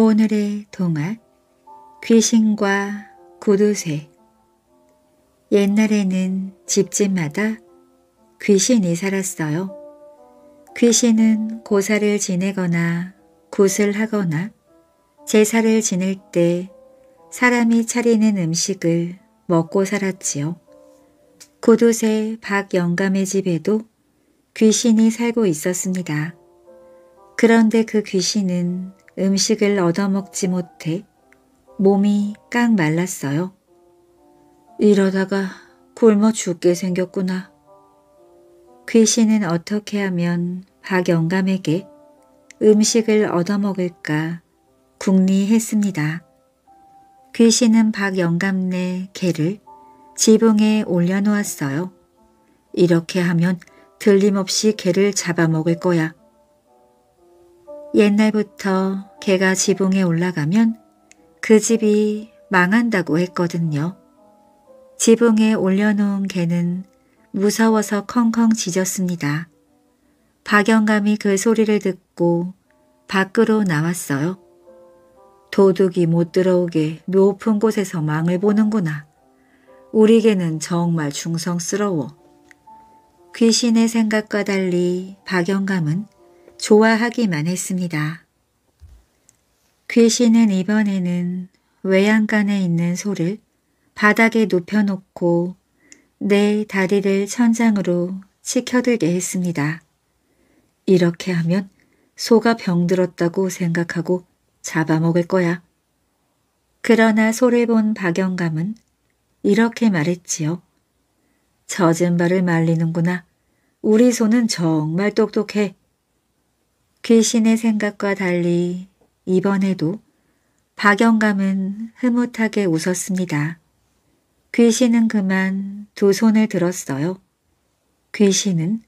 오늘의 동화 귀신과 구두쇠 옛날에는 집집마다 귀신이 살았어요. 귀신은 고사를 지내거나 굿을 하거나 제사를 지낼 때 사람이 차리는 음식을 먹고 살았지요. 구두쇠 박영감의 집에도 귀신이 살고 있었습니다. 그런데 그 귀신은 음식을 얻어먹지 못해 몸이 깡 말랐어요. 이러다가 굶어 죽게 생겼구나. 귀신은 어떻게 하면 박영감에게 음식을 얻어먹을까 궁리했습니다. 귀신은 박영감네 개를 지붕에 올려놓았어요. 이렇게 하면 들림없이 개를 잡아먹을 거야. 옛날부터 개가 지붕에 올라가면 그 집이 망한다고 했거든요. 지붕에 올려놓은 개는 무서워서 컹컹 짖었습니다. 박영감이 그 소리를 듣고 밖으로 나왔어요. 도둑이 못 들어오게 높은 곳에서 망을 보는구나. 우리 개는 정말 충성스러워. 귀신의 생각과 달리 박영감은 좋아하기만 했습니다. 귀신은 이번에는 외양간에 있는 소를 바닥에 눕혀놓고 내 다리를 천장으로 치켜들게 했습니다. 이렇게 하면 소가 병들었다고 생각하고 잡아먹을 거야. 그러나 소를 본 박영감은 이렇게 말했지요. 젖은 발을 말리는구나. 우리 소는 정말 똑똑해. 귀신의 생각과 달리 이번에도 박영감은 흐뭇하게 웃었습니다. 귀신은 그만 두 손을 들었어요. 귀신은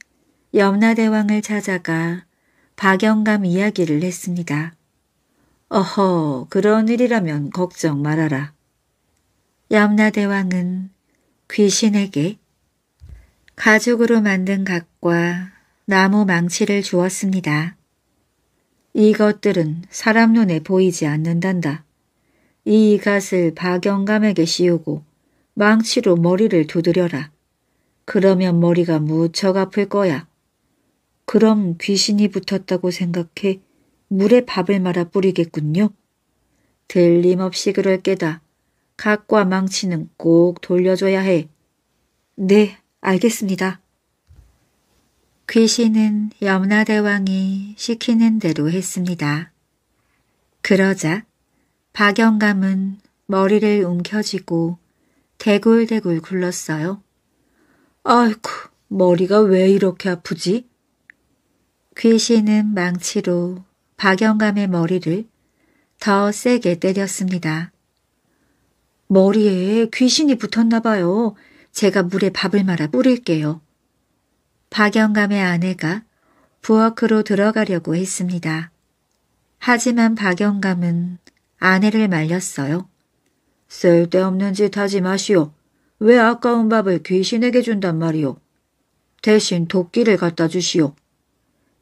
염라대왕을 찾아가 박영감 이야기를 했습니다. 어허, 그런 일이라면 걱정 말아라. 염라대왕은 귀신에게 가죽으로 만든 각과 나무 망치를 주었습니다. 이것들은 사람 눈에 보이지 않는단다. 이 이갓을 박영감에게 씌우고 망치로 머리를 두드려라. 그러면 머리가 무척 아플 거야. 그럼 귀신이 붙었다고 생각해 물에 밥을 말아 뿌리겠군요. 들림없이 그럴 게다. 각과 망치는 꼭 돌려줘야 해. 네, 알겠습니다. 귀신은 염라대왕이 시키는 대로 했습니다. 그러자 박영감은 머리를 움켜쥐고 대굴대굴 굴렀어요. 아이쿠, 머리가 왜 이렇게 아프지? 귀신은 망치로 박영감의 머리를 더 세게 때렸습니다. 머리에 귀신이 붙었나 봐요. 제가 물에 밥을 말아 뿌릴게요. 박영감의 아내가 부엌으로 들어가려고 했습니다. 하지만 박영감은 아내를 말렸어요. 쓸데없는 짓 하지 마시오. 왜 아까운 밥을 귀신에게 준단 말이오. 대신 도끼를 갖다 주시오.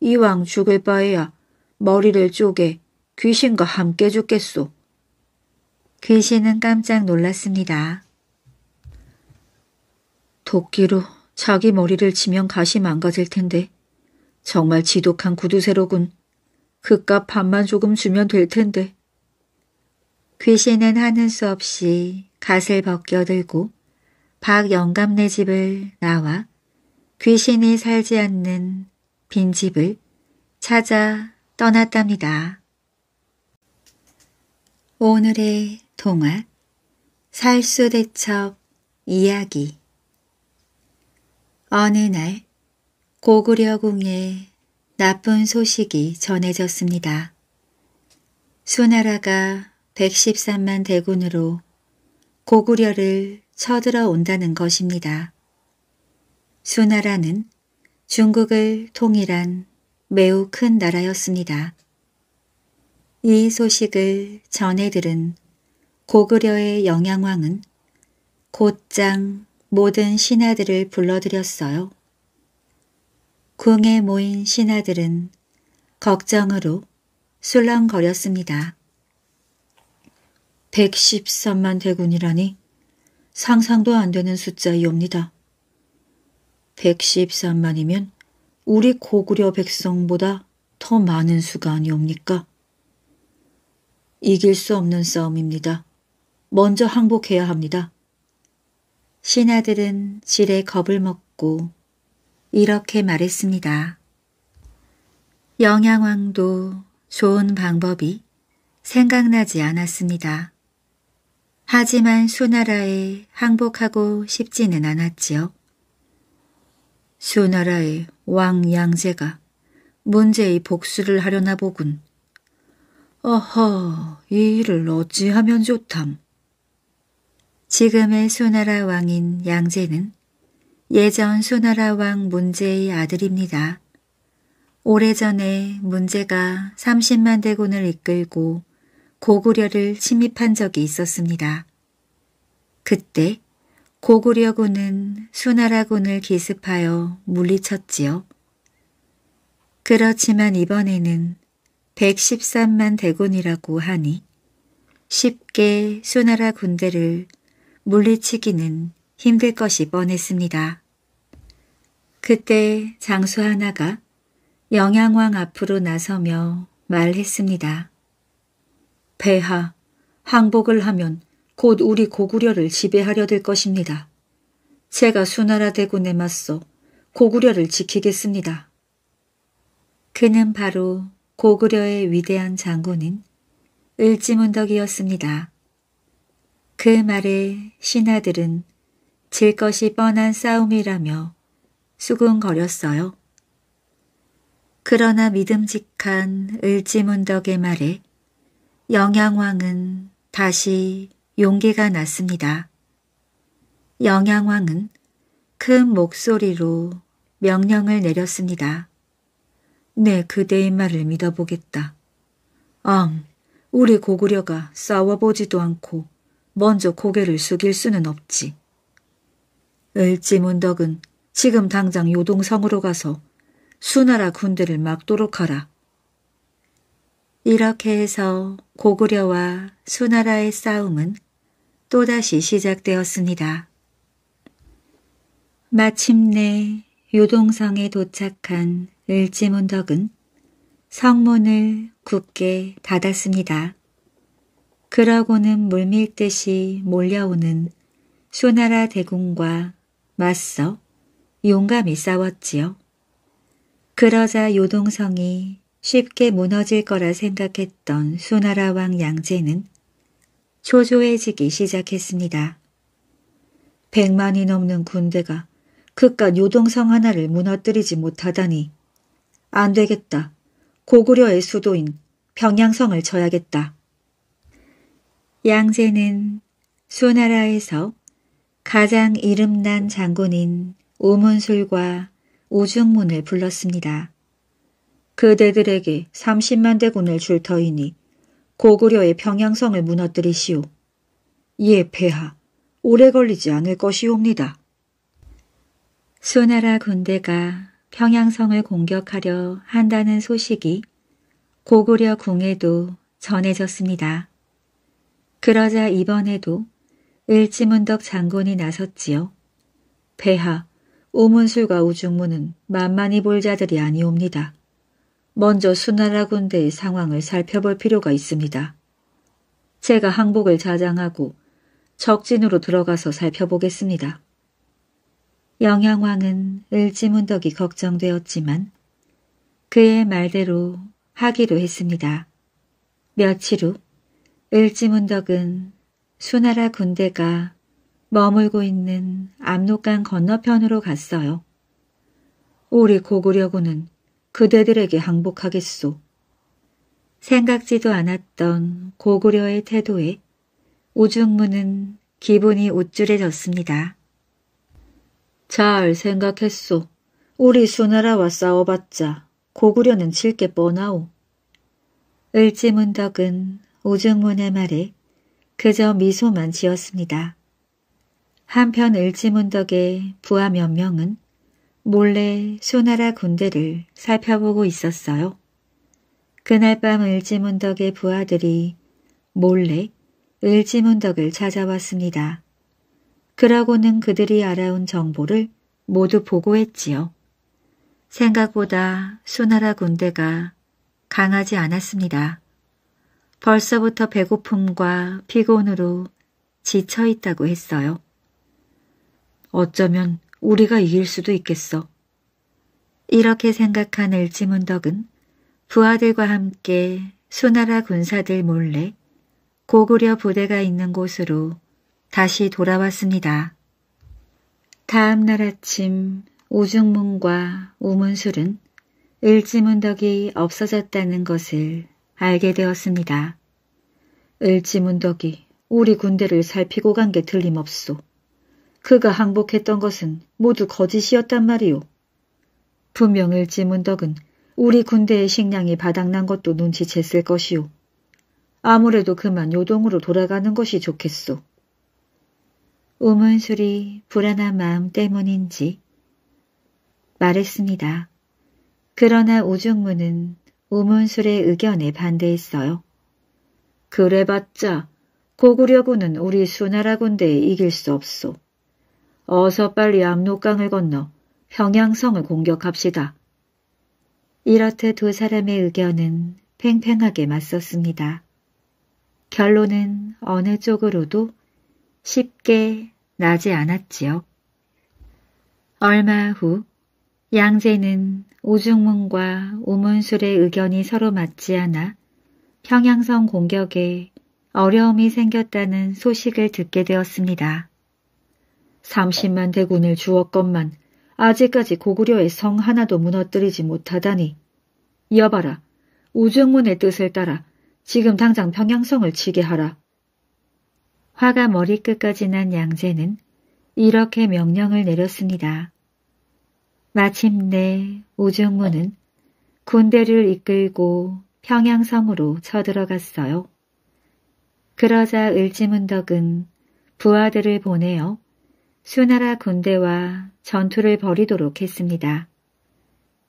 이왕 죽을 바에야 머리를 쪼개 귀신과 함께 죽겠소. 귀신은 깜짝 놀랐습니다. 도끼로 자기 머리를 치면 가시 망가질 텐데. 정말 지독한 구두새로군그깟 반만 조금 주면 될 텐데. 귀신은 하는 수 없이 갓을 벗겨들고 박 영감네 집을 나와 귀신이 살지 않는 빈집을 찾아 떠났답니다. 오늘의 동화 살수대첩 이야기 어느 날 고구려궁에 나쁜 소식이 전해졌습니다. 수나라가 113만 대군으로 고구려를 쳐들어 온다는 것입니다. 수나라는 중국을 통일한 매우 큰 나라였습니다. 이 소식을 전해 들은 고구려의 영양왕은 곧장 모든 신하들을 불러들였어요. 궁에 모인 신하들은 걱정으로 술렁거렸습니다. 113만 대군이라니 상상도 안 되는 숫자이옵니다. 113만이면 우리 고구려 백성보다 더 많은 수가 아니옵니까? 이길 수 없는 싸움입니다. 먼저 항복해야 합니다. 신하들은 지레 겁을 먹고 이렇게 말했습니다. 영양왕도 좋은 방법이 생각나지 않았습니다. 하지만 수나라에 항복하고 싶지는 않았지요. 수나라의 왕 양제가 문제의 복수를 하려나 보군. 어허, 이 일을 어찌하면 좋담. 지금의 소나라 왕인 양제는 예전 소나라 왕 문제의 아들입니다. 오래전에 문제가 30만 대군을 이끌고 고구려를 침입한 적이 있었습니다. 그때 고구려군은 수나라군을 기습하여 물리쳤지요. 그렇지만 이번에는 113만 대군이라고 하니 쉽게 수나라 군대를 물리치기는 힘들 것이 뻔했습니다. 그때 장수 하나가 영양왕 앞으로 나서며 말했습니다. 배하, 항복을 하면 곧 우리 고구려를 지배하려 될 것입니다. 제가 수나라 대군에 맞서 고구려를 지키겠습니다. 그는 바로 고구려의 위대한 장군인 을지문덕이었습니다. 그 말에 신하들은 질 것이 뻔한 싸움이라며 수군거렸어요. 그러나 믿음직한 을지문덕의 말에 영양왕은 다시 용기가 났습니다. 영양왕은 큰 그 목소리로 명령을 내렸습니다. 네, 그대의 말을 믿어보겠다. 엉, 우리 고구려가 싸워보지도 않고 먼저 고개를 숙일 수는 없지. 을지문덕은 지금 당장 요동성으로 가서 수나라 군대를 막도록 하라. 이렇게 해서 고구려와 수나라의 싸움은 또다시 시작되었습니다. 마침내 요동성에 도착한 을지문덕은 성문을 굳게 닫았습니다. 그러고는 물밀듯이 몰려오는 수나라 대군과 맞서 용감히 싸웠지요. 그러자 요동성이 쉽게 무너질 거라 생각했던 수나라왕 양제는 초조해지기 시작했습니다. 백만이 넘는 군대가 그깟 요동성 하나를 무너뜨리지 못하다니 안 되겠다. 고구려의 수도인 병양성을 쳐야겠다. 양세는 수나라에서 가장 이름난 장군인 우문술과우중문을 불렀습니다. 그대들에게 30만 대군을 줄 터이니 고구려의 평양성을 무너뜨리시오. 예, 폐하. 오래 걸리지 않을 것이옵니다. 수나라 군대가 평양성을 공격하려 한다는 소식이 고구려 궁에도 전해졌습니다. 그러자 이번에도 일지문덕 장군이 나섰지요. 배하 오문술과 우중문은 만만히 볼 자들이 아니옵니다. 먼저 수나라 군대의 상황을 살펴볼 필요가 있습니다. 제가 항복을 자장하고 적진으로 들어가서 살펴보겠습니다. 영양왕은 을지문덕이 걱정되었지만 그의 말대로 하기로 했습니다. 며칠 후 을지문덕은 수나라 군대가 머물고 있는 압록강 건너편으로 갔어요. 우리 고구려군은 그대들에게 항복하겠소. 생각지도 않았던 고구려의 태도에 우중문은 기분이 우쭐해졌습니다. 잘 생각했소. 우리 수나라와 싸워봤자 고구려는 칠게 뻔하오. 을지문덕은 오정문의 말에 그저 미소만 지었습니다. 한편 을지문덕의 부하 몇 명은 몰래 소나라 군대를 살펴보고 있었어요. 그날 밤 을지문덕의 부하들이 몰래 을지문덕을 찾아왔습니다. 그러고는 그들이 알아온 정보를 모두 보고했지요. 생각보다 소나라 군대가 강하지 않았습니다. 벌써부터 배고픔과 피곤으로 지쳐 있다고 했어요. 어쩌면 우리가 이길 수도 있겠어. 이렇게 생각한 을지문덕은 부하들과 함께 수나라 군사들 몰래 고구려 부대가 있는 곳으로 다시 돌아왔습니다. 다음 날 아침 우중문과 우문술은 을지문덕이 없어졌다는 것을 알게 되었습니다. 을지문덕이 우리 군대를 살피고 간 게 틀림없소. 그가 항복했던 것은 모두 거짓이었단 말이오. 분명 을지문덕은 우리 군대의 식량이 바닥난 것도 눈치챘을 것이오. 아무래도 그만 요동으로 돌아가는 것이 좋겠소. 우문술이 불안한 마음 때문인지 말했습니다. 그러나 우중문은 우문술의 의견에 반대했어요. 그래봤자 고구려군은 우리 수나라 군대에 이길 수 없소. 어서 빨리 압록강을 건너 평양성을 공격합시다. 이렇듯 두 사람의 의견은 팽팽하게 맞섰습니다. 결론은 어느 쪽으로도 쉽게 나지 않았지요. 얼마 후 양재는 오중문과 오문술의 의견이 서로 맞지 않아 평양성 공격에 어려움이 생겼다는 소식을 듣게 되었습니다. 30만 대군을 주었건만 아직까지 고구려의 성 하나도 무너뜨리지 못하다니. 이어봐라. 우중문의 뜻을 따라 지금 당장 평양성을 치게 하라. 화가 머리끝까지 난 양재는 이렇게 명령을 내렸습니다. 마침내 우중무는 군대를 이끌고 평양성으로 쳐들어갔어요. 그러자 을지문덕은 부하들을 보내어 수나라 군대와 전투를 벌이도록 했습니다.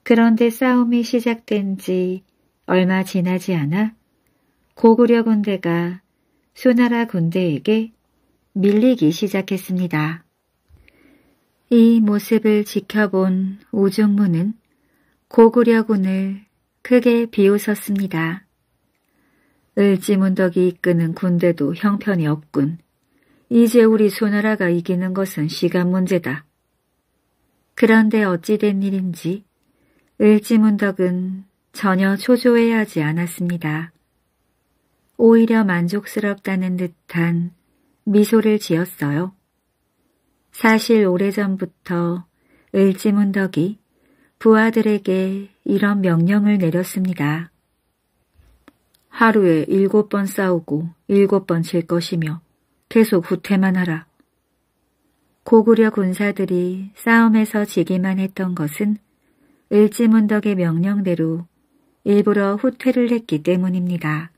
그런데 싸움이 시작된 지 얼마 지나지 않아 고구려 군대가 수나라 군대에게 밀리기 시작했습니다. 이 모습을 지켜본 우중무는 고구려군을 크게 비웃었습니다. 을지문덕이 이끄는 군대도 형편이 없군. 이제 우리 소나라가 이기는 것은 시간 문제다. 그런데 어찌된 일인지 을지문덕은 전혀 초조해하지 않았습니다. 오히려 만족스럽다는 듯한 미소를 지었어요. 사실 오래전부터 을지문덕이 부하들에게 이런 명령을 내렸습니다. 하루에 일곱 번 싸우고 일곱 번 질 것이며 계속 후퇴만 하라. 고구려 군사들이 싸움에서 지기만 했던 것은 을지문덕의 명령대로 일부러 후퇴를 했기 때문입니다.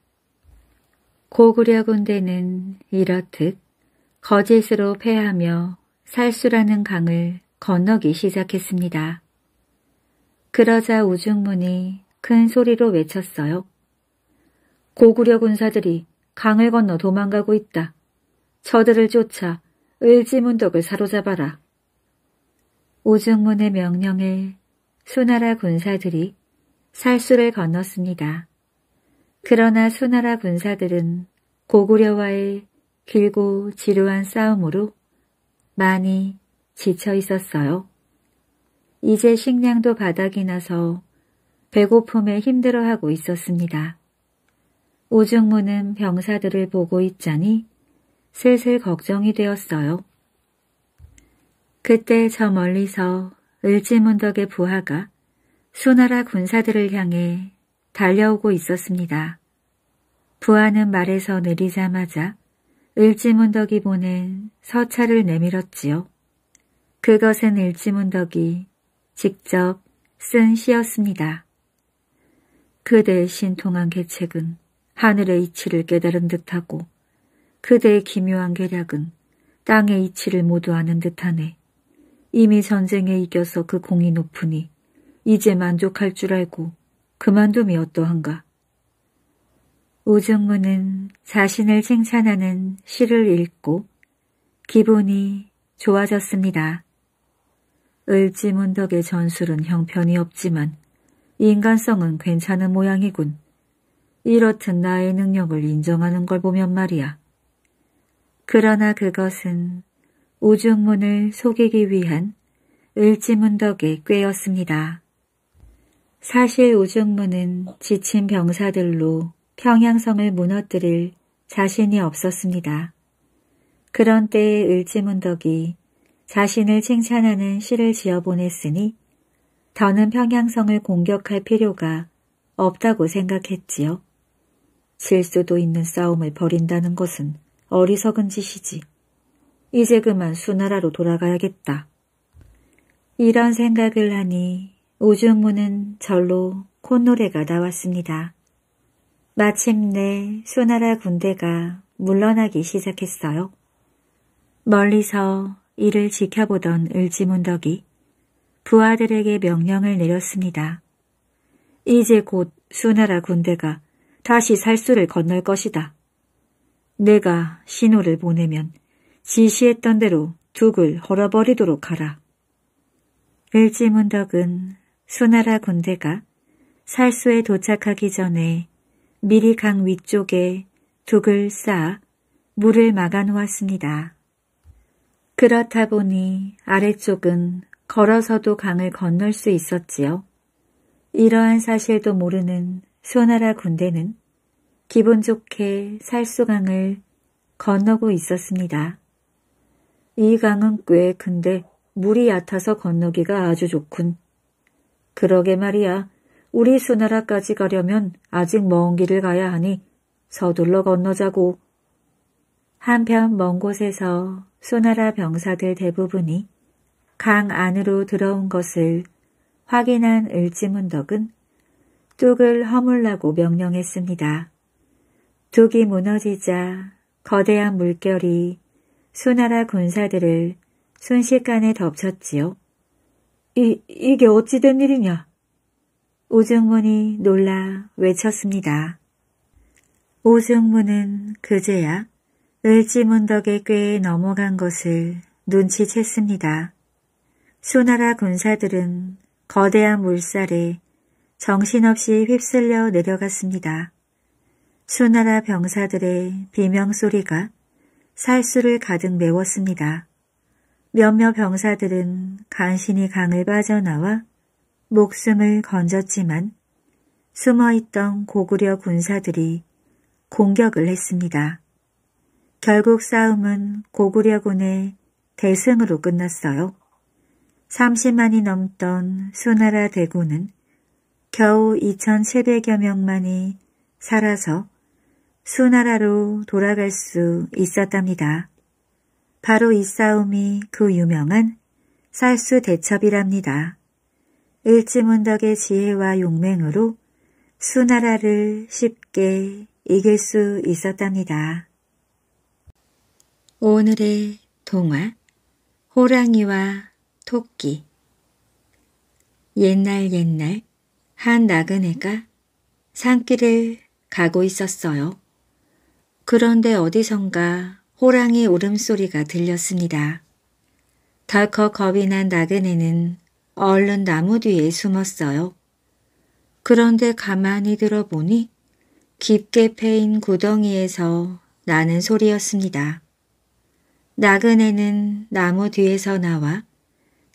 고구려 군대는 이렇듯 거짓으로 패하며 살수라는 강을 건너기 시작했습니다. 그러자 우중문이 큰 소리로 외쳤어요. 고구려 군사들이 강을 건너 도망가고 있다. 저들을 쫓아 을지문덕을 사로잡아라. 우중문의 명령에 수나라 군사들이 살수를 건넜습니다. 그러나 수나라 군사들은 고구려와의 길고 지루한 싸움으로 많이 지쳐 있었어요. 이제 식량도 바닥이 나서 배고픔에 힘들어하고 있었습니다. 오중무는 병사들을 보고 있자니 슬슬 걱정이 되었어요. 그때 저 멀리서 을지문덕의 부하가 수나라 군사들을 향해 달려오고 있었습니다. 부하는 말에서 내리자마자 을지문덕이 보낸 서찰을 내밀었지요. 그것은 을지문덕이 직접 쓴 시였습니다. 그대의 신통한 계책은 하늘의 이치를 깨달은 듯하고 그대의 기묘한 계략은 땅의 이치를 모두 아는 듯하네. 이미 전쟁에 이겨서 그 공이 높으니 이제 만족할 줄 알고 그만둠이 어떠한가. 우정무는 자신을 칭찬하는 시를 읽고 기분이 좋아졌습니다. 을지문덕의 전술은 형편이 없지만 인간성은 괜찮은 모양이군. 이렇듯 나의 능력을 인정하는 걸 보면 말이야. 그러나 그것은 우중문을 속이기 위한 을지문덕의 꾀였습니다. 사실 우중문은 지친 병사들로 평양성을 무너뜨릴 자신이 없었습니다. 그런 때에 을지문덕이 자신을 칭찬하는 시를 지어 보냈으니 더는 평양성을 공격할 필요가 없다고 생각했지요. 질수도 있는 싸움을 벌인다는 것은 어리석은 짓이지. 이제 그만 수나라로 돌아가야겠다. 이런 생각을 하니 우주문은 절로 콧노래가 나왔습니다. 마침내 소나라 군대가 물러나기 시작했어요. 멀리서 이를 지켜보던 을지문덕이 부하들에게 명령을 내렸습니다. 이제 곧 수나라 군대가 다시 살수를 건널 것이다. 내가 신호를 보내면 지시했던 대로 둑을 헐어버리도록 하라. 을지문덕은 수나라 군대가 살수에 도착하기 전에 미리 강 위쪽에 둑을 쌓아 물을 막아 놓았습니다. 그렇다 보니 아래쪽은 걸어서도 강을 건널 수 있었지요. 이러한 사실도 모르는 소나라 군대는 기분 좋게 살수강을 건너고 있었습니다. 이 강은 꽤 큰데 물이 얕아서 건너기가 아주 좋군. 그러게 말이야. 우리 수나라까지 가려면 아직 먼 길을 가야 하니 서둘러 건너자고. 한편 먼 곳에서 수나라 병사들 대부분이 강 안으로 들어온 것을 확인한 을지문덕은 뚝을 허물라고 명령했습니다. 뚝이 무너지자 거대한 물결이 수나라 군사들을 순식간에 덮쳤지요. 이, 이게 어찌된 일이냐? 오정문이 놀라 외쳤습니다. 오정문은 그제야 을지문덕에꽤 넘어간 것을 눈치챘습니다. 수나라 군사들은 거대한 물살에 정신없이 휩쓸려 내려갔습니다. 수나라 병사들의 비명소리가 살수를 가득 메웠습니다. 몇몇 병사들은 간신히 강을 빠져나와 목숨을 건졌지만 숨어있던 고구려 군사들이 공격을 했습니다. 결국 싸움은 고구려군의 대승으로 끝났어요. 30만이 넘던 수나라 대군은 겨우 2,700여 명만이 살아서 수나라로 돌아갈 수 있었답니다. 바로 이 싸움이 그 유명한 쌀수 대첩이랍니다. 일지문덕의 지혜와 용맹으로 수나라를 쉽게 이길 수 있었답니다. 오늘의 동화 호랑이와 토끼 옛날 옛날 한 나그네가 산길을 가고 있었어요. 그런데 어디선가 호랑이 울음소리가 들렸습니다. 덜컥 겁이 난 나그네는 얼른 나무 뒤에 숨었어요. 그런데 가만히 들어보니 깊게 패인 구덩이에서 나는 소리였습니다. 나그네는 나무 뒤에서 나와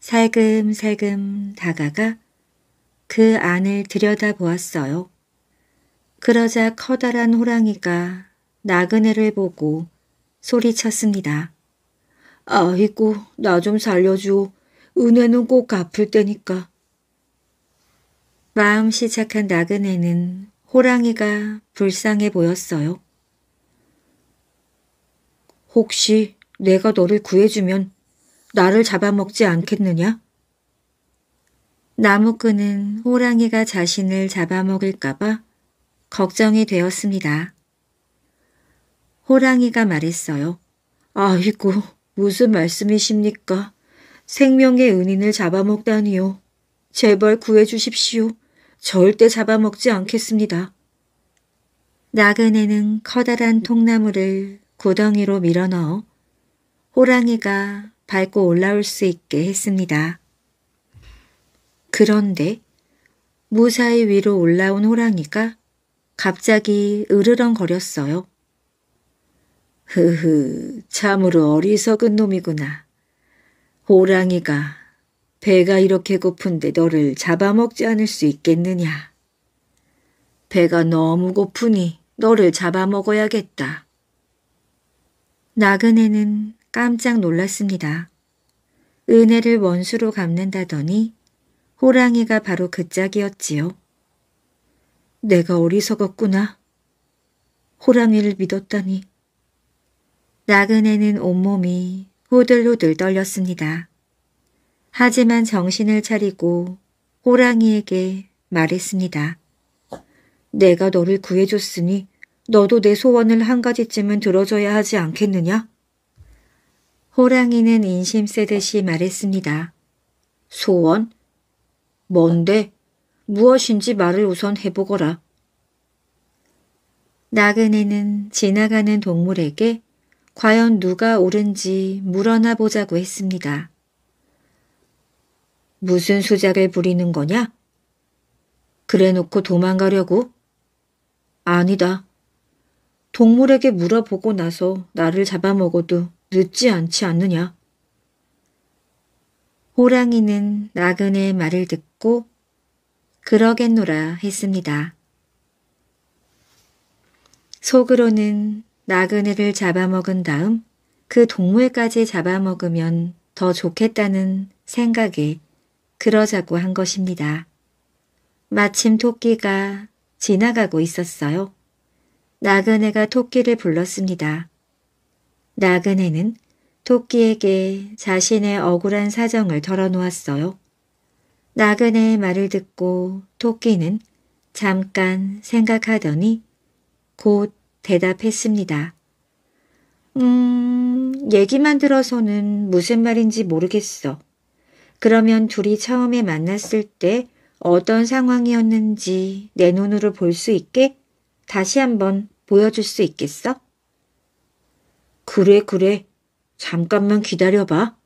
살금살금 다가가 그 안을 들여다보았어요. 그러자 커다란 호랑이가 나그네를 보고 소리쳤습니다. 아이고, 나 좀 살려줘. 은혜는 꼭 아플 테니까. 마음 시작한 나그네는 호랑이가 불쌍해 보였어요. 혹시 내가 너를 구해주면 나를 잡아먹지 않겠느냐? 나무꾼은 호랑이가 자신을 잡아먹을까봐 걱정이 되었습니다. 호랑이가 말했어요. 아이고, 무슨 말씀이십니까? 생명의 은인을 잡아먹다니요. 제발 구해주십시오. 절대 잡아먹지 않겠습니다. 나그네는 커다란 통나무를 구덩이로 밀어넣어 호랑이가 밟고 올라올 수 있게 했습니다. 그런데 무사히 위로 올라온 호랑이가 갑자기 으르렁거렸어요. 흐흐, 참으로 어리석은 놈이구나. 호랑이가 배가 이렇게 고픈데 너를 잡아먹지 않을 수 있겠느냐. 배가 너무 고프니 너를 잡아먹어야겠다. 나그네는 깜짝 놀랐습니다. 은혜를 원수로 갚는다더니 호랑이가 바로 그 짝이었지요. 내가 어리석었구나. 호랑이를 믿었다니. 나그네는 온몸이 호들호들 떨렸습니다. 하지만 정신을 차리고 호랑이에게 말했습니다. 내가 너를 구해줬으니 너도 내 소원을 한 가지쯤은 들어줘야 하지 않겠느냐? 호랑이는 인심 세듯이 말했습니다. 소원? 뭔데? 무엇인지 말을 우선 해보거라. 나그네는 지나가는 동물에게 과연 누가 옳은지 물어나 보자고 했습니다. 무슨 수작을 부리는 거냐? 그래 놓고 도망가려고? 아니다. 동물에게 물어보고 나서 나를 잡아먹어도 늦지 않지 않느냐? 호랑이는 나그네의 말을 듣고 그러겠노라 했습니다. 속으로는 나그네를 잡아먹은 다음 그 동물까지 잡아먹으면 더 좋겠다는 생각에 그러자고 한 것입니다. 마침 토끼가 지나가고 있었어요. 나그네가 토끼를 불렀습니다. 나그네는 토끼에게 자신의 억울한 사정을 털어놓았어요. 나그네의 말을 듣고 토끼는 잠깐 생각하더니 곧 대답했습니다. 음, 얘기만 들어서는 무슨 말인지 모르겠어. 그러면 둘이 처음에 만났을 때 어떤 상황이었는지 내 눈으로 볼 수 있게 다시 한번 보여줄 수 있겠어? 그래, 그래. 잠깐만 기다려봐.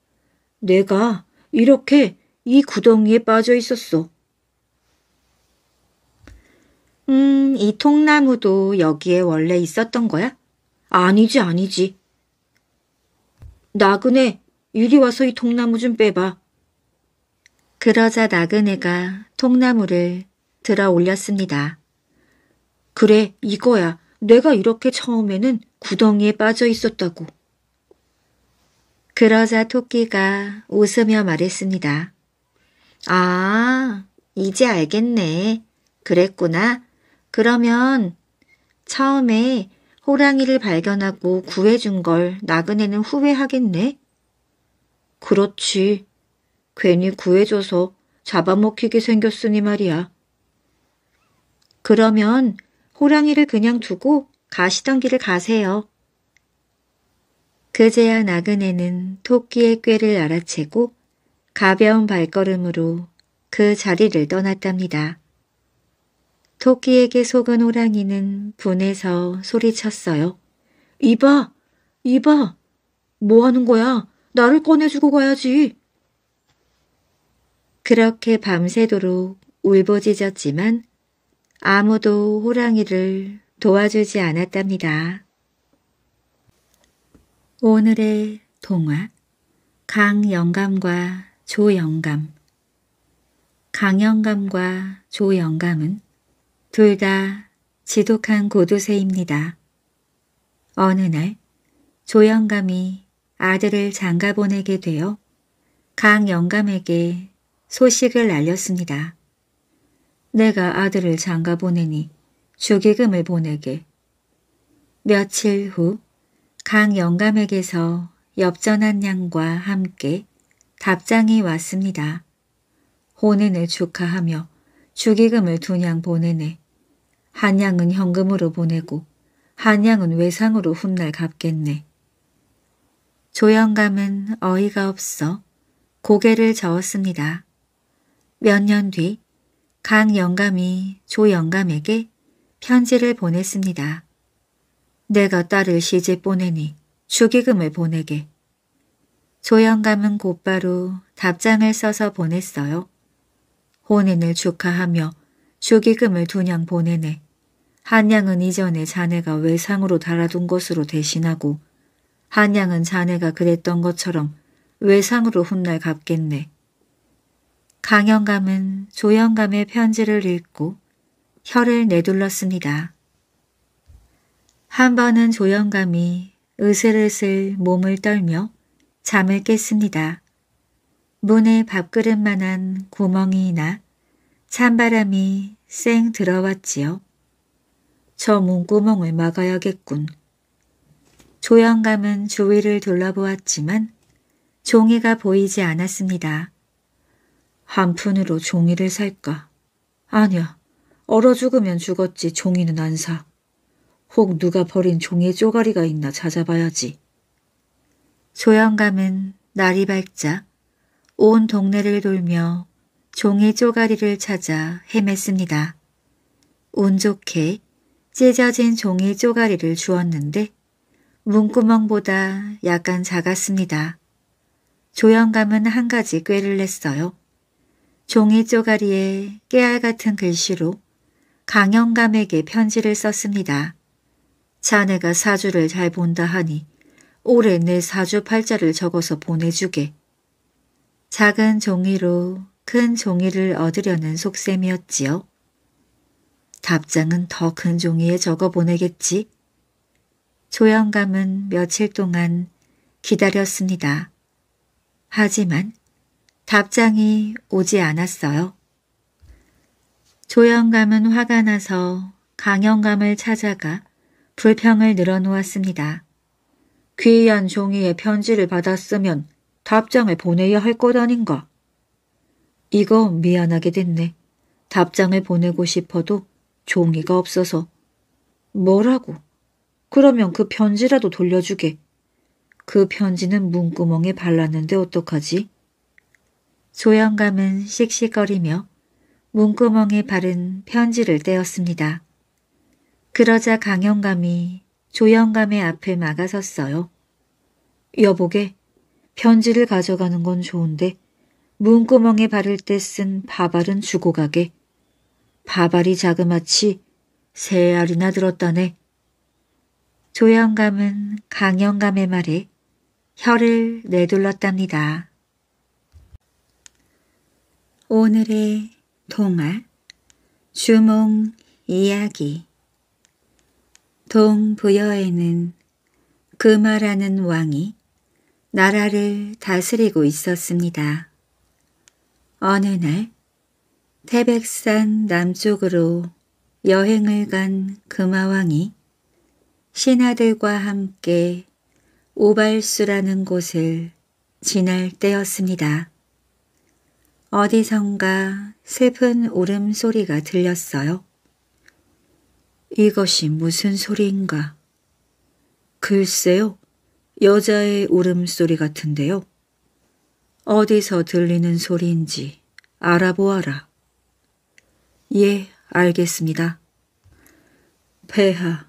내가 이렇게 이 구덩이에 빠져 있었어. 음, 이 통나무도 여기에 원래 있었던 거야? 아니지, 아니지. 나그네, 이리 와서 이 통나무 좀 빼봐. 그러자 나그네가 통나무를 들어 올렸습니다. 그래, 이거야. 내가 이렇게 처음에는 구덩이에 빠져 있었다고. 그러자 토끼가 웃으며 말했습니다. 아, 이제 알겠네. 그랬구나. 그러면 처음에 호랑이를 발견하고 구해준 걸 나그네는 후회하겠네? 그렇지. 괜히 구해줘서 잡아먹히게 생겼으니 말이야. 그러면 호랑이를 그냥 두고 가시던 길을 가세요. 그제야 나그네는 토끼의 꾀를 알아채고 가벼운 발걸음으로 그 자리를 떠났답니다. 토끼에게 속은 호랑이는 분해서 소리쳤어요. 이봐! 이봐! 뭐 하는 거야? 나를 꺼내주고 가야지! 그렇게 밤새도록 울부짖었지만 아무도 호랑이를 도와주지 않았답니다. 오늘의 동화 강영감과 조영감 강영감과 조영감은 둘다 지독한 고두새입니다 어느 날 조영감이 아들을 장가 보내게 되어 강영감에게 소식을 알렸습니다. 내가 아들을 장가 보내니 주기금을 보내게. 며칠 후 강영감에게서 엽전한 양과 함께 답장이 왔습니다. 혼인을 축하하며 주기금을 두 냥 보내네. 한 양은 현금으로 보내고 한 양은 외상으로 훗날 갚겠네. 조영감은 어이가 없어 고개를 저었습니다. 몇 년 뒤 강영감이 조영감에게 편지를 보냈습니다. 내가 딸을 시집 보내니 주기금을 보내게. 조영감은 곧바로 답장을 써서 보냈어요. 혼인을 축하하며 축의금을 두냥 보내네. 한 양은 이전에 자네가 외상으로 달아둔 것으로 대신하고 한 양은 자네가 그랬던 것처럼 외상으로 훗날 갚겠네. 강영감은 조영감의 편지를 읽고 혀를 내둘렀습니다. 한 번은 조영감이 으슬으슬 몸을 떨며 잠을 깼습니다. 문에 밥그릇만한 구멍이 나 찬바람이 쌩 들어왔지요. 저 문구멍을 막아야겠군. 조영감은 주위를 둘러보았지만 종이가 보이지 않았습니다. 한 푼으로 종이를 살까? 아니야. 얼어 죽으면 죽었지 종이는 안 사. 혹 누가 버린 종이 쪼가리가 있나 찾아봐야지. 조영감은 날이 밝자 온 동네를 돌며 종이 쪼가리를 찾아 헤맸습니다. 운 좋게 찢어진 종이 쪼가리를 주었는데 문구멍보다 약간 작았습니다. 조영감은 한 가지 꾀를 냈어요. 종이 쪼가리에 깨알 같은 글씨로 강영감에게 편지를 썼습니다. 자네가 사주를 잘 본다 하니 올해 내 사주 팔자를 적어서 보내주게. 작은 종이로 큰 종이를 얻으려는 속셈이었지요. 답장은 더 큰 종이에 적어 보내겠지. 조영감은 며칠 동안 기다렸습니다. 하지만 답장이 오지 않았어요. 조영감은 화가 나서 강영감을 찾아가 불평을 늘어놓았습니다. 귀한 종이에 편지를 받았으면 답장을 보내야 할 것 아닌가. 이거 미안하게 됐네. 답장을 보내고 싶어도 종이가 없어서. 뭐라고? 그러면 그 편지라도 돌려주게. 그 편지는 문구멍에 발랐는데 어떡하지? 조영감은 씩씩거리며 문구멍에 바른 편지를 떼었습니다. 그러자 강영감이 조영감의 앞을 막아섰어요. 여보게, 편지를 가져가는 건 좋은데 문구멍에 바를 때 쓴 바발은 주고 가게. 바발이 자그마치 세 알이나 들었다네. 조영감은 강영감의 말에 혀를 내둘렀답니다. 오늘의 동화 주몽 이야기 동부여에는 금화라는 왕이 나라를 다스리고 있었습니다. 어느 날 태백산 남쪽으로 여행을 간 금화왕이 신하들과 함께 오발수라는 곳을 지날 때였습니다. 어디선가 슬픈 울음소리가 들렸어요. 이것이 무슨 소리인가? 글쎄요. 여자의 울음소리 같은데요. 어디서 들리는 소리인지 알아보아라. 예, 알겠습니다. 폐하,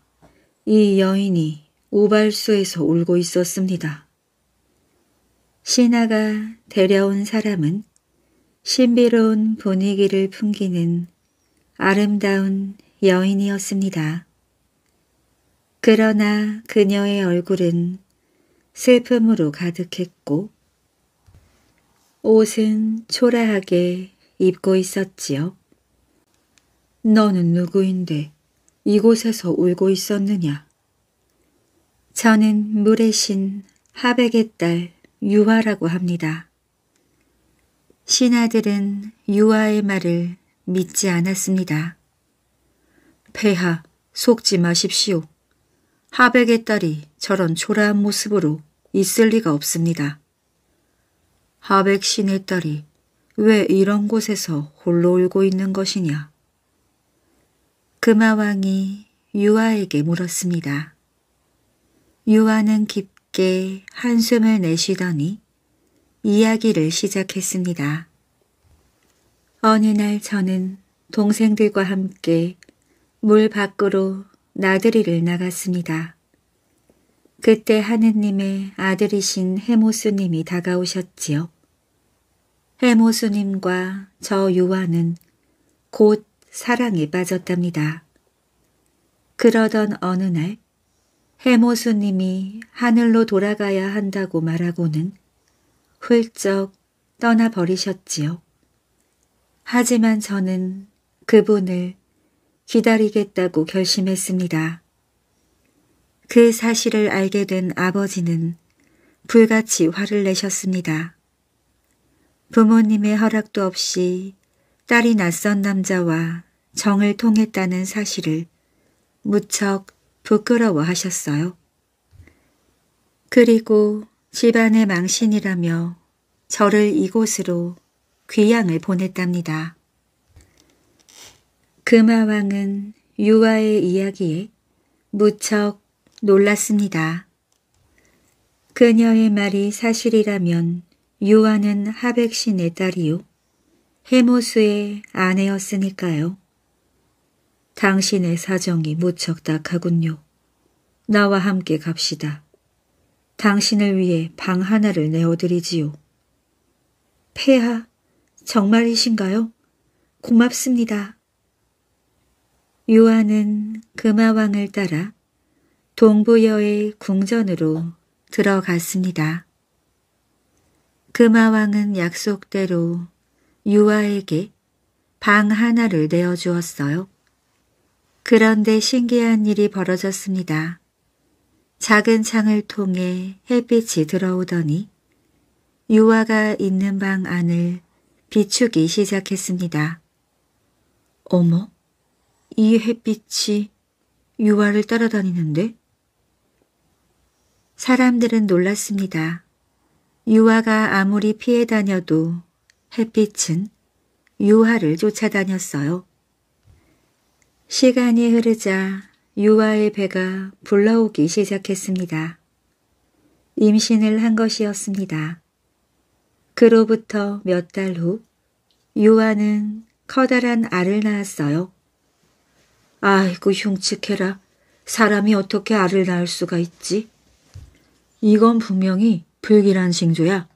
이 여인이 우발소에서 울고 있었습니다. 신하가 데려온 사람은 신비로운 분위기를 풍기는 아름다운 여인이었습니다. 그러나 그녀의 얼굴은 슬픔으로 가득했고 옷은 초라하게 입고 있었지요. 너는 누구인데 이곳에서 울고 있었느냐? 저는 물의 신 하백의 딸 유아라고 합니다. 신하들은 유아의 말을 믿지 않았습니다. 폐하, 속지 마십시오. 하백의 딸이 저런 초라한 모습으로 있을 리가 없습니다. 하백 신의 딸이 왜 이런 곳에서 홀로 울고 있는 것이냐. 금화왕이 유아에게 물었습니다. 유아는 깊게 한숨을 내쉬더니 이야기를 시작했습니다. 어느 날 저는 동생들과 함께 물 밖으로 나들이를 나갔습니다. 그때 하느님의 아들이신 해모수님이 다가오셨지요. 해모수님과 저 유아는 곧 사랑에 빠졌답니다. 그러던 어느 날 해모수님이 하늘로 돌아가야 한다고 말하고는 훌쩍 떠나버리셨지요. 하지만 저는 그분을 기다리겠다고 결심했습니다. 그 사실을 알게 된 아버지는 불같이 화를 내셨습니다. 부모님의 허락도 없이 딸이 낯선 남자와 정을 통했다는 사실을 무척 부끄러워하셨어요. 그리고 집안의 망신이라며 저를 이곳으로 귀양을 보냈답니다. 금화왕은 유아의 이야기에 무척 놀랐습니다. 그녀의 말이 사실이라면 유아는 하백신의 딸이요. 네 해모수의 아내였으니까요. 당신의 사정이 무척 딱하군요. 나와 함께 갑시다. 당신을 위해 방 하나를 내어드리지요. 폐하, 정말이신가요? 고맙습니다. 유아는 금화왕을 따라 동부여의 궁전으로 들어갔습니다. 금화왕은 약속대로 유아에게 방 하나를 내어주었어요. 그런데 신기한 일이 벌어졌습니다. 작은 창을 통해 햇빛이 들어오더니 유아가 있는 방 안을 비추기 시작했습니다. 어머, 이 햇빛이 유아를 따라다니는데? 사람들은 놀랐습니다. 유아가 아무리 피해 다녀도 햇빛은 유아를 쫓아다녔어요. 시간이 흐르자 유아의 배가 불러오기 시작했습니다. 임신을 한 것이었습니다. 그로부터 몇 달 후 유아는 커다란 알을 낳았어요. 아이고 흉측해라. 사람이 어떻게 알을 낳을 수가 있지? 이건 분명히 불길한 징조야.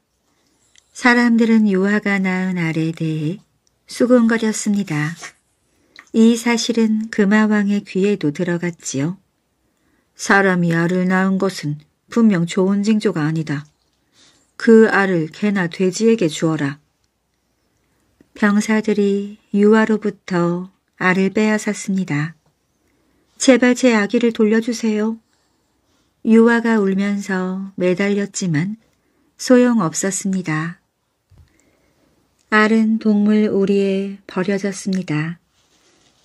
사람들은 유아가 낳은 알에 대해 수근거렸습니다이 사실은 금화왕의 귀에도 들어갔지요. 사람이 알을 낳은 것은 분명 좋은 징조가 아니다. 그 알을 개나 돼지에게 주어라. 병사들이 유아로부터 알을 빼앗았습니다. 제발 제 아기를 돌려주세요. 유아가 울면서 매달렸지만 소용없었습니다. 알은 동물 우리에 버려졌습니다.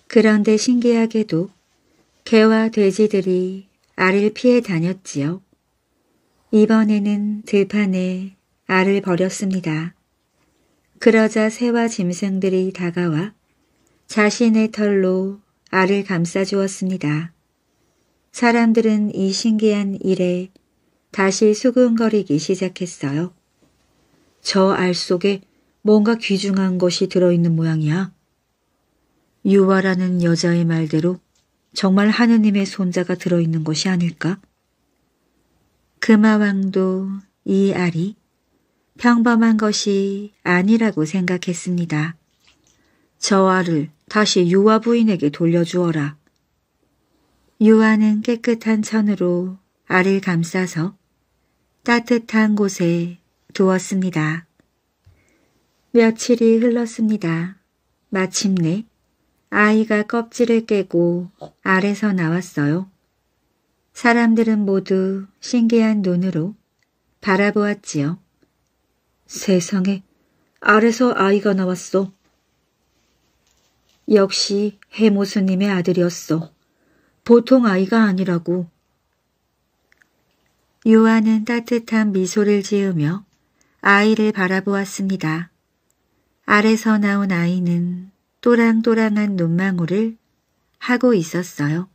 그런데 신기하게도 개와 돼지들이 알을 피해 다녔지요. 이번에는 들판에 알을 버렸습니다. 그러자 새와 짐승들이 다가와 자신의 털로 알을 감싸주었습니다. 사람들은 이 신기한 일에 다시 수근거리기 시작했어요. 저 알 속에 뭔가 귀중한 것이 들어있는 모양이야. 유아라는 여자의 말대로 정말 하느님의 손자가 들어있는 것이 아닐까? 금마왕도 이 알이 평범한 것이 아니라고 생각했습니다. 저 알을 다시 유아 부인에게 돌려주어라. 유아는 깨끗한 천으로 알을 감싸서 따뜻한 곳에 두었습니다. 며칠이 흘렀습니다. 마침내 아이가 껍질을 깨고 알에서 나왔어요. 사람들은 모두 신기한 눈으로 바라보았지요. 세상에, 알에서 아이가 나왔어. 역시 해모수님의 아들이었어. 보통 아이가 아니라고. 유아는 따뜻한 미소를 지으며 아이를 바라보았습니다. 알에서 나온 아이는 또랑또랑한 눈망울을 하고 있었어요.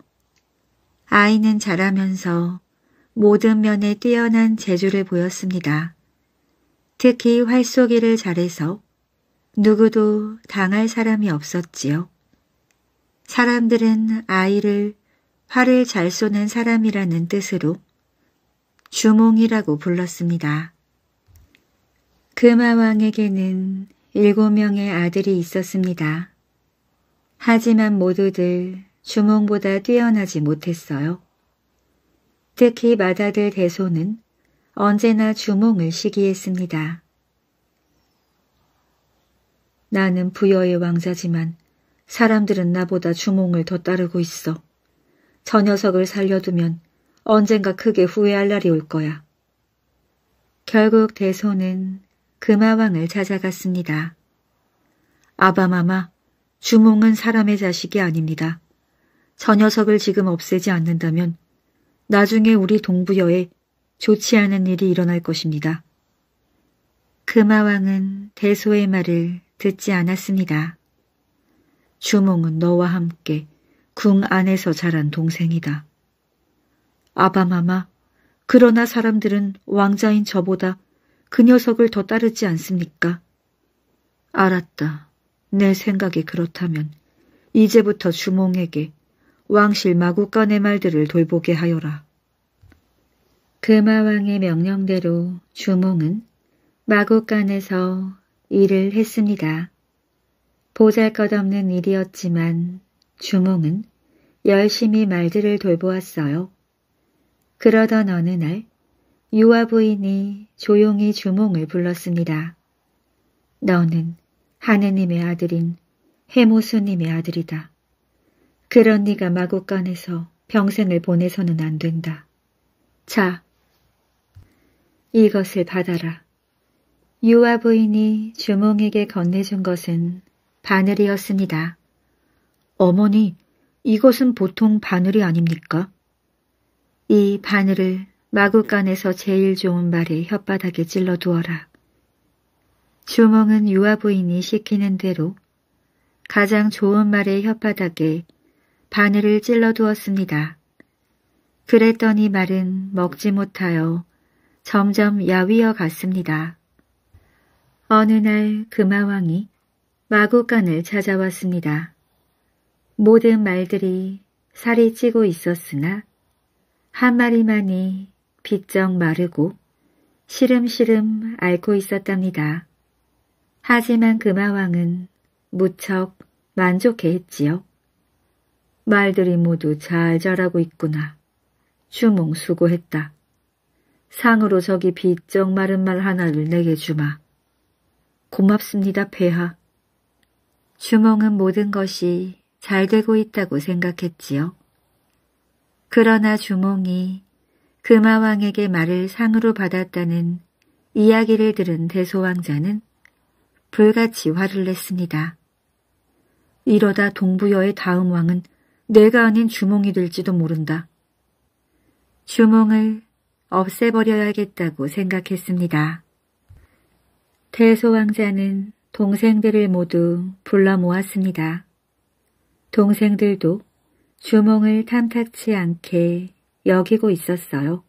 아이는 자라면서 모든 면에 뛰어난 재주를 보였습니다. 특히 활쏘기를 잘해서 누구도 당할 사람이 없었지요. 사람들은 아이를 활을 잘 쏘는 사람이라는 뜻으로 주몽이라고 불렀습니다. 금아왕에게는 일곱 명의 아들이 있었습니다. 하지만 모두들 주몽보다 뛰어나지 못했어요. 특히 마다들 대소는 언제나 주몽을 시기했습니다. 나는 부여의 왕자지만 사람들은 나보다 주몽을 더 따르고 있어. 저 녀석을 살려두면 언젠가 크게 후회할 날이 올 거야. 결국 대소는 금화왕을 찾아갔습니다. 아바마마, 주몽은 사람의 자식이 아닙니다. 저 녀석을 지금 없애지 않는다면 나중에 우리 동부여에 좋지 않은 일이 일어날 것입니다. 금화왕은 대소의 말을 듣지 않았습니다. 주몽은 너와 함께 궁 안에서 자란 동생이다. 아바마마, 그러나 사람들은 왕자인 저보다 그 녀석을 더 따르지 않습니까? 알았다. 내 생각이 그렇다면 이제부터 주몽에게 왕실 마구간의 말들을 돌보게 하여라. 금마왕의 명령대로 주몽은 마구간에서 일을 했습니다. 보잘 것 없는 일이었지만 주몽은 열심히 말들을 돌보았어요. 그러던 어느 날 유아 부인이 조용히 주몽을 불렀습니다. 너는 하느님의 아들인 해모수님의 아들이다. 그런 네가 마구꺼내서 평생을 보내서는 안 된다. 자, 이것을 받아라. 유아 부인이 주몽에게 건네준 것은 바늘이었습니다. 어머니, 이것은 보통 바늘이 아닙니까? 이 바늘을 마구간에서 제일 좋은 말에 혓바닥에 찔러두어라. 주몽은 유아 부인이 시키는 대로 가장 좋은 말의 혓바닥에 바늘을 찔러두었습니다. 그랬더니 말은 먹지 못하여 점점 야위어 갔습니다. 어느 날 금마왕이 마구간을 찾아왔습니다. 모든 말들이 살이 찌고 있었으나 한 마리만이 비쩍 마르고 시름시름 앓고 있었답니다. 하지만 금마왕은 무척 만족해 했지요. 말들이 모두 잘 자라고 있구나. 주몽 수고했다. 상으로 저기 비쩍 마른 말 하나를 내게 주마. 고맙습니다, 폐하. 주몽은 모든 것이 잘 되고 있다고 생각했지요. 그러나 주몽이 금화왕에게 말을 상으로 받았다는 이야기를 들은 대소왕자는 불같이 화를 냈습니다. 이러다 동부여의 다음 왕은 내가 아닌 주몽이 될지도 모른다. 주몽을 없애버려야겠다고 생각했습니다. 대소 왕자는 동생들을 모두 불러 모았습니다. 동생들도 주몽을 탐탁치 않게 여기고 있었어요.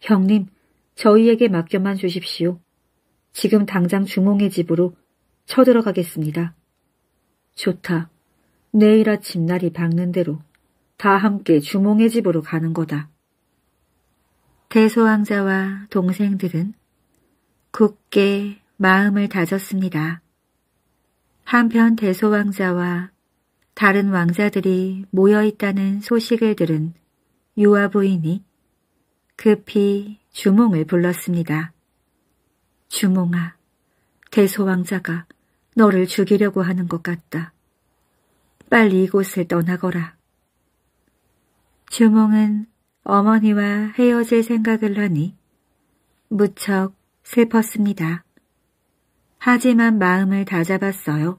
형님, 저희에게 맡겨만 주십시오. 지금 당장 주몽의 집으로 쳐들어가겠습니다. 좋다. 내일 아침 날이 밝는 대로 다 함께 주몽의 집으로 가는 거다. 대소왕자와 동생들은 굳게 마음을 다졌습니다. 한편 대소왕자와 다른 왕자들이 모여 있다는 소식을 들은 유아 부인이 급히 주몽을 불렀습니다. 주몽아, 대소왕자가 너를 죽이려고 하는 것 같다. 빨리 이곳을 떠나거라. 주몽은 어머니와 헤어질 생각을 하니 무척 슬펐습니다. 하지만 마음을 다잡았어요.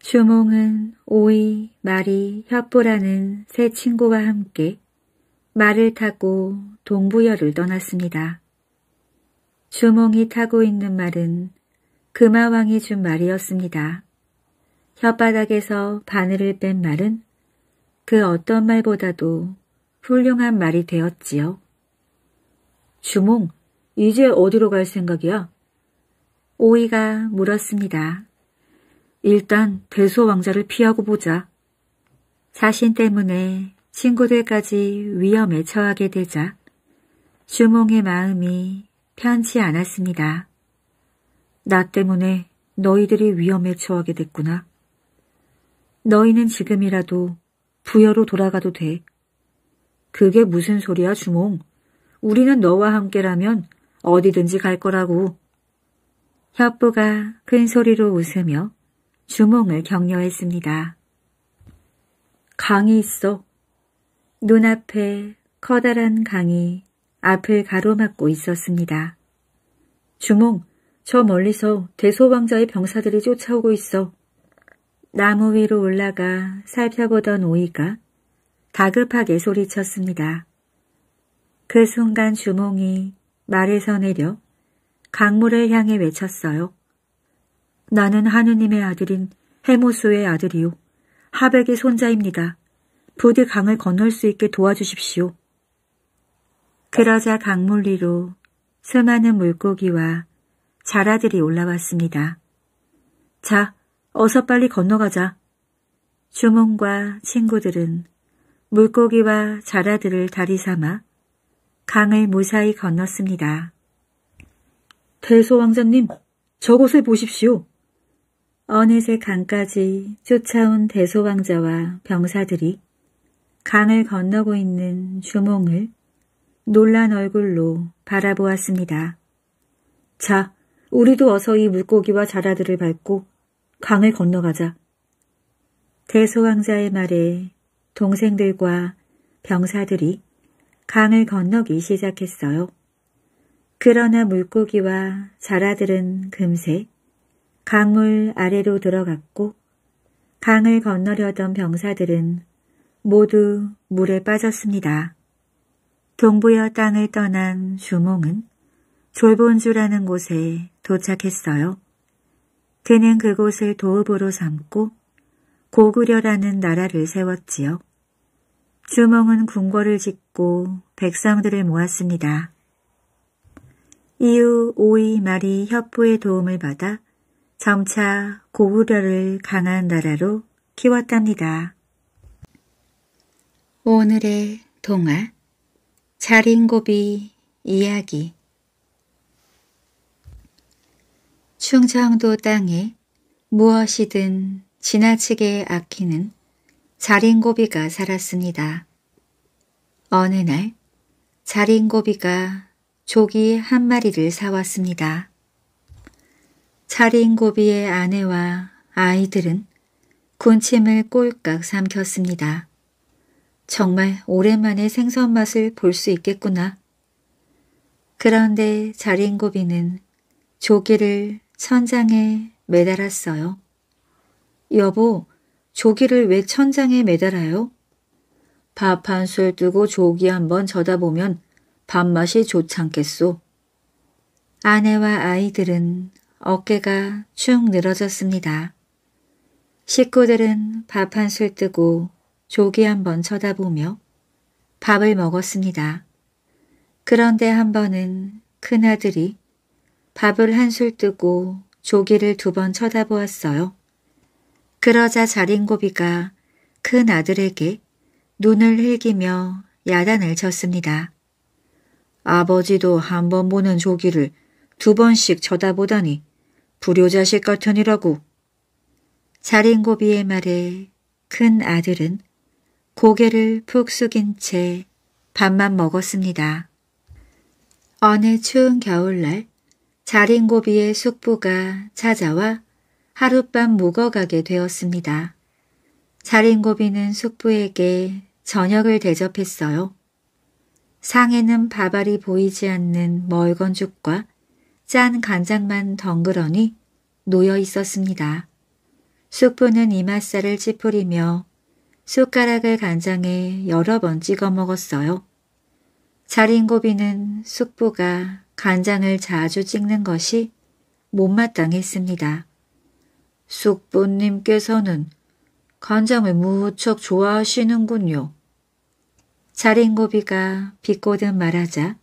주몽은 오이, 마리, 협보라는 세 친구와 함께 말을 타고 동부여를 떠났습니다. 주몽이 타고 있는 말은 금화왕이 준 말이었습니다. 혓바닥에서 바늘을 뺀 말은 그 어떤 말보다도 훌륭한 말이 되었지요. 주몽, 이제 어디로 갈 생각이야? 오이가 물었습니다. 일단 대소왕자를 피하고 보자. 자신 때문에 친구들까지 위험에 처하게 되자 주몽의 마음이 편치 않았습니다. 나 때문에 너희들이 위험에 처하게 됐구나. 너희는 지금이라도 부여로 돌아가도 돼. 그게 무슨 소리야, 주몽. 우리는 너와 함께라면 어디든지 갈 거라고. 협부가 큰 소리로 웃으며 주몽을 격려했습니다. 강이 있어. 눈앞에 커다란 강이 앞을 가로막고 있었습니다. 주몽, 저 멀리서 대소왕자의 병사들이 쫓아오고 있어. 나무 위로 올라가 살펴보던 오이가 다급하게 소리쳤습니다. 그 순간 주몽이 말에서 내려 강물을 향해 외쳤어요. 나는 하느님의 아들인 해모수의 아들이요. 하백의 손자입니다. 부디 강을 건널 수 있게 도와주십시오. 그러자 강물 위로 수많은 물고기와 자라들이 올라왔습니다. 자, 어서 빨리 건너가자. 주몽과 친구들은 물고기와 자라들을 다리 삼아 강을 무사히 건넜습니다. 대소왕자님, 저곳을 보십시오. 어느새 강까지 쫓아온 대소왕자와 병사들이 강을 건너고 있는 주몽을 놀란 얼굴로 바라보았습니다. 자, 우리도 어서 이 물고기와 자라들을 밟고 강을 건너가자. 대소왕자의 말에 동생들과 병사들이 강을 건너기 시작했어요. 그러나 물고기와 자라들은 금세 강물 아래로 들어갔고 강을 건너려던 병사들은 모두 물에 빠졌습니다. 동부여 땅을 떠난 주몽은 졸본주라는 곳에 도착했어요. 그는 그곳을 도읍으로 삼고 고구려라는 나라를 세웠지요. 주몽은 궁궐을 짓고 백성들을 모았습니다. 이후 오이 말이 협부의 도움을 받아 점차 고구려를 강한 나라로 키웠답니다. 오늘의 동화 자린고비 이야기 충청도 땅에 무엇이든 지나치게 아끼는 자린고비가 살았습니다. 어느 날 자린고비가 조기 한 마리를 사왔습니다. 자린고비의 아내와 아이들은 군침을 꼴깍 삼켰습니다. 정말 오랜만에 생선 맛을 볼 수 있겠구나. 그런데 자린고비는 조기를 천장에 매달았어요. 여보, 조기를 왜 천장에 매달아요? 밥 한 술 뜨고 조기 한번 저다보면 밥맛이 좋지 않겠소. 아내와 아이들은 어깨가 축 늘어졌습니다. 식구들은 밥 한 술 뜨고 조기 한 번 쳐다보며 밥을 먹었습니다. 그런데 한 번은 큰아들이 밥을 한 술 뜨고 조기를 두 번 쳐다보았어요. 그러자 자린고비가 큰 아들에게 눈을 흘기며 야단을 쳤습니다. 아버지도 한 번 보는 조기를 두 번씩 쳐다보다니 불효자식 같으니라고. 자린고비의 말에 큰 아들은 고개를 푹 숙인 채 밥만 먹었습니다. 어느 추운 겨울날 자린고비의 숙부가 찾아와 하룻밤 묵어가게 되었습니다. 자린고비는 숙부에게 저녁을 대접했어요. 상에는 밥알이 보이지 않는 멀건 죽과 짠 간장만 덩그러니 놓여 있었습니다. 숙부는 이맛살을 찌푸리며 숟가락을 간장에 여러 번 찍어 먹었어요. 자린고비는 숙부가 간장을 자주 찍는 것이 못마땅했습니다. 숙부님께서는 간장을 무척 좋아하시는군요. 자린고비가 비꼬듯 말하자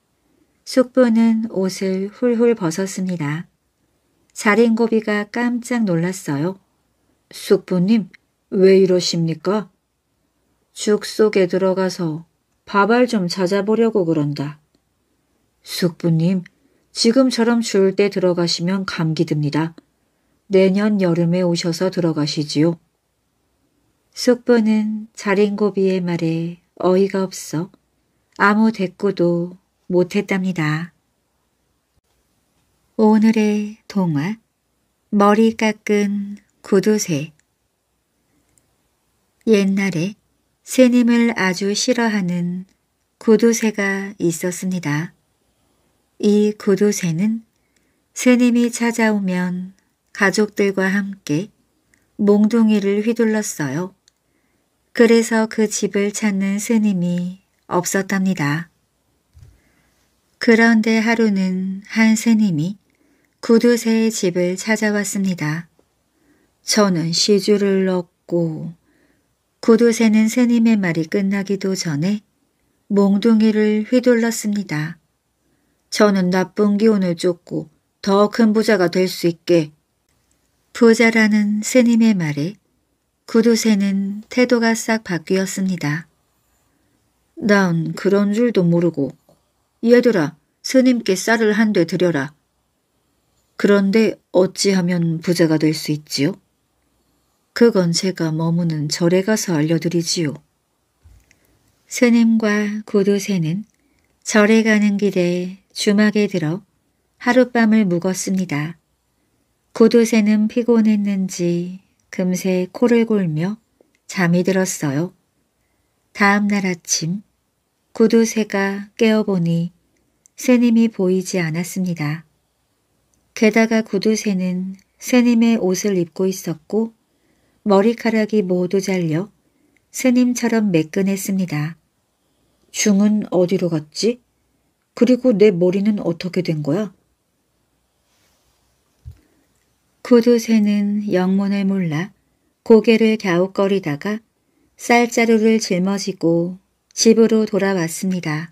숙부는 옷을 훌훌 벗었습니다. 자린고비가 깜짝 놀랐어요. 숙부님, 왜 이러십니까? 죽 속에 들어가서 밥알 좀 찾아보려고 그런다. 숙부님, 지금처럼 줄 때 들어가시면 감기 듭니다. 내년 여름에 오셔서 들어가시지요. 숙부는 자린고비의 말에 어이가 없어 아무 대꾸도 못했답니다. 오늘의 동화 머리 깎은 구두쇠 옛날에 스님을 아주 싫어하는 구두쇠가 있었습니다. 이 구두쇠는 스님이 찾아오면 가족들과 함께 몽둥이를 휘둘렀어요. 그래서 그 집을 찾는 스님이 없었답니다. 그런데 하루는 한 스님이 구두쇠의 집을 찾아왔습니다. 저는 시주를 넣고 구두쇠는 스님의 말이 끝나기도 전에 몽둥이를 휘둘렀습니다. 저는 나쁜 기운을 쫓고 더 큰 부자가 될 수 있게 부자라는 스님의 말에 구두쇠는 태도가 싹 바뀌었습니다. 난 그런 줄도 모르고 얘들아 스님께 쌀을 한 대 드려라. 그런데 어찌하면 부자가 될 수 있지요? 그건 제가 머무는 절에 가서 알려드리지요. 스님과 구두쇠는 절에 가는 길에 주막에 들어 하룻밤을 묵었습니다. 구두쇠는 피곤했는지 금세 코를 골며 잠이 들었어요. 다음 날 아침 구두쇠가 깨어보니 새님이 보이지 않았습니다. 게다가 구두쇠는 새님의 옷을 입고 있었고 머리카락이 모두 잘려 새님처럼 매끈했습니다. 중은 어디로 갔지? 그리고 내 머리는 어떻게 된 거야? 구두쇠는 영문을 몰라 고개를 갸웃거리다가 쌀자루를 짊어지고 집으로 돌아왔습니다.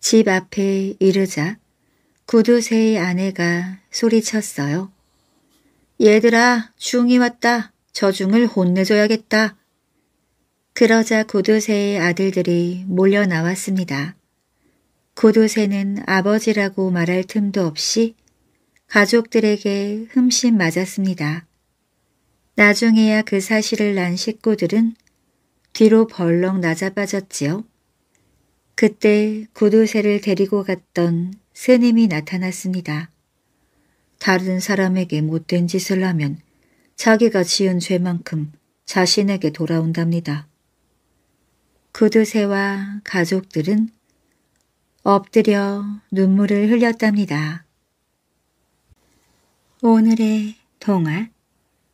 집 앞에 이르자 구두쇠의 아내가 소리쳤어요. 얘들아 중이 왔다. 저중을 혼내줘야겠다. 그러자 구두쇠의 아들들이 몰려 나왔습니다. 구두쇠는 아버지라고 말할 틈도 없이 가족들에게 흠씬 맞았습니다. 나중에야 그 사실을 난 식구들은 뒤로 벌렁 낮아빠졌지요. 그때 구두쇠를 데리고 갔던 스님이 나타났습니다. 다른 사람에게 못된 짓을 하면 자기가 지은 죄만큼 자신에게 돌아온답니다. 구두쇠와 가족들은 엎드려 눈물을 흘렸답니다. 오늘의 동화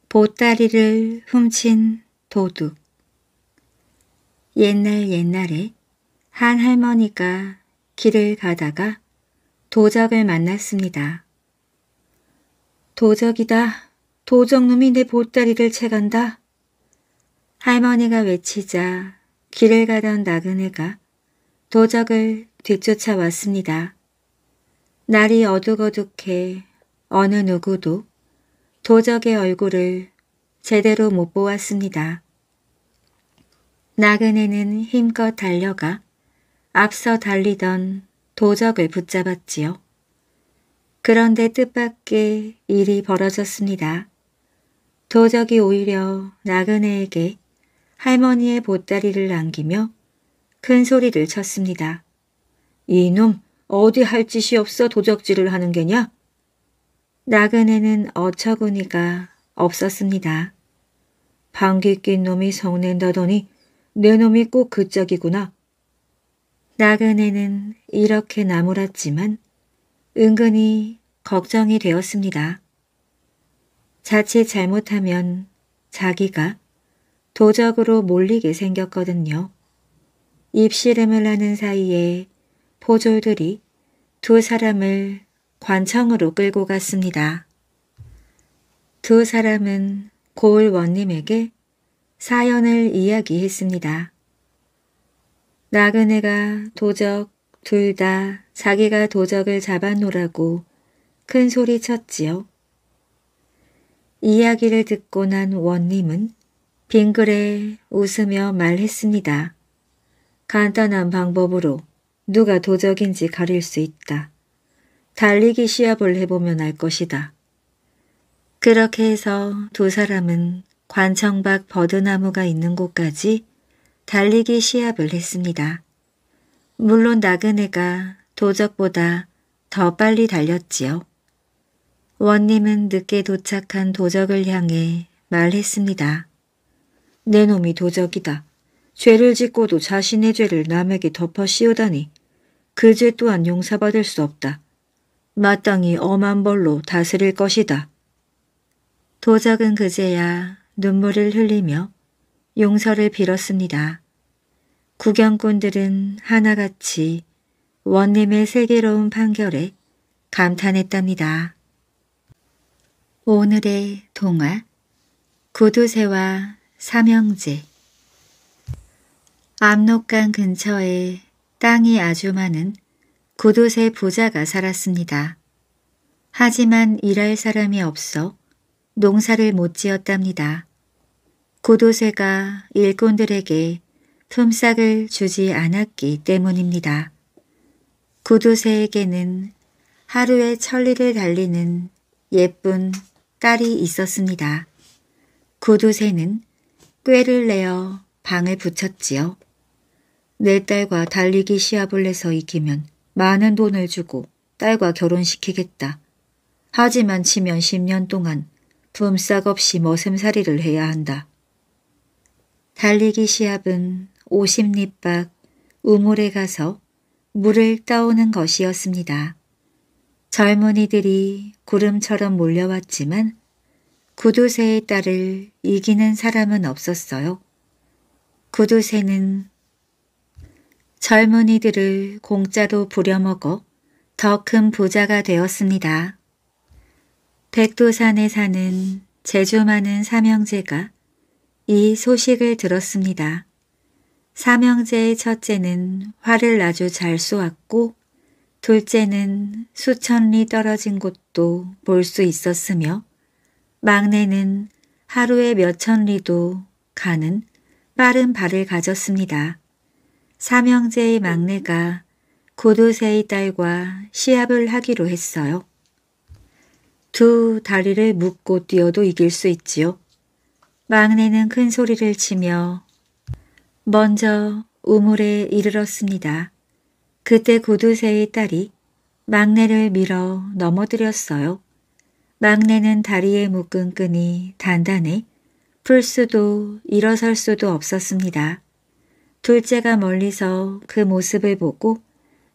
보따리를 훔친 도둑 옛날 옛날에 한 할머니가 길을 가다가 도적을 만났습니다. 도적이다. 도적놈이 내 보따리를 채간다. 할머니가 외치자 길을 가던 나그네가 도적을 뒤쫓아왔습니다. 날이 어둑어둑해 어느 누구도 도적의 얼굴을 제대로 못 보았습니다. 나그네는 힘껏 달려가 앞서 달리던 도적을 붙잡았지요. 그런데 뜻밖의 일이 벌어졌습니다. 도적이 오히려 나그네에게 할머니의 보따리를 남기며 큰 소리를 쳤습니다. 이놈 어디 할 짓이 없어 도적질을 하는 게냐? 나그네는 어처구니가 없었습니다. 방귀 낀 놈이 성낸다더니 내 놈이 꼭그 짝이구나. 나그네는 이렇게 나무랐지만 은근히 걱정이 되었습니다. 자칫 잘못하면 자기가 도적으로 몰리게 생겼거든요. 입씨름을 하는 사이에 포졸들이 두 사람을 관청으로 끌고 갔습니다. 두 사람은 고을 원님에게 사연을 이야기했습니다. 나그네가 도적 둘 다 자기가 도적을 잡아놓으라고 큰 소리 쳤지요. 이야기를 듣고 난 원님은 빙그레 웃으며 말했습니다. 간단한 방법으로 누가 도적인지 가릴 수 있다. 달리기 시합을 해보면 알 것이다. 그렇게 해서 두 사람은 관청박 버드나무가 있는 곳까지 달리기 시합을 했습니다. 물론 나그네가 도적보다 더 빨리 달렸지요. 원님은 늦게 도착한 도적을 향해 말했습니다. 내 놈이 도적이다. 죄를 짓고도 자신의 죄를 남에게 덮어 씌우다니 그 죄 또한 용서받을 수 없다. 마땅히 엄한 벌로 다스릴 것이다. 도적은 그제야 눈물을 흘리며 용서를 빌었습니다. 구경꾼들은 하나같이 원님의 세계로운 판결에 감탄했답니다. 오늘의 동화 구두쇠와 삼형제 압록강 근처에 땅이 아주 많은 굿옷의 부자가 살았습니다. 하지만 일할 사람이 없어 농사를 못 지었답니다. 구도세가 일꾼들에게 품삯을 주지 않았기 때문입니다. 구도세에게는 하루에 천리를 달리는 예쁜 딸이 있었습니다. 구도세는 꾀를 내어 방을 붙였지요. 내 딸과 달리기 시합을 해서 이기면 많은 돈을 주고 딸과 결혼시키겠다. 하지만 치면 10년 동안 품싹 없이 머슴살이를 해야 한다. 달리기 시합은 50리 밖 우물에 가서 물을 따오는 것이었습니다. 젊은이들이 구름처럼 몰려왔지만 구두쇠의 딸을 이기는 사람은 없었어요. 구두쇠는 젊은이들을 공짜도 부려먹어 더 큰 부자가 되었습니다. 백두산에 사는 재주 많은 삼형제가 이 소식을 들었습니다. 삼형제의 첫째는 화를 아주 잘 쏘았고 둘째는 수천 리 떨어진 곳도 볼 수 있었으며 막내는 하루에 몇천 리도 가는 빠른 발을 가졌습니다. 삼형제의 막내가 고두새의 딸과 시합을 하기로 했어요. 두 다리를 묶고 뛰어도 이길 수 있지요. 막내는 큰 소리를 치며 먼저 우물에 이르렀습니다. 그때 고두새의 딸이 막내를 밀어 넘어뜨렸어요. 막내는 다리에 묶은 끈이 단단해 풀 수도 일어설 수도 없었습니다. 둘째가 멀리서 그 모습을 보고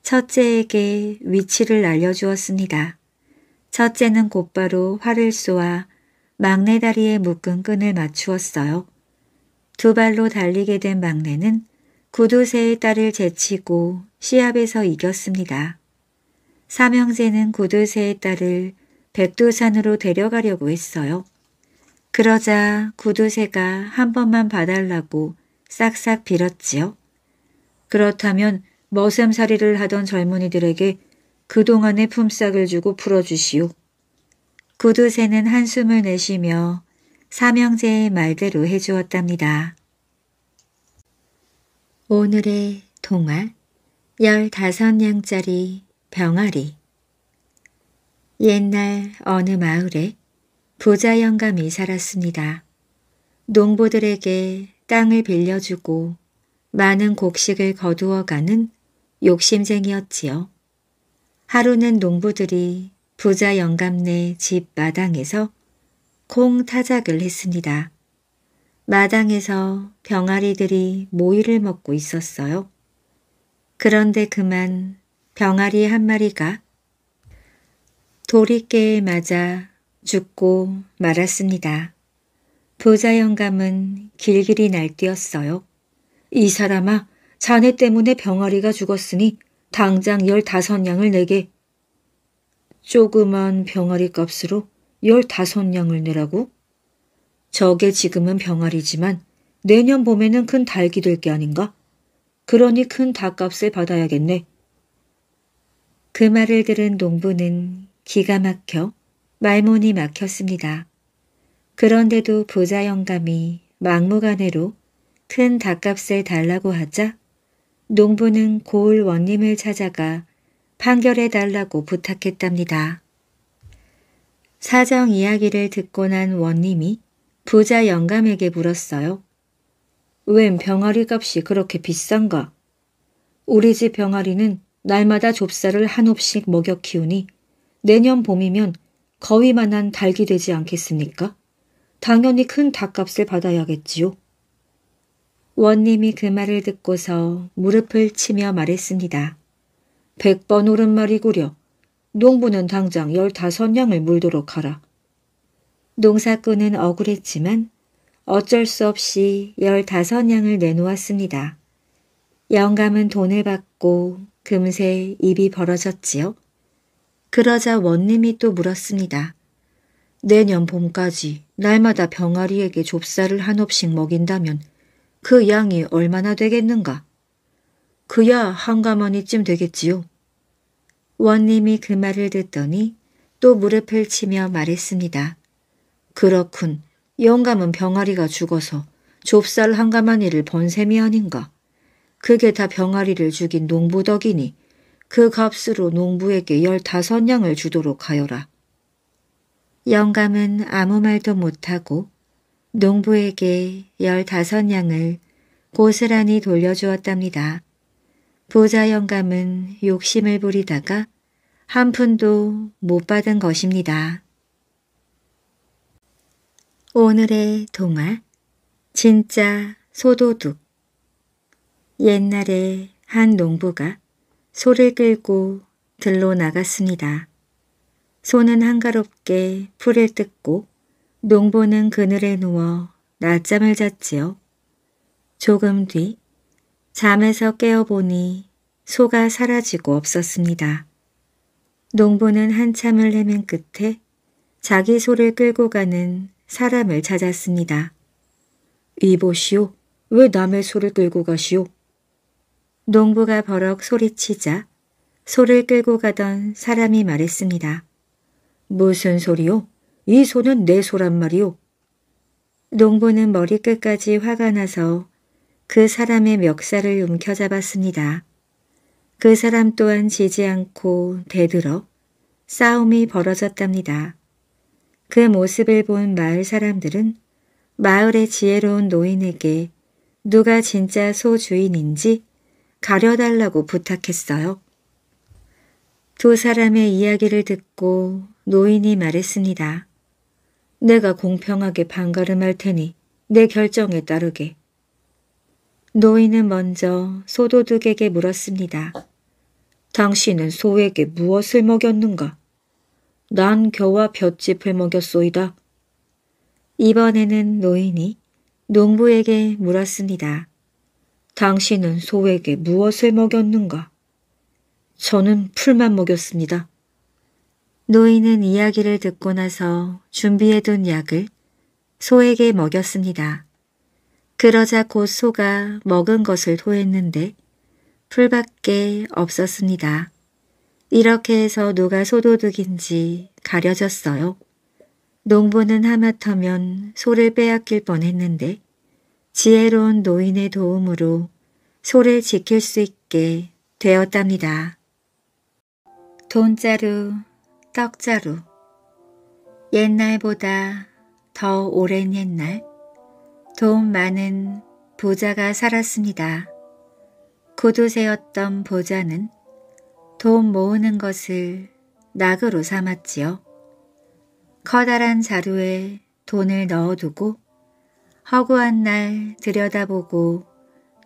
첫째에게 위치를 알려주었습니다. 첫째는 곧바로 활을 쏘아 막내다리에 묶은 끈을 맞추었어요. 두 발로 달리게 된 막내는 구두쇠의 딸을 제치고 시합에서 이겼습니다. 삼형제는 구두쇠의 딸을 백두산으로 데려가려고 했어요. 그러자 구두쇠가 한 번만 봐달라고 싹싹 빌었지요. 그렇다면 머슴살이를 하던 젊은이들에게 그동안의 품삯을 주고 풀어주시오. 구두쇠는 한숨을 내쉬며 삼형제의 말대로 해주었답니다. 오늘의 동화 15냥짜리 병아리 옛날 어느 마을에 부자 영감이 살았습니다. 농부들에게 땅을 빌려주고 많은 곡식을 거두어가는 욕심쟁이였지요. 하루는 농부들이 부자 영감네 집 마당에서 콩 타작을 했습니다. 마당에서 병아리들이 모이를 먹고 있었어요. 그런데 그만 병아리 한 마리가 도리깨에 맞아 죽고 말았습니다. 부자 영감은 길길이 날뛰었어요. 이 사람아, 자네 때문에 병아리가 죽었으니 당장 열다섯 냥을 내게. 조그만 병아리 값으로 열다섯 냥을 내라고? 저게 지금은 병아리지만 내년 봄에는 큰 달기 될 게 아닌가? 그러니 큰 닭값을 받아야겠네. 그 말을 들은 농부는 기가 막혀 말문이 막혔습니다. 그런데도 부자 영감이 막무가내로 큰 닭값을 달라고 하자 농부는 고을 원님을 찾아가 판결해 달라고 부탁했답니다. 사정 이야기를 듣고 난 원님이 부자 영감에게 물었어요. 웬 병아리 값이 그렇게 비싼가? 우리 집 병아리는 날마다 좁쌀을 한 홉씩 먹여 키우니 내년 봄이면 거위만한 달기 되지 않겠습니까? 당연히 큰 닭값을 받아야겠지요. 원님이 그 말을 듣고서 무릎을 치며 말했습니다. 백번 옳은 말이구려. 농부는 당장 열다섯 냥을 물도록 하라. 농사꾼은 억울했지만 어쩔 수 없이 열다섯 냥을 내놓았습니다. 영감은 돈을 받고 금세 입이 벌어졌지요. 그러자 원님이 또 물었습니다. 내년 봄까지 날마다 병아리에게 좁쌀을 한홉씩 먹인다면 그 양이 얼마나 되겠는가? 그야 한 가마니쯤 되겠지요. 원님이 그 말을 듣더니 또 무릎을 치며 말했습니다. 그렇군. 영감은 병아리가 죽어서 좁쌀 한 가마니를 번 셈이 아닌가. 그게 다 병아리를 죽인 농부 덕이니 그 값으로 농부에게 열다섯 냥을 주도록 하여라. 영감은 아무 말도 못하고 농부에게 열다섯 양을 고스란히 돌려주었답니다. 부자 영감은 욕심을 부리다가 한 푼도 못 받은 것입니다. 오늘의 동화 진짜 소도둑 옛날에 한 농부가 소를 끌고 들로 나갔습니다. 소는 한가롭게 풀을 뜯고 농부는 그늘에 누워 낮잠을 잤지요. 조금 뒤 잠에서 깨어보니 소가 사라지고 없었습니다. 농부는 한참을 헤맨 끝에 자기 소를 끌고 가는 사람을 찾았습니다. 이보시오. 왜 남의 소를 끌고 가시오? 농부가 버럭 소리치자 소를 끌고 가던 사람이 말했습니다. 무슨 소리요? 이 소는 내 소란 말이요. 농부는 머리끝까지 화가 나서 그 사람의 멱살을 움켜잡았습니다. 그 사람 또한 지지 않고 대들어 싸움이 벌어졌답니다. 그 모습을 본 마을 사람들은 마을의 지혜로운 노인에게 누가 진짜 소 주인인지 가려달라고 부탁했어요. 두 사람의 이야기를 듣고 노인이 말했습니다. 내가 공평하게 반가름할 테니 내 결정에 따르게. 노인은 먼저 소도둑에게 물었습니다. 당신은 소에게 무엇을 먹였는가? 난 겨와 볏짚을 먹였소이다. 이번에는 노인이 농부에게 물었습니다. 당신은 소에게 무엇을 먹였는가? 저는 풀만 먹였습니다. 노인은 이야기를 듣고 나서 준비해둔 약을 소에게 먹였습니다. 그러자 곧 소가 먹은 것을 토했는데 풀밖에 없었습니다. 이렇게 해서 누가 소도둑인지 가려졌어요. 농부는 하마터면 소를 빼앗길 뻔했는데 지혜로운 노인의 도움으로 소를 지킬 수 있게 되었답니다. 돈자루 떡자루 옛날보다 더 오랜 옛날 돈 많은 부자가 살았습니다. 구두쇠였던 부자는 돈 모으는 것을 낙으로 삼았지요. 커다란 자루에 돈을 넣어두고 허구한 날 들여다보고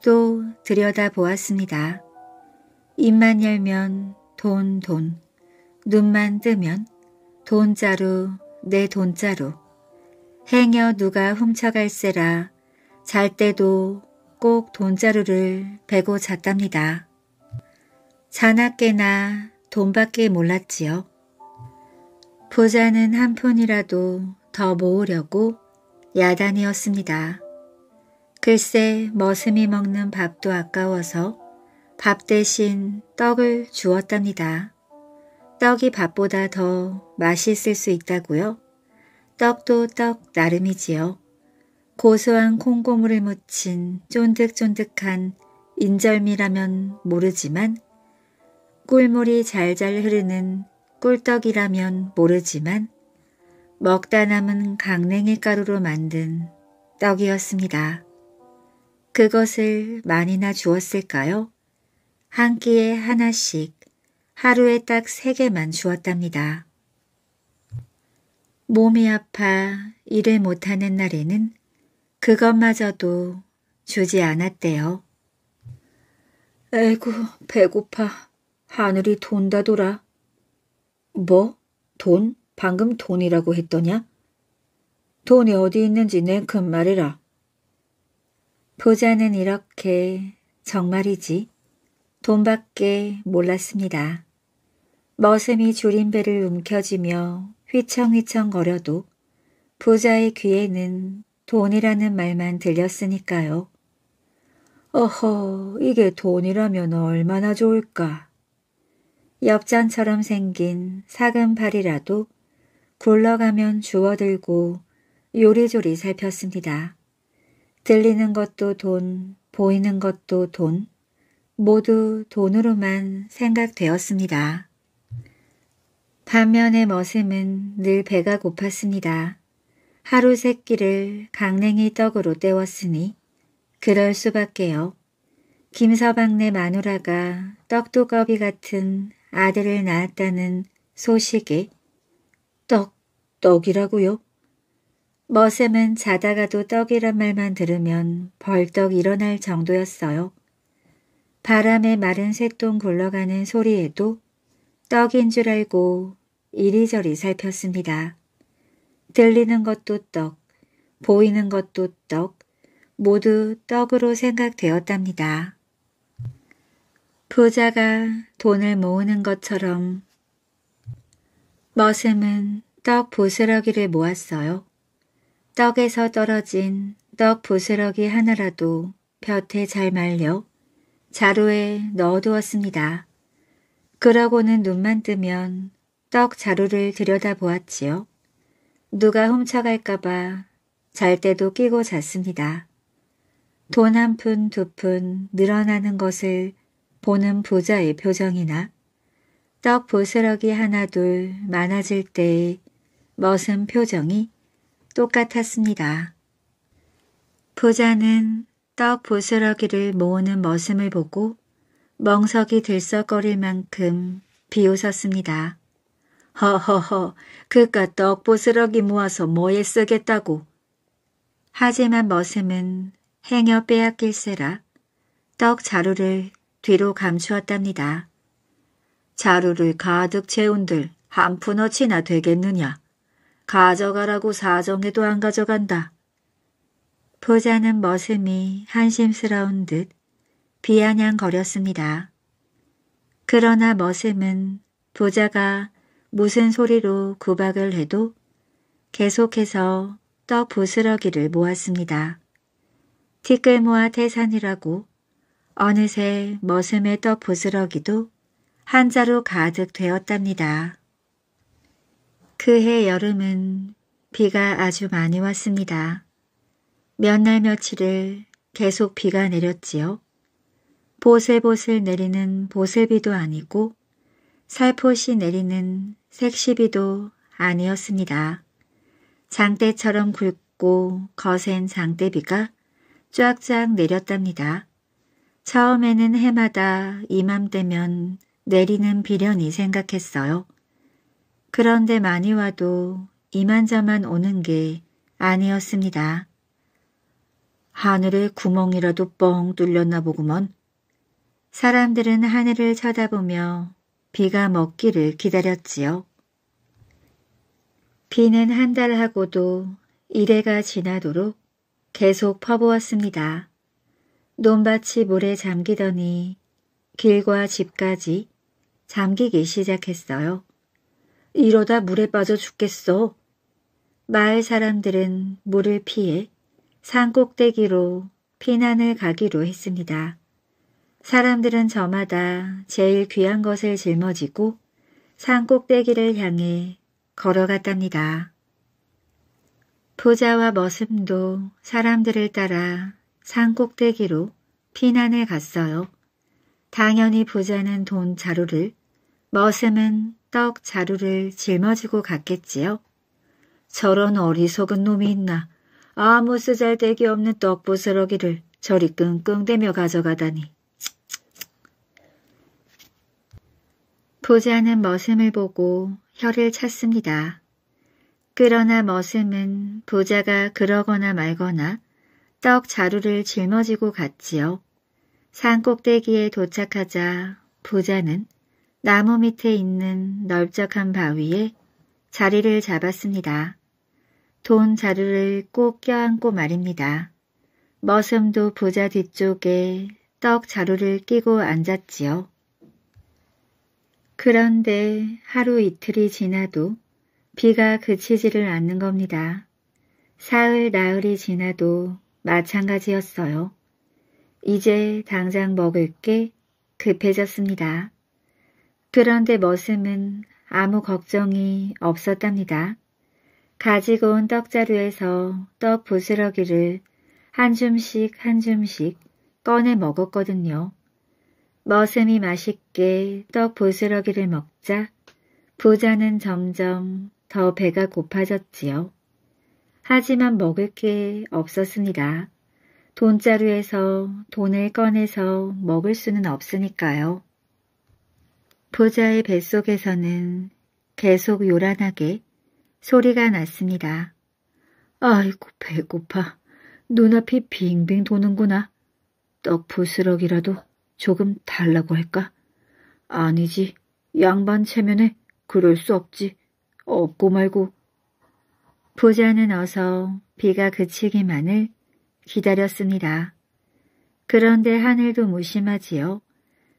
또 들여다보았습니다. 입만 열면 돈, 돈, 눈만 뜨면 돈자루 내 돈자루 행여 누가 훔쳐갈세라 잘 때도 꼭 돈자루를 베고 잤답니다. 자나깨나 돈밖에 몰랐지요. 부자는 한 푼이라도 더 모으려고 야단이었습니다. 글쎄 머슴이 먹는 밥도 아까워서 밥 대신 떡을 주었답니다. 떡이 밥보다 더 맛있을 수 있다고요? 떡도 떡 나름이지요. 고소한 콩고물을 묻힌 쫀득쫀득한 인절미라면 모르지만 꿀물이 잘잘 흐르는 꿀떡이라면 모르지만 먹다 남은 강냉이 가루로 만든 떡이었습니다. 그것을 많이나 주었을까요? 한 끼에 하나씩 하루에 딱 세 개만 주었답니다. 몸이 아파 일을 못하는 날에는 그것마저도 주지 않았대요. 에구 배고파. 하늘이 돈다더라. 뭐? 돈? 방금 돈이라고 했더냐? 돈이 어디 있는지 내금 말해라. 부자는 이렇게 정말이지. 돈밖에 몰랐습니다. 머슴이 줄임배를 움켜쥐며 휘청휘청 거려도 부자의 귀에는 돈이라는 말만 들렸으니까요. 어허, 이게 돈이라면 얼마나 좋을까. 엽전처럼 생긴 사금팔이라도 굴러가면 주워들고 요리조리 살폈습니다. 들리는 것도 돈, 보이는 것도 돈, 모두 돈으로만 생각되었습니다. 반면에 머슴은 늘 배가 고팠습니다. 하루 세 끼를 강냉이 떡으로 때웠으니 그럴 수밖에요. 김서방네 마누라가 떡두꺼비 같은 아들을 낳았다는 소식에 떡, 떡이라고요? 머슴은 자다가도 떡이란 말만 들으면 벌떡 일어날 정도였어요. 바람에 마른 새똥 굴러가는 소리에도 떡인 줄 알고 이리저리 살폈습니다. 들리는 것도 떡, 보이는 것도 떡, 모두 떡으로 생각되었답니다. 부자가 돈을 모으는 것처럼 머슴은 떡 부스러기를 모았어요. 떡에서 떨어진 떡 부스러기 하나라도 볕에 잘 말려 자루에 넣어두었습니다. 그러고는 눈만 뜨면 떡 자루를 들여다보았지요. 누가 훔쳐갈까봐 잘 때도 끼고 잤습니다. 돈 한 푼 두 푼 늘어나는 것을 보는 부자의 표정이나 떡 부스러기 하나 둘 많아질 때의 멋은 표정이 똑같았습니다. 부자는 떡보스러기를 모으는 머슴을 보고 멍석이 들썩거릴 만큼 비웃었습니다. 허허허, 그깟 떡보스러기 모아서 뭐에 쓰겠다고. 하지만 머슴은 행여 빼앗길세라 떡 자루를 뒤로 감추었답니다. 자루를 가득 채운들 한 푼어치나 되겠느냐. 가져가라고 사정에도안 가져간다. 보자는 머슴이 한심스러운 듯 비아냥거렸습니다. 그러나 머슴은 보자가 무슨 소리로 구박을 해도 계속해서 떡 부스러기를 모았습니다. 티끌 모아 태산이라고 어느새 머슴의 떡 부스러기도 한 자로 가득 되었답니다. 그해 여름은 비가 아주 많이 왔습니다. 몇날 며칠을 계속 비가 내렸지요. 보슬보슬 내리는 보슬비도 아니고 살포시 내리는 색시비도 아니었습니다. 장대처럼 굵고 거센 장대비가 쫙쫙 내렸답니다. 처음에는 해마다 이맘때면 내리는 비련이 생각했어요. 그런데 많이 와도 이만저만 오는 게 아니었습니다. 하늘에 구멍이라도 뻥 뚫렸나 보구먼. 사람들은 하늘을 쳐다보며 비가 먹기를 기다렸지요. 비는 한 달하고도 이래가 지나도록 계속 퍼부었습니다. 논밭이 물에 잠기더니 길과 집까지 잠기기 시작했어요. 이러다 물에 빠져 죽겠어. 마을 사람들은 물을 피해 산 꼭대기로 피난을 가기로 했습니다. 사람들은 저마다 제일 귀한 것을 짊어지고 산 꼭대기를 향해 걸어갔답니다. 부자와 머슴도 사람들을 따라 산 꼭대기로 피난을 갔어요. 당연히 부자는 돈 자루를, 머슴은 떡 자루를 짊어지고 갔겠지요. 저런 어리석은 놈이 있나. 아무 쓰잘데기 없는 떡부스러기를 저리 끙끙대며 가져가다니. 부자는 머슴을 보고 혀를 찼습니다. 그러나 머슴은 부자가 그러거나 말거나 떡 자루를 짊어지고 갔지요. 산 꼭대기에 도착하자 부자는 나무 밑에 있는 넓적한 바위에 자리를 잡았습니다. 돈 자루를 꼭 껴안고 말입니다. 머슴도 부자 뒤쪽에 떡 자루를 끼고 앉았지요. 그런데 하루 이틀이 지나도 비가 그치지를 않는 겁니다. 사흘 나흘이 지나도 마찬가지였어요. 이제 당장 먹을 게 급해졌습니다. 그런데 머슴은 아무 걱정이 없었답니다. 가지고 온 떡자루에서 떡 부스러기를 한 줌씩 한 줌씩 꺼내 먹었거든요. 머슴이 맛있게 떡 부스러기를 먹자 부자는 점점 더 배가 고파졌지요. 하지만 먹을 게 없었습니다. 돈자루에서 돈을 꺼내서 먹을 수는 없으니까요. 부자의 뱃속에서는 계속 요란하게 소리가 났습니다. 아이고 배고파. 눈앞이 빙빙 도는구나. 떡 부스럭이라도 조금 달라고 할까? 아니지. 양반 체면에 그럴 수 없지. 없고 말고. 부자는 어서 비가 그치기만을 기다렸습니다. 그런데 하늘도 무심하지요.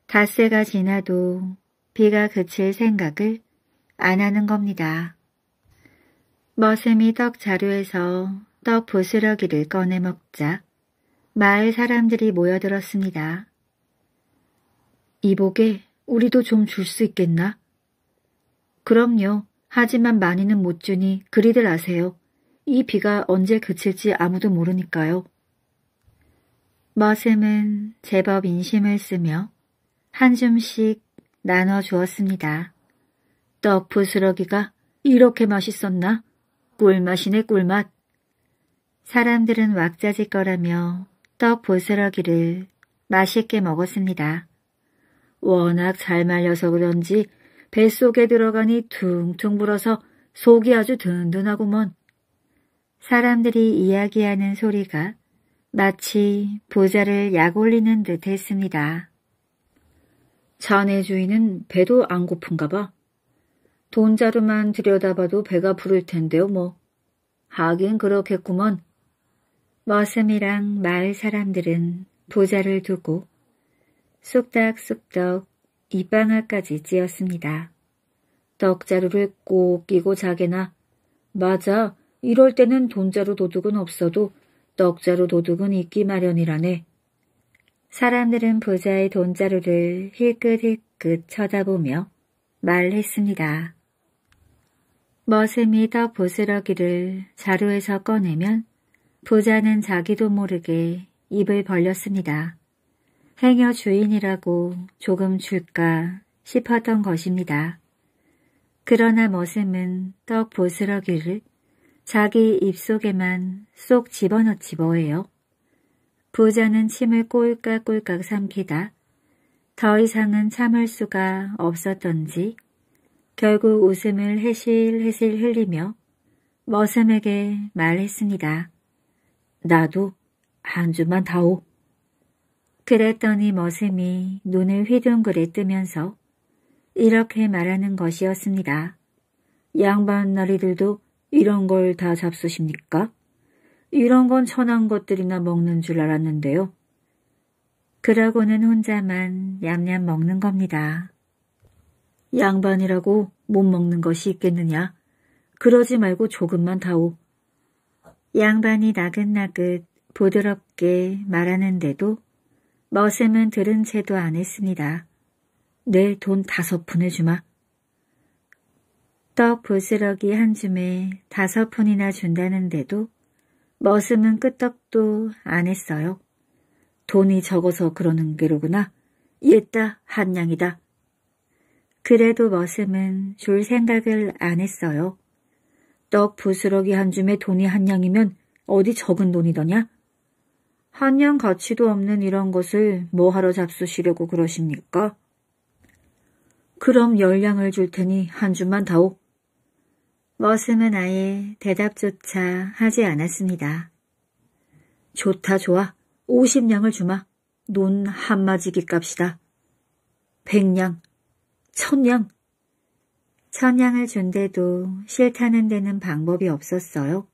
닷새가 지나도 비가 그칠 생각을 안 하는 겁니다. 머슴이 떡 자루에서 떡 부스러기를 꺼내 먹자 마을 사람들이 모여들었습니다. 이복에 우리도 좀 줄 수 있겠나? 그럼요. 하지만 많이는 못 주니 그리들 아세요. 이 비가 언제 그칠지 아무도 모르니까요. 머슴은 제법 인심을 쓰며 한 줌씩 나눠 주었습니다. 떡 부스러기가 이렇게 맛있었나? 꿀맛이네 꿀맛. 사람들은 왁자지 거라며 떡 보스러기를 맛있게 먹었습니다. 워낙 잘 말려서 그런지 뱃속에 들어가니 퉁퉁 불어서 속이 아주 든든하고먼 사람들이 이야기하는 소리가 마치 보자를 약올리는 듯 했습니다. 자네 주인은 배도 안 고픈가 봐. 돈자루만 들여다봐도 배가 부를 텐데요, 뭐. 하긴 그렇겠구먼. 머슴이랑 마을 사람들은 보자를 두고 쑥닥쑥덕 이방아까지 찧었습니다. 떡자루를꼭 끼고 자게나. 맞아, 이럴 때는 돈자루 도둑은 없어도 떡자루 도둑은 있기 마련이라네. 사람들은 부자의 돈자루를 힐끗힐끗 쳐다보며 말했습니다. 머슴이 떡 부스러기를 자루에서 꺼내면 부자는 자기도 모르게 입을 벌렸습니다. 행여 주인이라고 조금 줄까 싶었던 것입니다. 그러나 머슴은 떡 부스러기를 자기 입속에만 쏙 집어넣지 뭐예요. 부자는 침을 꼴깍꼴깍 삼키다 더 이상은 참을 수가 없었던지 결국 웃음을 해실해실 흘리며 머슴에게 말했습니다. 나도 한 주만 다오. 그랬더니 머슴이 눈을 휘둥그레 뜨면서 이렇게 말하는 것이었습니다. 양반 나리들도 이런 걸 다 잡수십니까? 이런 건 천한 것들이나 먹는 줄 알았는데요. 그러고는 혼자만 냠냠 먹는 겁니다. 양반이라고 못 먹는 것이 있겠느냐. 그러지 말고 조금만 다오. 양반이 나긋나긋 부드럽게 말하는데도 머슴은 들은 채도 안 했습니다. 내 돈 다섯 푼을주마떡 부스러기 한 줌에 다섯 푼이나 준다는데도 머슴은 끄떡도 안 했어요. 돈이 적어서 그러는 게로구나. 옛다 한양이다. 그래도 머슴은 줄 생각을 안 했어요. 떡 부스러기 한 줌에 돈이 한냥이면 어디 적은 돈이더냐? 한 냥 가치도 없는 이런 것을 뭐하러 잡수시려고 그러십니까? 그럼 열 양을 줄 테니 한 줌만 다오. 머슴은 아예 대답조차 하지 않았습니다. 좋다 좋아. 5 0냥을 주마. 논 한마지기 값이다. 백냥 천냥! 천냥을 준대도 싫다는 데는 방법이 없었어요.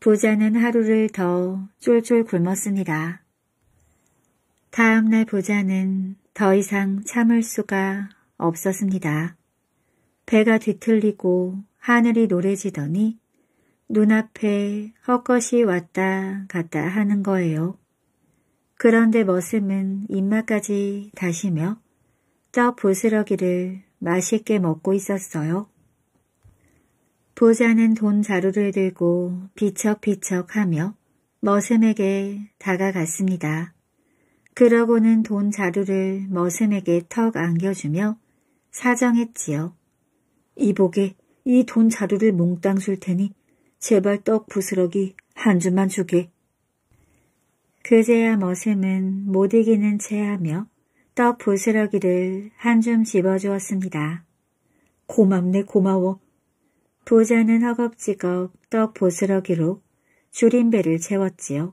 부자는 하루를 더 쫄쫄 굶었습니다. 다음날 부자는 더 이상 참을 수가 없었습니다. 배가 뒤틀리고 하늘이 노래지더니 눈앞에 헛것이 왔다 갔다 하는 거예요. 그런데 머슴은 입맛까지 다시며 떡 부스러기를 맛있게 먹고 있었어요. 보자는 돈 자루를 들고 비척비척 하며 머슴에게 다가갔습니다. 그러고는 돈 자루를 머슴에게 턱 안겨주며 사정했지요. 이보게이 돈 자루를 몽땅 줄 테니 제발 떡 부스러기 한 줌만 주게. 그제야 머슴은 못 이기는 채하며 떡 부스러기를 한 줌 집어주었습니다. 고맙네 고마워. 부자는 허겁지겁 떡 부스러기로 줄임 배를 채웠지요.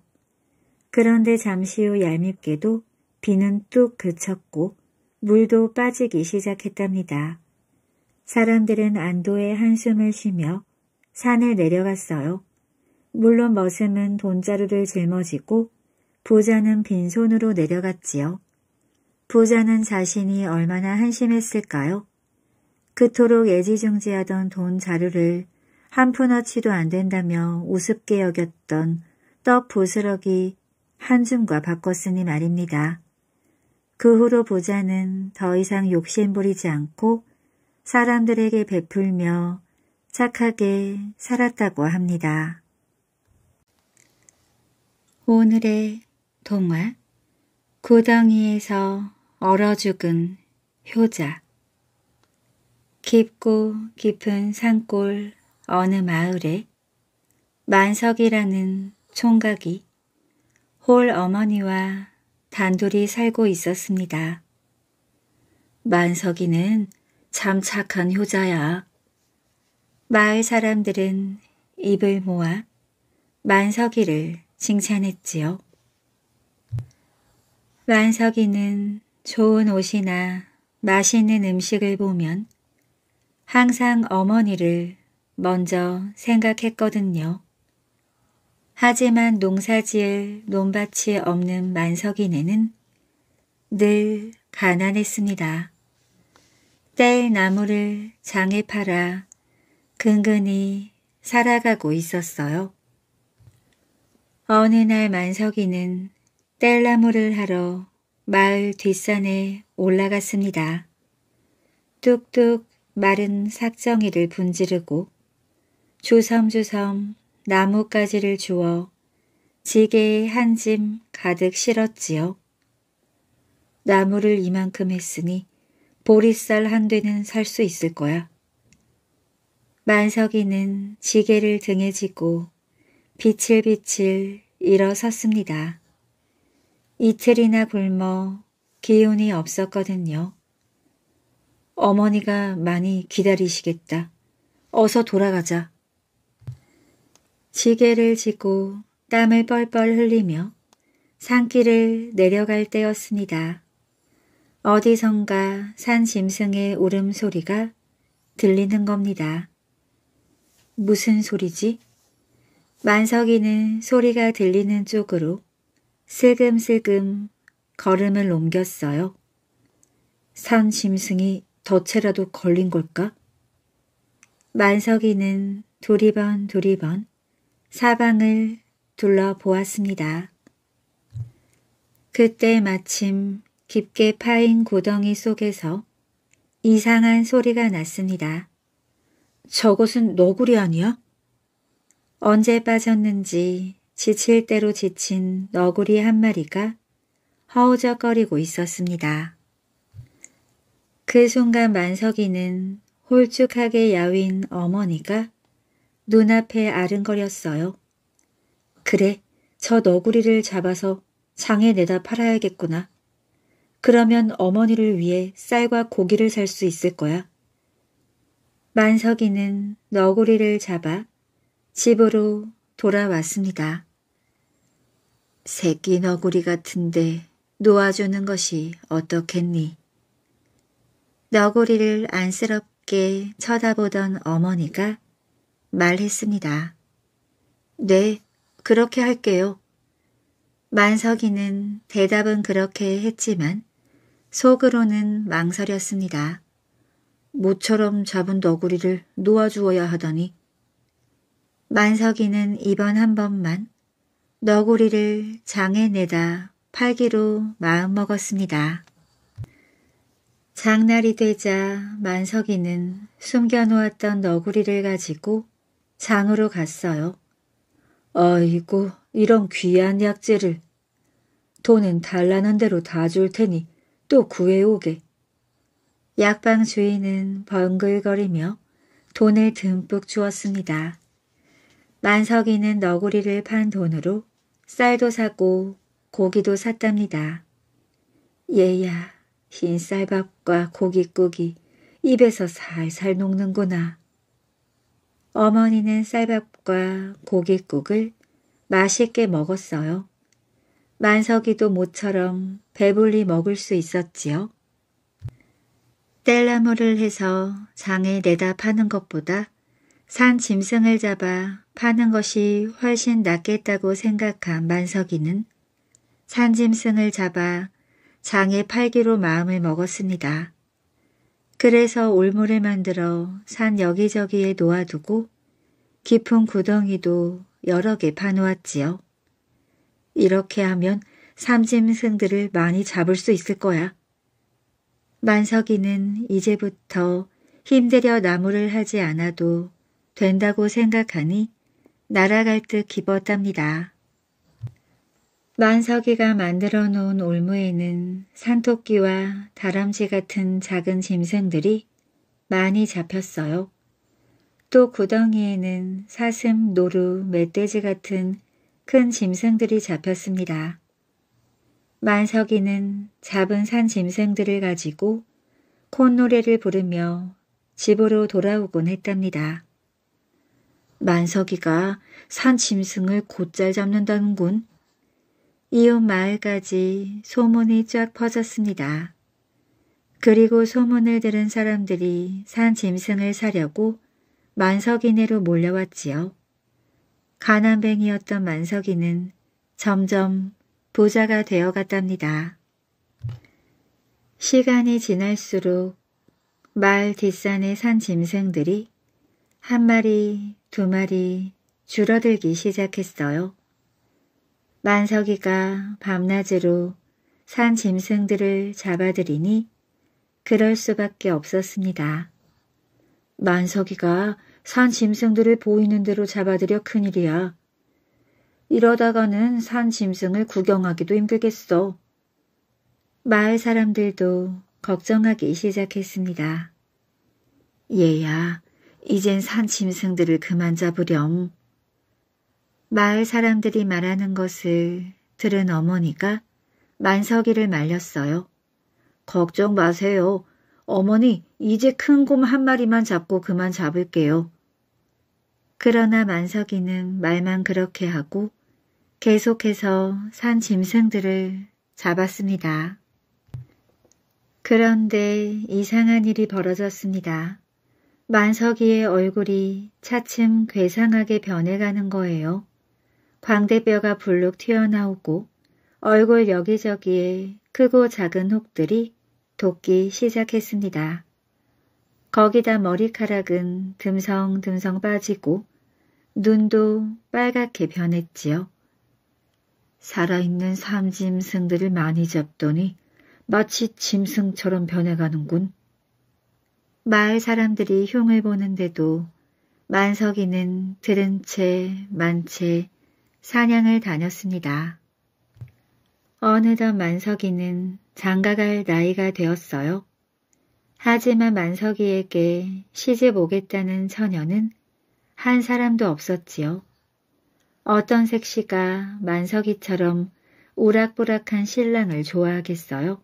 그런데 잠시 후 얄밉게도 비는 뚝 그쳤고 물도 빠지기 시작했답니다. 사람들은 안도의 한숨을 쉬며 산에 내려갔어요. 물론 머슴은 돈자루를 짊어지고 부자는 빈손으로 내려갔지요. 부자는 자신이 얼마나 한심했을까요? 그토록 애지중지하던 돈자료를한 푼어치도 안 된다며 우습게 여겼던 떡 부스러기 한 줌과 바꿨으니 말입니다. 그 후로 부자는 더 이상 욕심 부리지 않고 사람들에게 베풀며 착하게 살았다고 합니다. 오늘의 동화 구덩이에서 얼어 죽은 효자 깊고 깊은 산골 어느 마을에 만석이라는 총각이 홀 어머니와 단둘이 살고 있었습니다. 만석이는 참 착한 효자야. 마을 사람들은 입을 모아 만석이를 칭찬했지요. 만석이는 좋은 옷이나 맛있는 음식을 보면 항상 어머니를 먼저 생각했거든요. 하지만 농사지을 논밭이 없는 만석이네는 늘 가난했습니다. 뗄 나무를 장에 팔아 근근히 살아가고 있었어요. 어느 날 만석이는 뗄나무를 하러 마을 뒷산에 올라갔습니다. 뚝뚝 마른 삭정이를 분지르고 주섬주섬 나뭇가지를 주워 지게에 한 짐 가득 실었지요. 나무를 이만큼 했으니 보리쌀 한 되는 살 수 있을 거야. 만석이는 지게를 등에 지고 비칠비칠 일어섰습니다. 이틀이나 굶어 기운이 없었거든요. 어머니가 많이 기다리시겠다. 어서 돌아가자. 지게를 지고 땀을 뻘뻘 흘리며 산길을 내려갈 때였습니다. 어디선가 산 짐승의 울음소리가 들리는 겁니다. 무슨 소리지? 만석이는 소리가 들리는 쪽으로 슬금슬금 걸음을 옮겼어요. 산 짐승이 덫에라도 걸린 걸까? 만석이는 두리번두리번 사방을 둘러보았습니다. 그때 마침 깊게 파인 구덩이 속에서 이상한 소리가 났습니다. 저것은 너구리 아니야? 언제 빠졌는지 지칠 대로 지친 너구리 한 마리가 허우적거리고 있었습니다. 그 순간 만석이는 홀쭉하게 야윈 어머니가 눈앞에 아른거렸어요. 그래, 저 너구리를 잡아서 장에 내다 팔아야겠구나. 그러면 어머니를 위해 쌀과 고기를 살 수 있을 거야. 만석이는 너구리를 잡아 집으로 돌아왔습니다. 새끼 너구리 같은데 놓아주는 것이 어떻겠니? 너구리를 안쓰럽게 쳐다보던 어머니가 말했습니다. 네, 그렇게 할게요. 만석이는 대답은 그렇게 했지만 속으로는 망설였습니다. 모처럼 잡은 너구리를 놓아주어야 하더니 만석이는 이번 한 번만 너구리를 장에 내다 팔기로 마음먹었습니다. 장날이 되자 만석이는 숨겨놓았던 너구리를 가지고 장으로 갔어요. 어이고 이런 귀한 약재를 돈은 달라는 대로 다 줄 테니 또 구해오게. 약방 주인은 번글거리며 돈을 듬뿍 주었습니다. 만석이는 너구리를 판 돈으로 쌀도 사고 고기도 샀답니다. 얘야 흰 쌀밥과 고깃국이 입에서 살살 녹는구나. 어머니는 쌀밥과 고깃국을 맛있게 먹었어요. 만석이도 모처럼 배불리 먹을 수 있었지요. 뗄나무를 해서 장에 내다 파는 것보다 산 짐승을 잡아 파는 것이 훨씬 낫겠다고 생각한 만석이는 산 짐승을 잡아 장에 팔기로 마음을 먹었습니다. 그래서 올무를 만들어 산 여기저기에 놓아두고 깊은 구덩이도 여러 개 파놓았지요. 이렇게 하면 삼짐승들을 많이 잡을 수 있을 거야. 만석이는 이제부터 힘들여 나무를 하지 않아도 된다고 생각하니 날아갈 듯 기뻤답니다. 만석이가 만들어 놓은 올무에는 산토끼와 다람쥐 같은 작은 짐승들이 많이 잡혔어요. 또 구덩이에는 사슴, 노루, 멧돼지 같은 큰 짐승들이 잡혔습니다. 만석이는 잡은 산 짐승들을 가지고 콧노래를 부르며 집으로 돌아오곤 했답니다. 만석이가 산 짐승을 곧잘 잡는다는군. 이웃 마을까지 소문이 쫙 퍼졌습니다. 그리고 소문을 들은 사람들이 산 짐승을 사려고 만석이네로 몰려왔지요. 가난뱅이였던 만석이는 점점 부자가 되어갔답니다. 시간이 지날수록 마을 뒷산의 산 짐승들이 한 마리, 두 마리 줄어들기 시작했어요. 만석이가 밤낮으로 산 짐승들을 잡아들이니 그럴 수밖에 없었습니다. 만석이가 산 짐승들을 보이는 대로 잡아들여 큰일이야. 이러다가는 산 짐승을 구경하기도 힘들겠어. 마을 사람들도 걱정하기 시작했습니다. 얘야, 이젠 산 짐승들을 그만 잡으렴. 마을 사람들이 말하는 것을 들은 어머니가 만석이를 말렸어요. 걱정 마세요. 어머니, 이제 큰 곰 한 마리만 잡고 그만 잡을게요. 그러나 만석이는 말만 그렇게 하고 계속해서 산 짐승들을 잡았습니다. 그런데 이상한 일이 벌어졌습니다. 만석이의 얼굴이 차츰 괴상하게 변해가는 거예요. 광대뼈가 불룩 튀어나오고 얼굴 여기저기에 크고 작은 혹들이 돋기 시작했습니다. 거기다 머리카락은 듬성듬성 빠지고 눈도 빨갛게 변했지요. 살아있는 삼짐승들을 많이 잡더니 마치 짐승처럼 변해가는군. 마을 사람들이 흉을 보는데도 만석이는 들은 채 만채 사냥을 다녔습니다. 어느덧 만석이는 장가갈 나이가 되었어요. 하지만 만석이에게 시집 오겠다는 처녀는 한 사람도 없었지요. 어떤 색시가 만석이처럼 우락부락한 신랑을 좋아하겠어요?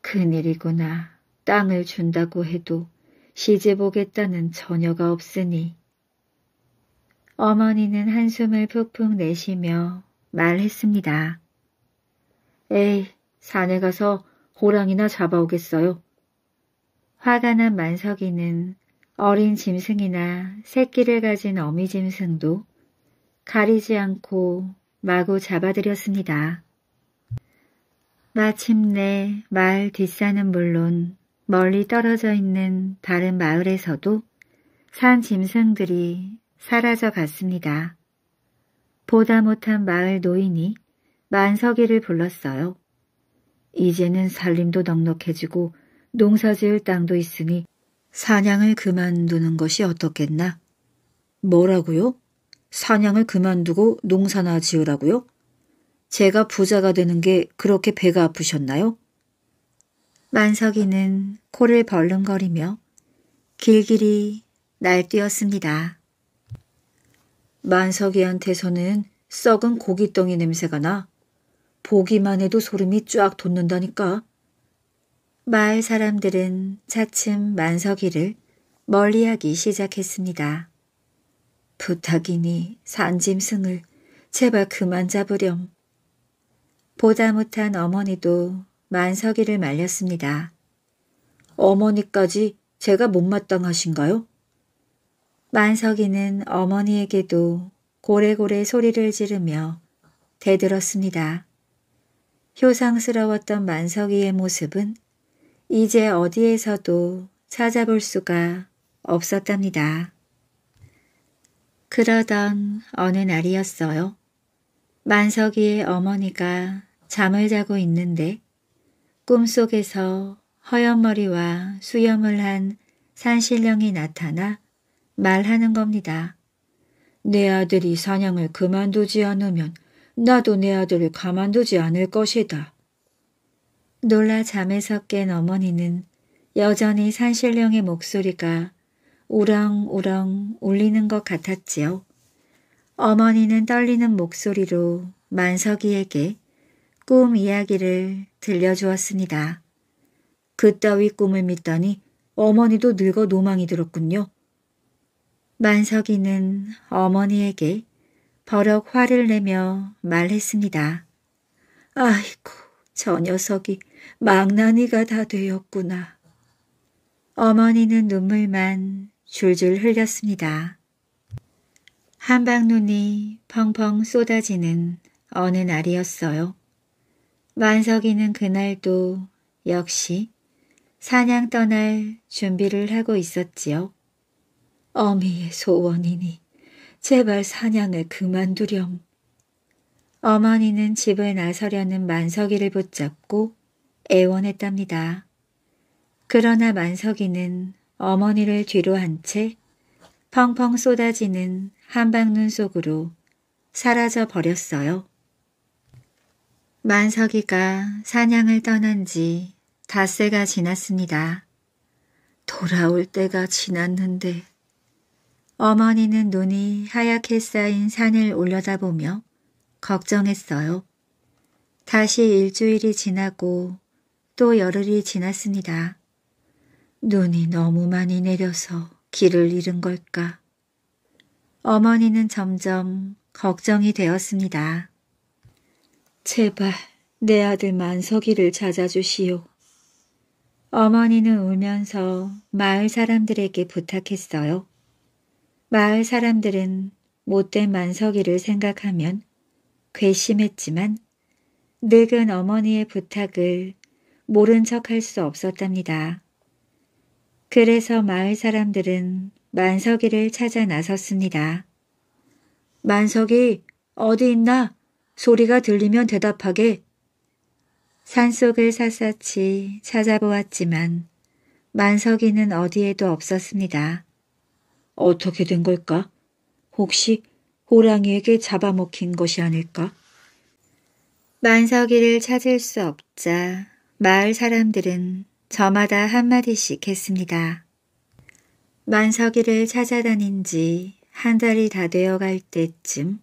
큰일이구나. 땅을 준다고 해도 시집오겠다는 전혀가 없으니. 어머니는 한숨을 푹푹 내쉬며 말했습니다. 에이, 산에 가서 호랑이나 잡아오겠어요. 화가 난 만석이는 어린 짐승이나 새끼를 가진 어미 짐승도 가리지 않고 마구 잡아들였습니다. 마침내 말 뒷산은 물론 멀리 떨어져 있는 다른 마을에서도 산 짐승들이 사라져 갔습니다. 보다 못한 마을 노인이 만석이를 불렀어요. 이제는 살림도 넉넉해지고 농사지을 땅도 있으니 사냥을 그만두는 것이 어떻겠나? 뭐라고요? 사냥을 그만두고 농사나 지으라고요? 제가 부자가 되는 게 그렇게 배가 아프셨나요? 만석이는 코를 벌렁거리며 길길이 날뛰었습니다. 만석이한테서는 썩은 고깃덩이 냄새가 나 보기만 해도 소름이 쫙 돋는다니까. 마을 사람들은 차츰 만석이를 멀리하기 시작했습니다. 부탁이니 산짐승을 제발 그만 잡으렴. 보다 못한 어머니도 만석이를 말렸습니다. 어머니까지 제가 못마땅하신가요? 만석이는 어머니에게도 고래고래 소리를 지르며 대들었습니다. 효상스러웠던 만석이의 모습은 이제 어디에서도 찾아볼 수가 없었답니다. 그러던 어느 날이었어요. 만석이의 어머니가 잠을 자고 있는데 꿈속에서 허연머리와 수염을 한 산신령이 나타나 말하는 겁니다. 내 아들이 사냥을 그만두지 않으면 나도 내 아들을 가만두지 않을 것이다. 놀라 잠에서 깬 어머니는 여전히 산신령의 목소리가 우렁우렁 울리는 것 같았지요. 어머니는 떨리는 목소리로 만석이에게 꿈 이야기를 들려주었습니다. 그따위 꿈을 믿더니 어머니도 늙어 노망이 들었군요. 만석이는 어머니에게 버럭 화를 내며 말했습니다. 아이고, 저 녀석이 망나니가 다 되었구나. 어머니는 눈물만 줄줄 흘렸습니다. 한방 눈이 펑펑 쏟아지는 어느 날이었어요. 만석이는 그날도 역시 사냥 떠날 준비를 하고 있었지요. 어미의 소원이니 제발 사냥을 그만두렴. 어머니는 집을 나서려는 만석이를 붙잡고 애원했답니다. 그러나 만석이는 어머니를 뒤로 한 채 펑펑 쏟아지는 한방눈 속으로 사라져 버렸어요. 만석이가 사냥을 떠난 지 닷새가 지났습니다. 돌아올 때가 지났는데 어머니는 눈이 하얗게 쌓인 산을 올려다보며 걱정했어요. 다시 일주일이 지나고 또 열흘이 지났습니다. 눈이 너무 많이 내려서 길을 잃은 걸까. 어머니는 점점 걱정이 되었습니다. 제발 내 아들 만석이를 찾아주시오. 어머니는 울면서 마을 사람들에게 부탁했어요. 마을 사람들은 못된 만석이를 생각하면 괘씸했지만 늙은 어머니의 부탁을 모른 척할 수 없었답니다. 그래서 마을 사람들은 만석이를 찾아 나섰습니다. 만석이 어디 있나? 소리가 들리면 대답하게 산속을 샅샅이 찾아보았지만 만석이는 어디에도 없었습니다. 어떻게 된 걸까? 혹시 호랑이에게 잡아먹힌 것이 아닐까? 만석이를 찾을 수 없자 마을 사람들은 저마다 한마디씩 했습니다. 만석이를 찾아다닌 지 한 달이 다 되어갈 때쯤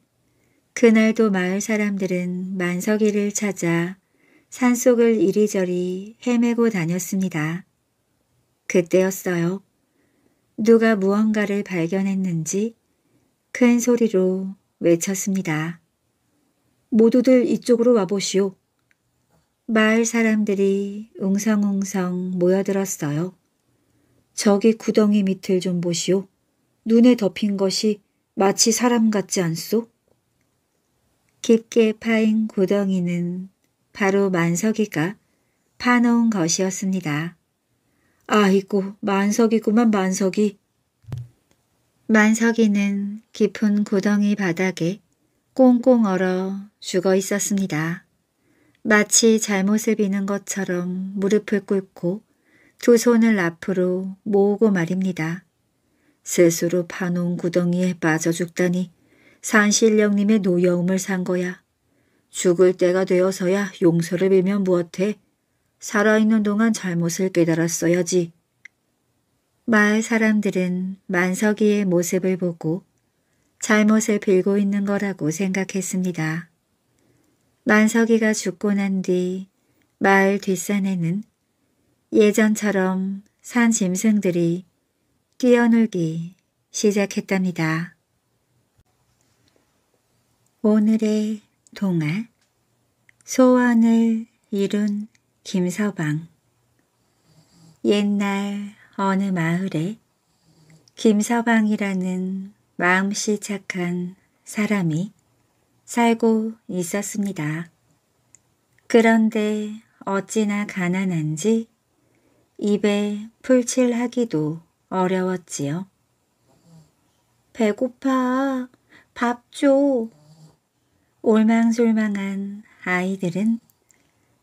그날도 마을 사람들은 만석이를 찾아 산속을 이리저리 헤매고 다녔습니다. 그때였어요. 누가 무언가를 발견했는지 큰 소리로 외쳤습니다. 모두들 이쪽으로 와보시오. 마을 사람들이 웅성웅성 모여들었어요. 저기 구덩이 밑을 좀 보시오. 눈에 덮인 것이 마치 사람 같지 않소? 깊게 파인 구덩이는 바로 만석이가 파놓은 것이었습니다. 아이고 만석이구만 만석이. 만석이는 깊은 구덩이 바닥에 꽁꽁 얼어 죽어 있었습니다. 마치 잘못을 비는 것처럼 무릎을 꿇고 두 손을 앞으로 모으고 말입니다. 스스로 파놓은 구덩이에 빠져 죽다니 산신령님의 노여움을 산 거야. 죽을 때가 되어서야 용서를 빌면 무엇해. 살아있는 동안 잘못을 깨달았어야지. 마을 사람들은 만석이의 모습을 보고 잘못을 빌고 있는 거라고 생각했습니다. 만석이가 죽고 난 뒤 마을 뒷산에는 예전처럼 산 짐승들이 뛰어놀기 시작했답니다. 오늘의 동화 소원을 이룬 김서방 옛날 어느 마을에 김서방이라는 마음씨 착한 사람이 살고 있었습니다. 그런데 어찌나 가난한지 입에 풀칠하기도 어려웠지요. 배고파. 밥 줘. 올망졸망한 아이들은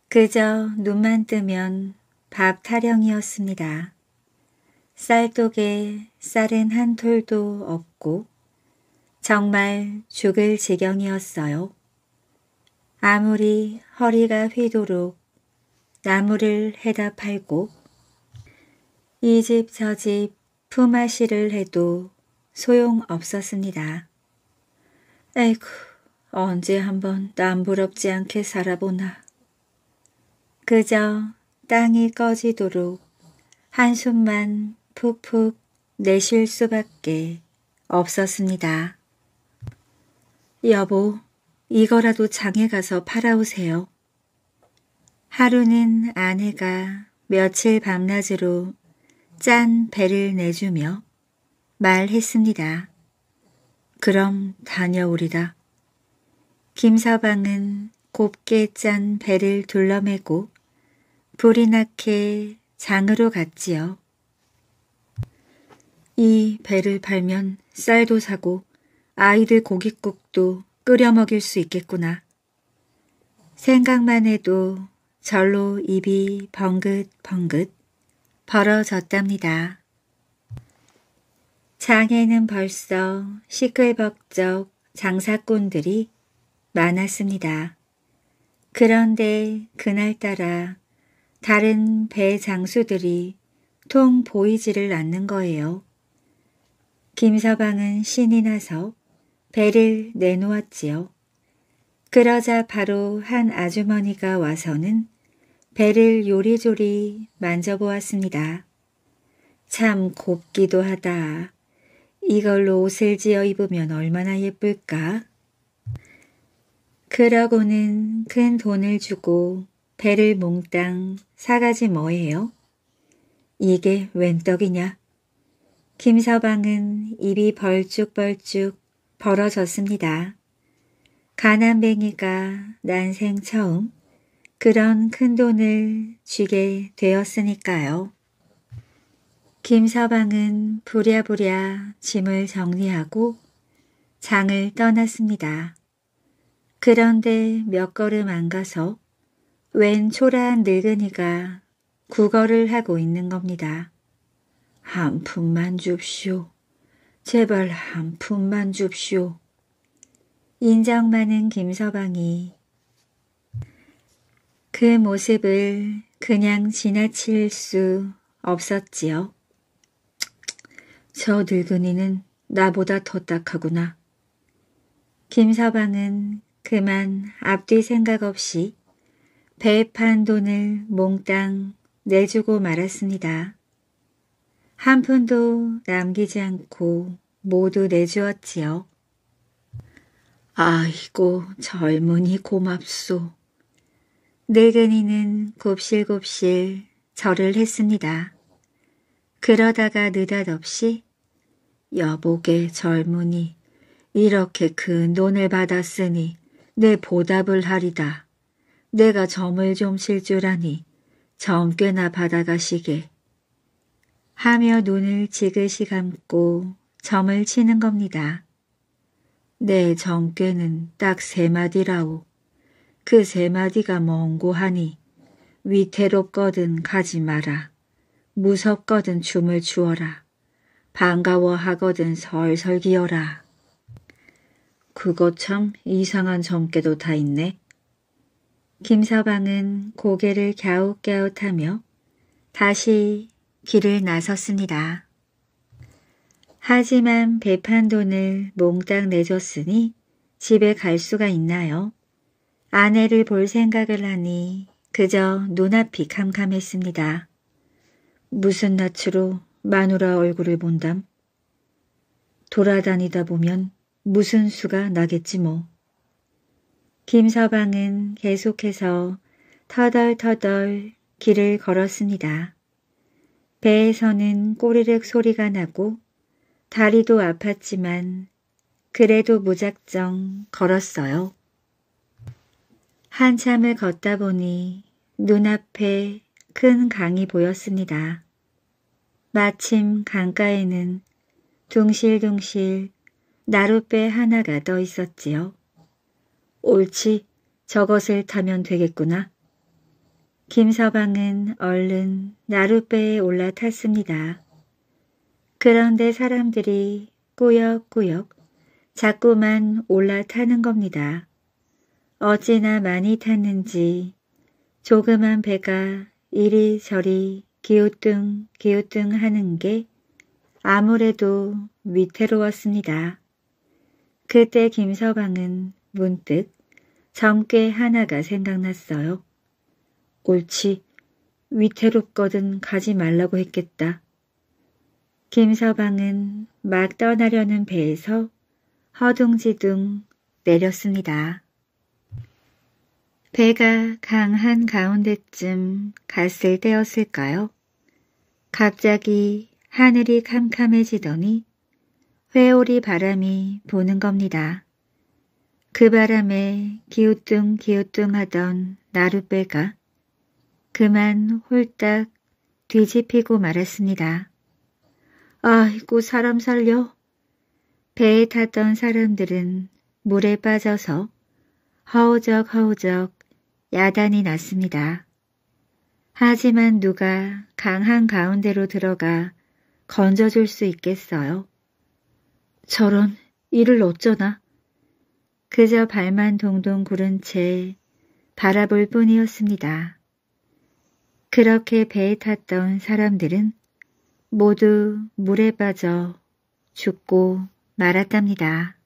그저 눈만 뜨면 밥 타령이었습니다. 쌀독에 쌀은 한 톨도 없고 정말 죽을 지경이었어요. 아무리 허리가 휘도록 나무를 해다 팔고 이 집 저 집 품앗이를 해도 소용없었습니다. 에이구 언제 한번 남부럽지 않게 살아보나. 그저 땅이 꺼지도록 한숨만 푹푹 내쉴 수밖에 없었습니다. 여보, 이거라도 장에 가서 팔아오세요. 하루는 아내가 며칠 밤낮으로 짠 배를 내주며 말했습니다. 그럼 다녀오리다. 김서방은 곱게 짠 배를 둘러매고 불이 나게 장으로 갔지요. 이 배를 팔면 쌀도 사고 아이들 고깃국도 끓여 먹일 수 있겠구나. 생각만 해도 절로 입이 벙긋벙긋 벌어졌답니다. 장에는 벌써 시끌벅적 장사꾼들이 많았습니다. 그런데 그날따라 다른 배 장수들이 통 보이지를 않는 거예요. 김서방은 신이 나서 배를 내놓았지요. 그러자 바로 한 아주머니가 와서는 배를 요리조리 만져보았습니다. 참 곱기도 하다. 이걸로 옷을 지어 입으면 얼마나 예쁠까? 그러고는 큰 돈을 주고 배를 몽땅 사가지 뭐해요? 이게 웬 떡이냐? 김서방은 입이 벌쭉벌쭉 벌어졌습니다. 가난뱅이가 난생 처음 그런 큰 돈을 쥐게 되었으니까요. 김서방은 부랴부랴 짐을 정리하고 장을 떠났습니다. 그런데 몇 걸음 안 가서 웬 초라한 늙은이가 구걸을 하고 있는 겁니다. 한 푼만 줍쇼 제발 한 푼만 줍쇼 인정 많은 김서방이 그 모습을 그냥 지나칠 수 없었지요. 저 늙은이는 나보다 더 딱하구나. 김서방은 그만 앞뒤 생각 없이 배판 돈을 몽땅 내주고 말았습니다. 한 푼도 남기지 않고 모두 내주었지요. 아이고 젊은이 고맙소. 늙은이는 곱실곱실 절을 했습니다. 그러다가 느닷없이 여보게 젊은이 이렇게 큰 돈을 받았으니 내 보답을 하리다. 내가 점을 좀 실 줄 아니 점 꽤나 받아가시게. 하며 눈을 지그시 감고 점을 치는 겁니다. 내점께는딱 세 마디라오. 그 세 마디가 멍고하니 위태롭거든 가지 마라. 무섭거든 춤을 추어라. 반가워하거든 설설 기어라. 그거 참 이상한 점괘도 다 있네. 김서방은 고개를 갸웃갸웃하며 다시 길을 나섰습니다. 하지만 배판 돈을 몽땅 내줬으니 집에 갈 수가 있나요? 아내를 볼 생각을 하니 그저 눈앞이 캄캄했습니다. 무슨 낯으로 마누라 얼굴을 본담? 돌아다니다 보면 무슨 수가 나겠지 뭐. 김서방은 계속해서 터덜터덜 길을 걸었습니다. 배에서는 꼬리륵 소리가 나고 다리도 아팠지만 그래도 무작정 걸었어요. 한참을 걷다 보니 눈앞에 큰 강이 보였습니다. 마침 강가에는 둥실둥실 나룻배 하나가 떠 있었지요. 옳지, 저것을 타면 되겠구나. 김서방은 얼른 나룻배에 올라탔습니다. 그런데 사람들이 꾸역꾸역 자꾸만 올라타는 겁니다. 어찌나 많이 탔는지 조그만 배가 이리저리 기우뚱 기우뚱 하는 게 아무래도 위태로웠습니다. 그때 김서방은 문득 점괘 하나가 생각났어요. 옳지. 위태롭거든 가지 말라고 했겠다. 김서방은 막 떠나려는 배에서 허둥지둥 내렸습니다. 배가 강한 가운데쯤 갔을 때였을까요? 갑자기 하늘이 캄캄해지더니 회오리 바람이 부는 겁니다. 그 바람에 기우뚱 기우뚱하던 나룻배가 그만 홀딱 뒤집히고 말았습니다. 아이고 사람 살려. 배에 탔던 사람들은 물에 빠져서 허우적 허우적 야단이 났습니다. 하지만 누가 강한 가운데로 들어가 건져줄 수 있겠어요? 저런 이를 어쩌나. 그저 발만 동동 구른 채 바라볼 뿐이었습니다. 그렇게 배에 탔던 사람들은 모두 물에 빠져 죽고 말았답니다.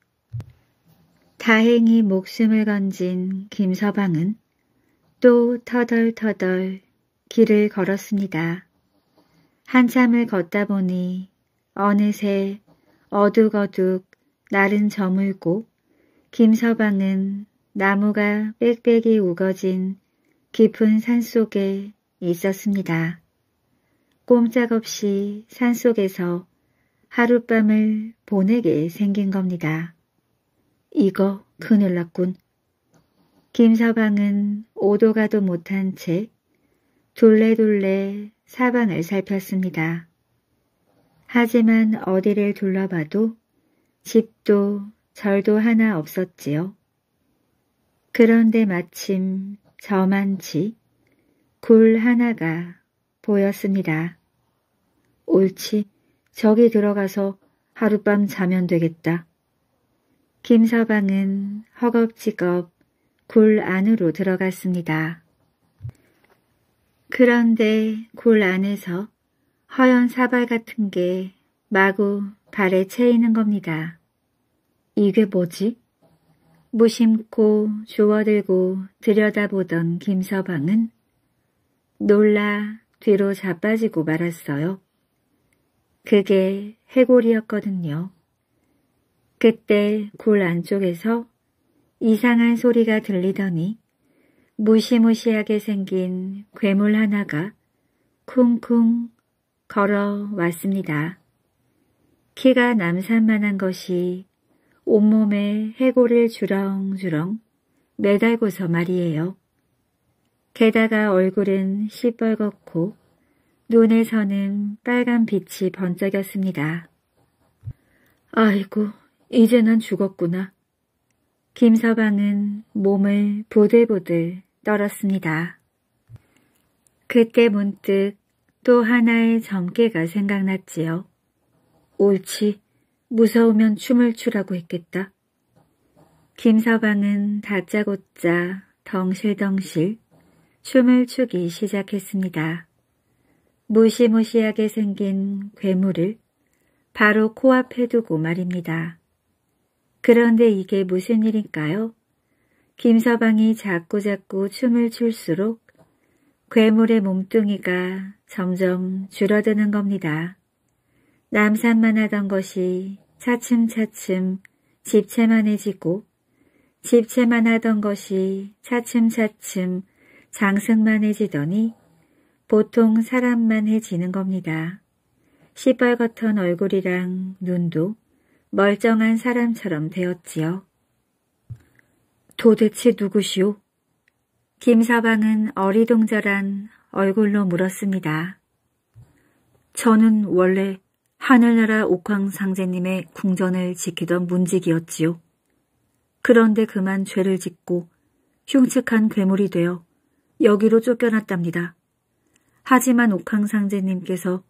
다행히 목숨을 건진 김서방은 또 터덜터덜 길을 걸었습니다. 한참을 걷다 보니 어느새 어둑어둑 날은 저물고 김서방은 나무가 빽빽이 우거진 깊은 산속에 있었습니다. 꼼짝없이 산속에서 하룻밤을 보내게 생긴 겁니다. 이거 큰일 났군. 김서방은 오도가도 못한 채 둘레둘레 사방을 살폈습니다. 하지만 어디를 둘러봐도 집도 절도 하나 없었지요. 그런데 마침 저만치 굴 하나가 보였습니다. 옳지, 저기 들어가서 하룻밤 자면 되겠다. 김서방은 허겁지겁 굴 안으로 들어갔습니다. 그런데 굴 안에서 허연 사발 같은 게 마구 발에 채이는 겁니다. 이게 뭐지? 무심코 주워들고 들여다보던 김서방은 놀라 뒤로 자빠지고 말았어요. 그게 해골이었거든요. 그때 굴 안쪽에서 이상한 소리가 들리더니 무시무시하게 생긴 괴물 하나가 쿵쿵 걸어왔습니다. 키가 남산만한 것이 온몸에 해골을 주렁주렁 매달고서 말이에요. 게다가 얼굴은 시뻘겋고 눈에서는 빨간 빛이 번쩍였습니다. 아이고, 이제 난 죽었구나. 김서방은 몸을 보들보들 떨었습니다. 그때 문득 또 하나의 점괘가 생각났지요. 옳지. 무서우면 춤을 추라고 했겠다. 김서방은 다짜고짜 덩실덩실 춤을 추기 시작했습니다. 무시무시하게 생긴 괴물을 바로 코앞에 두고 말입니다. 그런데 이게 무슨 일인가요? 김서방이 자꾸자꾸 춤을 출수록 괴물의 몸뚱이가 점점 줄어드는 겁니다. 남산만 하던 것이 차츰차츰 집채만해지고 집채만 하던 것이 차츰차츰 장승만해지더니 보통 사람만해지는 겁니다. 시뻘겋던 얼굴이랑 눈도 멀쩡한 사람처럼 되었지요. 도대체 누구시오? 김서방은 어리둥절한 얼굴로 물었습니다. 저는 원래 하늘나라 옥황상제님의 궁전을 지키던 문직이었지요. 그런데 그만 죄를 짓고 흉측한 괴물이 되어 여기로 쫓겨났답니다. 하지만 옥황상제님께서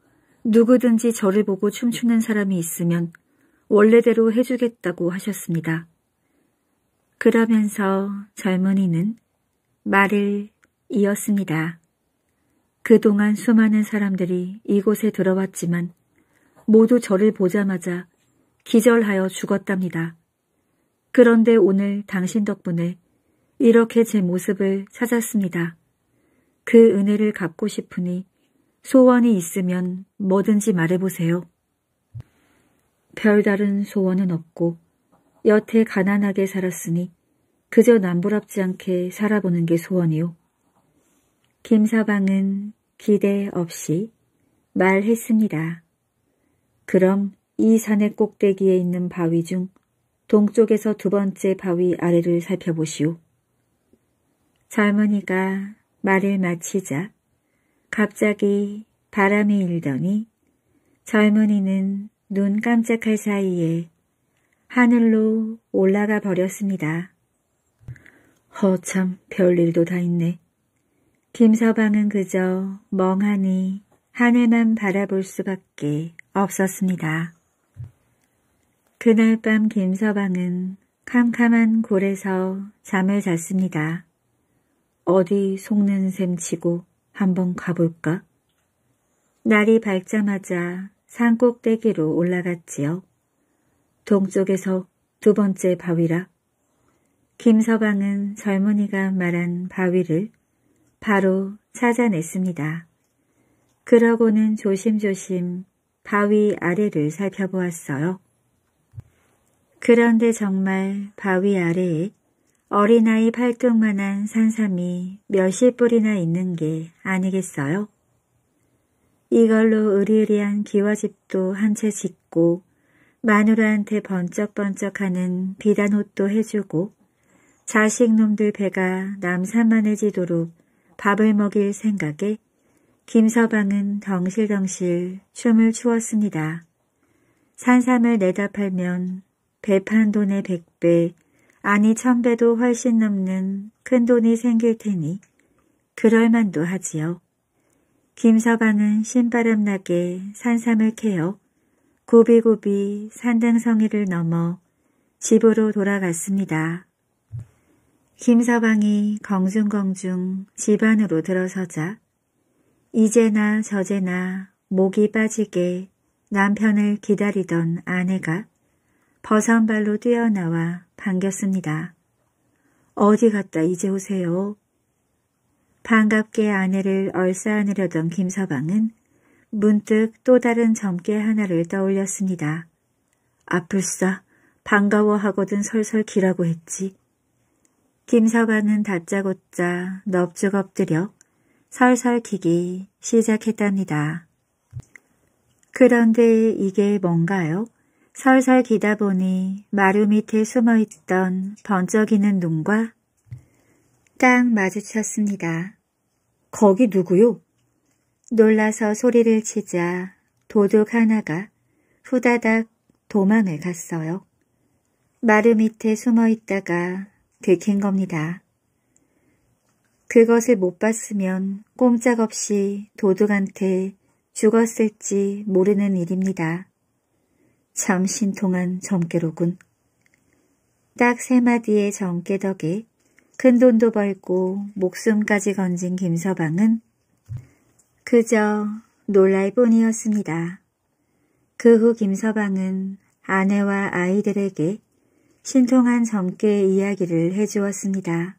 누구든지 저를 보고 춤추는 사람이 있으면 원래대로 해주겠다고 하셨습니다. 그러면서 젊은이는 말을 이었습니다. 그동안 수많은 사람들이 이곳에 들어왔지만 모두 저를 보자마자 기절하여 죽었답니다. 그런데 오늘 당신 덕분에 이렇게 제 모습을 찾았습니다. 그 은혜를 갚고 싶으니 소원이 있으면 뭐든지 말해보세요. 별다른 소원은 없고 여태 가난하게 살았으니 그저 남부럽지 않게 살아보는 게 소원이요. 김서방은 기대 없이 말했습니다. 그럼 이 산의 꼭대기에 있는 바위 중 동쪽에서 두 번째 바위 아래를 살펴보시오. 젊은이가 말을 마치자 갑자기 바람이 일더니 젊은이는 눈 깜짝할 사이에 하늘로 올라가 버렸습니다. 허참 어, 별일도 다 있네. 김서방은 그저 멍하니 하늘만 바라볼 수밖에 없었습니다. 그날 밤 김서방은 캄캄한 골에서 잠을 잤습니다. 어디 속는 셈 치고 한번 가볼까? 날이 밝자마자 산 꼭대기로 올라갔지요. 동쪽에서 두 번째 바위라. 김서방은 젊은이가 말한 바위를 바로 찾아냈습니다. 그러고는 조심조심 바위 아래를 살펴보았어요. 그런데 정말 바위 아래에 어린아이 팔뚝만한 산삼이 몇십 뿌리나 있는 게 아니겠어요? 이걸로 으리으리한 기와집도 한 채 짓고 마누라한테 번쩍번쩍하는 비단옷도 해주고 자식놈들 배가 남산만해지도록 밥을 먹일 생각에 김서방은 덩실덩실 춤을 추었습니다. 산삼을 내다 팔면 배판 돈의 백배, 아니 천배도 훨씬 넘는 큰 돈이 생길 테니 그럴만도 하지요. 김서방은 신바람 나게 산삼을 캐어 고비고비 산등성이를 넘어 집으로 돌아갔습니다. 김서방이 공중공중 집 안으로 들어서자 이제나 저제나 목이 빠지게 남편을 기다리던 아내가 버선발로 뛰어나와 반겼습니다. 어디 갔다 이제 오세요. 반갑게 아내를 얼싸안으려던 김서방은 문득 또 다른 점괘 하나를 떠올렸습니다. 아플싸 반가워하거든 설설 기라고 했지. 김서관은 다짜고짜 넙죽 엎드려 설설 키기 시작했답니다. 그런데 이게 뭔가요? 설설 기다 보니 마루 밑에 숨어있던 번쩍이는 눈과 딱 마주쳤습니다. 거기 누구요? 놀라서 소리를 치자 도둑 하나가 후다닥 도망을 갔어요. 마루 밑에 숨어있다가 들킨 겁니다. 그것을 못 봤으면 꼼짝없이 도둑한테 죽었을지 모르는 일입니다. 참 신통한 점괘로군. 딱 세 마디의 점괘 덕에 큰 돈도 벌고 목숨까지 건진 김서방은 그저 놀랄 뿐이었습니다. 그 후 김서방은 아내와 아이들에게 신통한 젊게 이야기를 해주었습니다.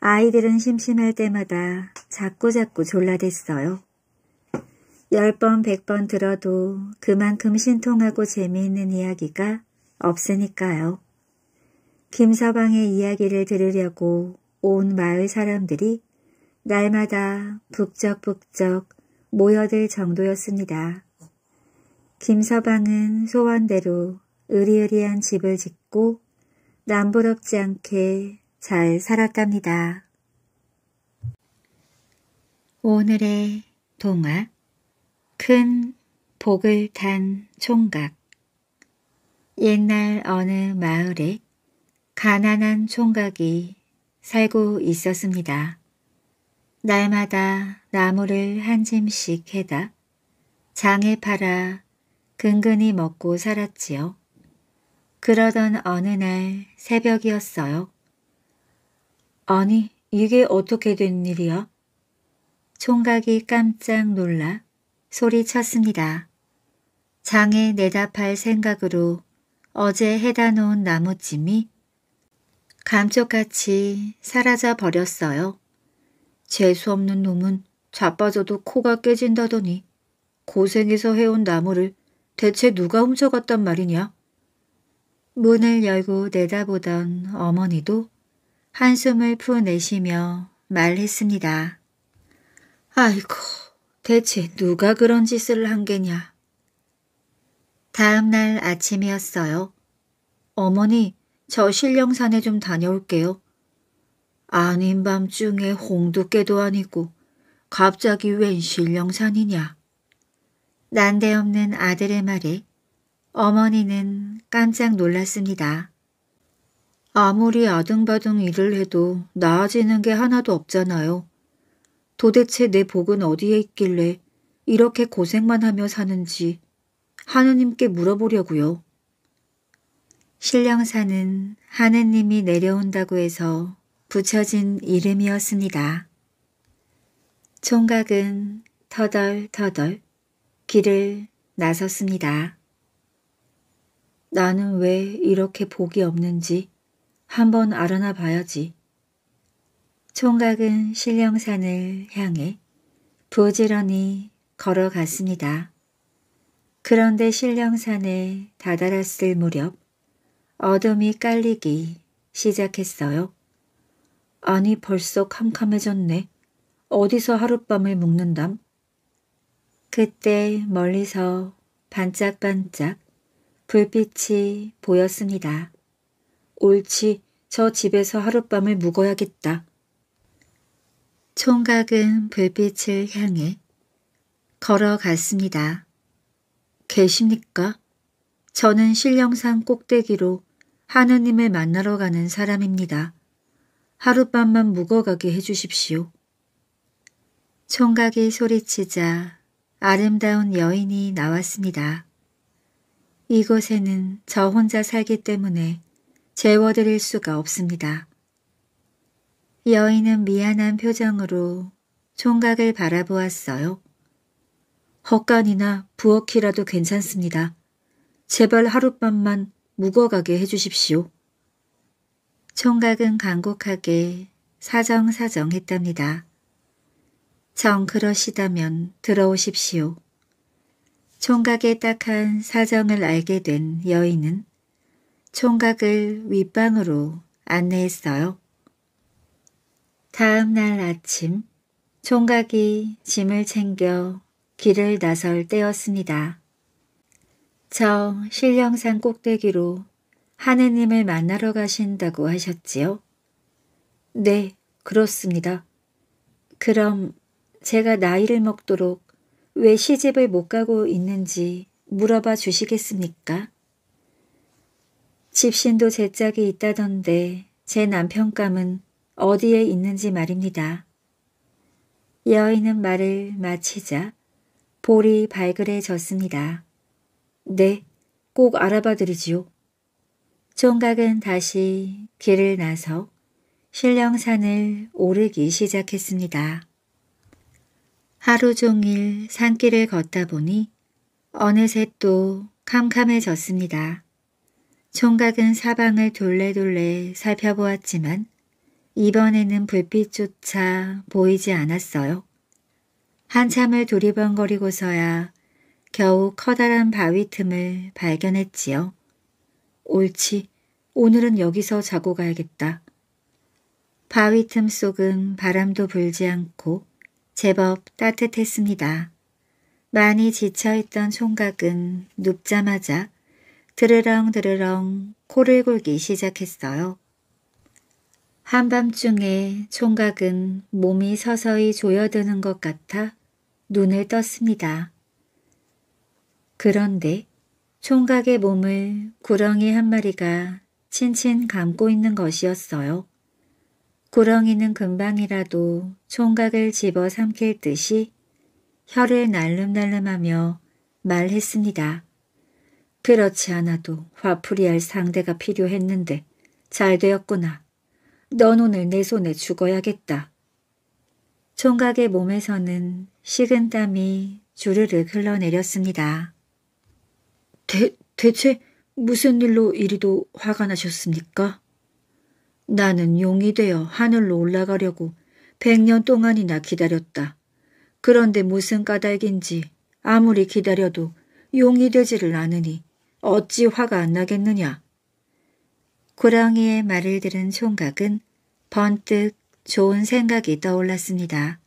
아이들은 심심할 때마다 자꾸자꾸 졸라댔어요. 열 번, 백 번 들어도 그만큼 신통하고 재미있는 이야기가 없으니까요. 김서방의 이야기를 들으려고 온 마을 사람들이 날마다 북적북적 모여들 정도였습니다. 김서방은 소원대로 으리으리한 집을 짓고 남부럽지 않게 잘 살았답니다. 오늘의 동화 큰 복을 탄 총각 옛날 어느 마을에 가난한 총각이 살고 있었습니다. 날마다 나무를 한 짐씩 해다 장에 팔아 근근히 먹고 살았지요. 그러던 어느 날 새벽이었어요. 아니, 이게 어떻게 된 일이야? 총각이 깜짝 놀라 소리쳤습니다. 장에 내다 팔 생각으로 어제 해다 놓은 나무짐이 감쪽같이 사라져 버렸어요. 재수없는 놈은 자빠져도 코가 깨진다더니 고생해서 해온 나무를 대체 누가 훔쳐갔단 말이냐? 문을 열고 내다보던 어머니도 한숨을 푸내시며 말했습니다. 아이고, 대체 누가 그런 짓을 한 게냐. 다음 날 아침이었어요. 어머니, 저 신령산에 좀 다녀올게요. 아닌 밤중에 홍두깨도 아니고 갑자기 웬 신령산이냐. 난데없는 아들의 말에 어머니는 깜짝 놀랐습니다. 아무리 어등바둥 일을 해도 나아지는 게 하나도 없잖아요. 도대체 내 복은 어디에 있길래 이렇게 고생만 하며 사는지 하느님께 물어보려고요. 신령사는 하느님이 내려온다고 해서 붙여진 이름이었습니다. 총각은 터덜터덜 길을 나섰습니다. 나는 왜 이렇게 복이 없는지 한번 알아나 봐야지. 총각은 신령산을 향해 부지런히 걸어갔습니다. 그런데 신령산에 다다랐을 무렵 어둠이 깔리기 시작했어요. 아니 벌써 캄캄해졌네. 어디서 하룻밤을 묵는담? 그때 멀리서 반짝반짝 불빛이 보였습니다. 옳지, 저 집에서 하룻밤을 묵어야겠다. 총각은 불빛을 향해 걸어갔습니다. 계십니까? 저는 신령산 꼭대기로 하느님을 만나러 가는 사람입니다. 하룻밤만 묵어가게 해주십시오. 총각이 소리치자 아름다운 여인이 나왔습니다. 이곳에는 저 혼자 살기 때문에 재워드릴 수가 없습니다. 여인은 미안한 표정으로 총각을 바라보았어요. 헛간이나 부엌이라도 괜찮습니다. 제발 하룻밤만 묵어가게 해주십시오. 총각은 간곡하게 사정사정 했답니다. 정 그러시다면 들어오십시오. 총각의 딱한 사정을 알게 된 여인은 총각을 윗방으로 안내했어요. 다음 날 아침 총각이 짐을 챙겨 길을 나설 때였습니다. 저 신령산 꼭대기로 하느님을 만나러 가신다고 하셨지요? 네, 그렇습니다. 그럼 제가 나이를 먹도록 왜 시집을 못 가고 있는지 물어봐 주시겠습니까? 집신도 제 짝이 있다던데 제 남편감은 어디에 있는지 말입니다. 여인은 말을 마치자 볼이 발그레졌습니다. 네, 꼭 알아봐 드리지요. 총각은 다시 길을 나서 신령산을 오르기 시작했습니다. 하루 종일 산길을 걷다 보니 어느새 또 캄캄해졌습니다. 총각은 사방을 돌래돌래 살펴보았지만 이번에는 불빛조차 보이지 않았어요. 한참을 두리번거리고서야 겨우 커다란 바위 틈을 발견했지요. 옳지, 오늘은 여기서 자고 가야겠다. 바위 틈 속은 바람도 불지 않고 제법 따뜻했습니다. 많이 지쳐있던 총각은 눕자마자 드르렁드르렁 코를 골기 시작했어요. 한밤중에 총각은 몸이 서서히 조여드는 것 같아 눈을 떴습니다. 그런데 총각의 몸을 구렁이 한 마리가 친친 감고 있는 것이었어요. 구렁이는 금방이라도 총각을 집어 삼킬 듯이 혀를 날름날름하며 말했습니다. 그렇지 않아도 화풀이할 상대가 필요했는데 잘 되었구나. 넌 오늘 내 손에 죽어야겠다. 총각의 몸에서는 식은 땀이 주르륵 흘러내렸습니다. 대, 대체 무슨 일로 이리도 화가 나셨습니까? 나는 용이 되어 하늘로 올라가려고 백 년 동안이나 기다렸다. 그런데 무슨 까닭인지 아무리 기다려도 용이 되지를 않으니 어찌 화가 안 나겠느냐. 고랑이의 말을 들은 총각은 번뜩 좋은 생각이 떠올랐습니다.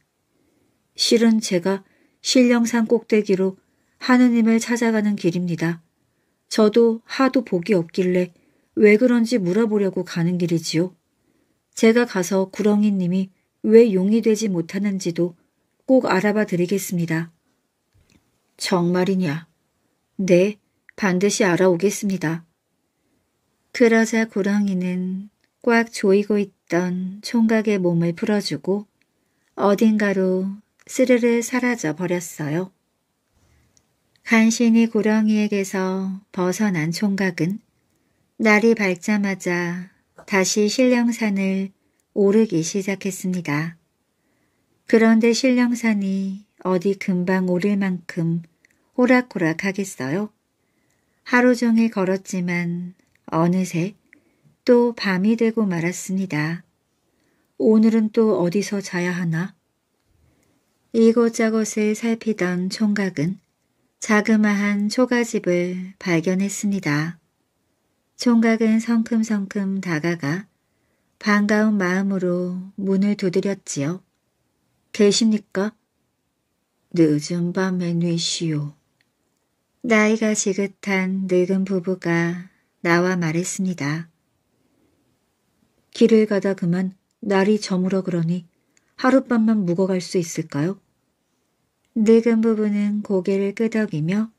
실은 제가 신령산 꼭대기로 하느님을 찾아가는 길입니다. 저도 하도 복이 없길래 왜 그런지 물어보려고 가는 길이지요. 제가 가서 구렁이님이 왜 용이 되지 못하는지도 꼭 알아봐 드리겠습니다. 정말이냐? 네, 반드시 알아오겠습니다. 그러자 구렁이는 꽉 조이고 있던 총각의 몸을 풀어주고 어딘가로 스르르 사라져 버렸어요. 간신히 구렁이에게서 벗어난 총각은 날이 밝자마자 다시 신령산을 오르기 시작했습니다. 그런데 신령산이 어디 금방 오를 만큼 호락호락 하겠어요? 하루 종일 걸었지만 어느새 또 밤이 되고 말았습니다. 오늘은 또 어디서 자야 하나? 이곳저곳을 살피던 총각은 자그마한 초가집을 발견했습니다. 총각은 성큼성큼 다가가 반가운 마음으로 문을 두드렸지요. 계십니까? 늦은 밤에 뉘시오. 나이가 지긋한 늙은 부부가 나와 말했습니다. 길을 가다 그만 날이 저물어 그러니 하룻밤만 묵어갈 수 있을까요? 늙은 부부는 고개를 끄덕이며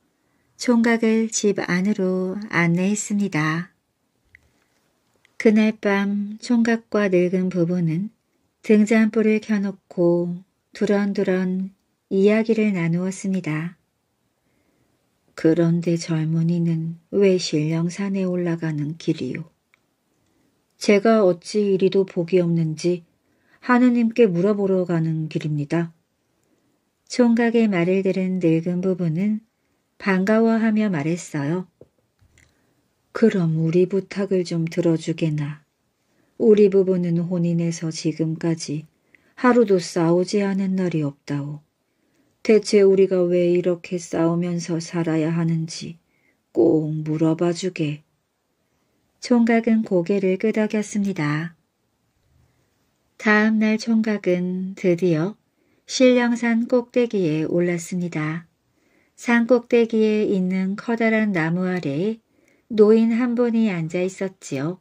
총각을 집 안으로 안내했습니다. 그날 밤 총각과 늙은 부부는 등잔불을 켜놓고 두런두런 이야기를 나누었습니다. 그런데 젊은이는 왜 신령산에 올라가는 길이요? 제가 어찌 이리도 복이 없는지 하느님께 물어보러 가는 길입니다. 총각의 말을 들은 늙은 부부는 반가워하며 말했어요. 그럼 우리 부탁을 좀 들어주게나. 우리 부부는 혼인해서 지금까지 하루도 싸우지 않은 날이 없다오. 대체 우리가 왜 이렇게 싸우면서 살아야 하는지 꼭 물어봐 주게. 총각은 고개를 끄덕였습니다. 다음 날 총각은 드디어 신령산 꼭대기에 올랐습니다. 산 꼭대기에 있는 커다란 나무 아래 노인 한 분이 앉아 있었지요.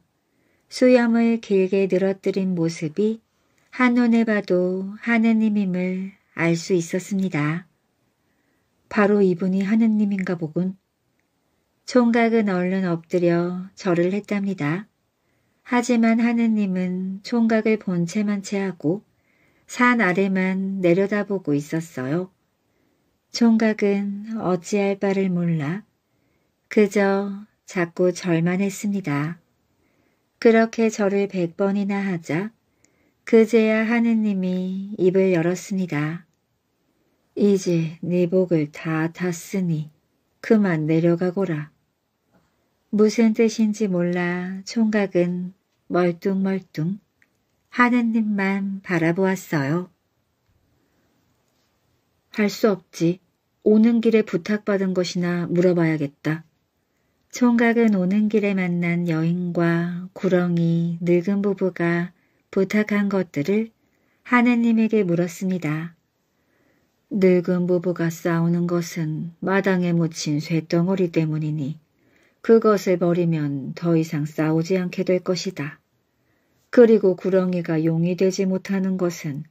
수염을 길게 늘어뜨린 모습이 한눈에 봐도 하느님임을 알 수 있었습니다. 바로 이분이 하느님인가 보군. 총각은 얼른 엎드려 절을 했답니다. 하지만 하느님은 총각을 본 채만 채하고 산 아래만 내려다보고 있었어요. 총각은 어찌할 바를 몰라 그저 자꾸 절만 했습니다. 그렇게 절을 백번이나 하자 그제야 하느님이 입을 열었습니다. 이제 네 복을 다 탔으니 그만 내려가고라 무슨 뜻인지 몰라 총각은 멀뚱멀뚱 하느님만 바라보았어요. 할 수 없지. 오는 길에 부탁받은 것이나 물어봐야겠다. 총각은 오는 길에 만난 여인과 구렁이, 늙은 부부가 부탁한 것들을 하느님에게 물었습니다. 늙은 부부가 싸우는 것은 마당에 묻힌 쇳덩어리 때문이니 그것을 버리면 더 이상 싸우지 않게 될 것이다. 그리고 구렁이가 용이 되지 못하는 것은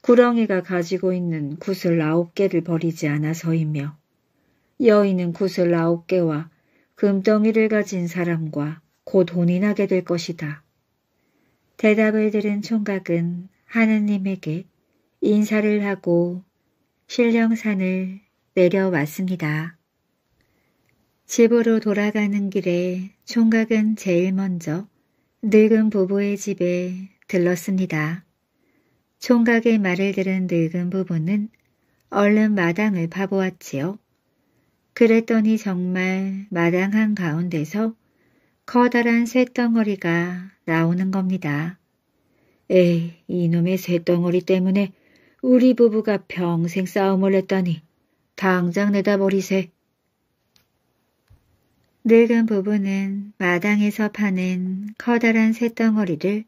구렁이가 가지고 있는 구슬 아홉 개를 버리지 않아서이며 여인은 구슬 아홉 개와 금덩이를 가진 사람과 곧혼인하게될 것이다. 대답을 들은 총각은 하느님에게 인사를 하고 신령산을 내려왔습니다. 집으로 돌아가는 길에 총각은 제일 먼저 늙은 부부의 집에 들렀습니다. 총각의 말을 들은 늙은 부부는 얼른 마당을 파보았지요. 그랬더니 정말 마당 한가운데서 커다란 쇳덩어리가 나오는 겁니다. 에이, 이놈의 쇳덩어리 때문에 우리 부부가 평생 싸움을 했다니 당장 내다버리세. 늙은 부부는 마당에서 파는 커다란 쇳덩어리를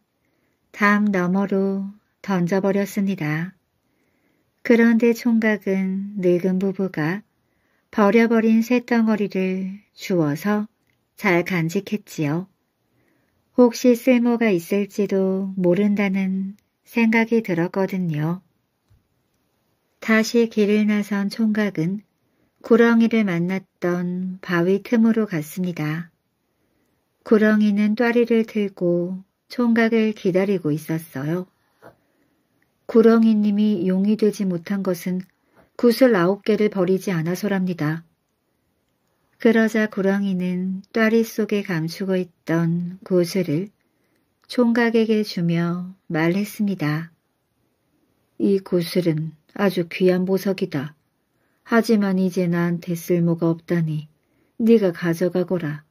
담 너머로 던져버렸습니다. 그런데 총각은 늙은 부부가 버려버린 쇳덩어리를 주워서 잘 간직했지요. 혹시 쓸모가 있을지도 모른다는 생각이 들었거든요. 다시 길을 나선 총각은 구렁이를 만났던 바위 틈으로 갔습니다. 구렁이는 또리를 들고 총각을 기다리고 있었어요. 구렁이님이 용이 되지 못한 것은 구슬 아홉 개를 버리지 않아서랍니다. 그러자 구렁이는 딸이 속에 감추고 있던 구슬을 총각에게 주며 말했습니다. 이 구슬은 아주 귀한 보석이다. 하지만 이제 나한테 쓸모가 없다니 네가 가져가거라.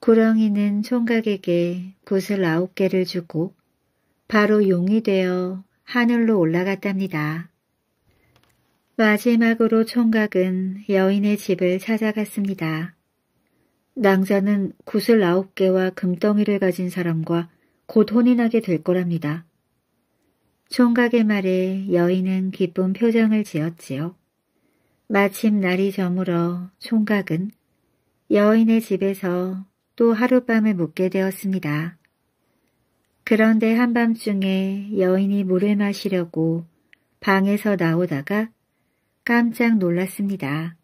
구렁이는 총각에게 구슬 아홉 개를 주고 바로 용이 되어 하늘로 올라갔답니다. 마지막으로 총각은 여인의 집을 찾아갔습니다. 낭자는 구슬 아홉 개와 금덩이를 가진 사람과 곧 혼이 나게 될 거랍니다. 총각의 말에 여인은 기쁜 표정을 지었지요. 마침 날이 저물어 총각은 여인의 집에서 또 하룻밤을 묵게 되었습니다. 그런데 한밤중에 여인이 물을 마시려고 방에서 나오다가 깜짝 놀랐습니다.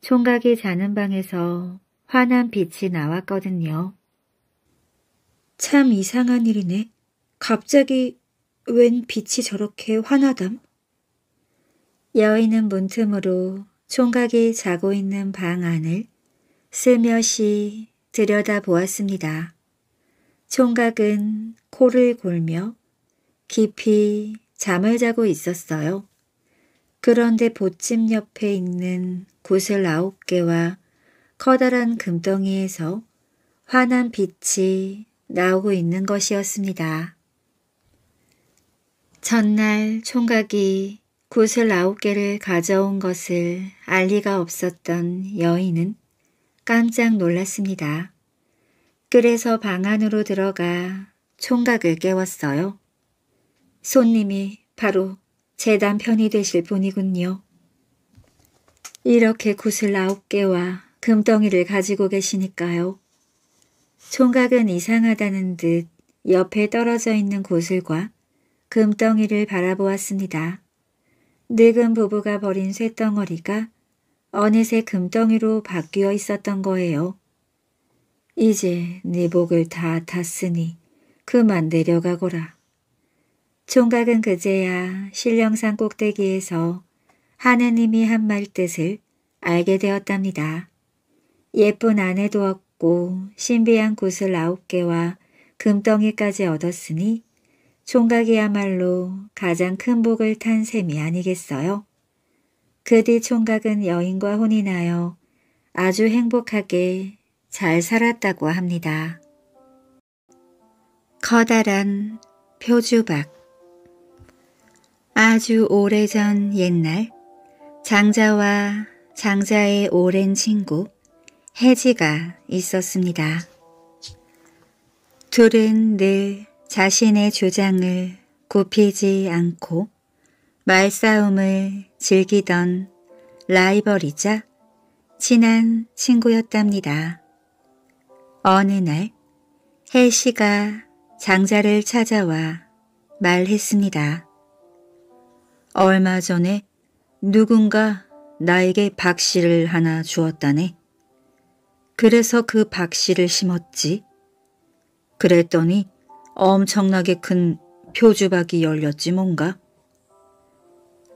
총각이 자는 방에서 환한 빛이 나왔거든요. 참 이상한 일이네. 갑자기 웬 빛이 저렇게 환하담? 여인은 문틈으로 총각이 자고 있는 방 안을 슬며시 들여다보았습니다. 총각은 코를 골며 깊이 잠을 자고 있었어요. 그런데 보찜 옆에 있는 구슬 아홉 개와 커다란 금덩이에서 환한 빛이 나오고 있는 것이었습니다. 전날 총각이 구슬 아홉 개를 가져온 것을 알 리가 없었던 여인은 깜짝 놀랐습니다. 그래서 방 안으로 들어가 총각을 깨웠어요. 손님이 바로 제 남편이 되실 분이군요. 이렇게 구슬 아홉 개와 금덩이를 가지고 계시니까요. 총각은 이상하다는 듯 옆에 떨어져 있는 구슬과 금덩이를 바라보았습니다. 늙은 부부가 버린 쇳덩어리가 어느새 금덩이로 바뀌어 있었던 거예요. 이제 네복을다 탔으니 그만 내려가거라. 총각은 그제야 신령산 꼭대기에서 하느님이 한 말 뜻을 알게 되었답니다. 예쁜 아내도 얻고 신비한 구슬 아홉 개와 금덩이까지 얻었으니 총각이야말로 가장 큰 복을 탄 셈이 아니겠어요? 그 뒤 총각은 여인과 혼인하여 아주 행복하게 잘 살았다고 합니다. 커다란 표주박 아주 오래전 옛날 장자와 장자의 오랜 친구 해지가 있었습니다. 둘은 늘 자신의 주장을 굽히지 않고 말싸움을 즐기던 라이벌이자 친한 친구였답니다. 어느 날해시가 장자를 찾아와 말했습니다. 얼마 전에 누군가 나에게 박씨를 하나 주었다네. 그래서 그 박씨를 심었지. 그랬더니 엄청나게 큰 표주박이 열렸지 뭔가.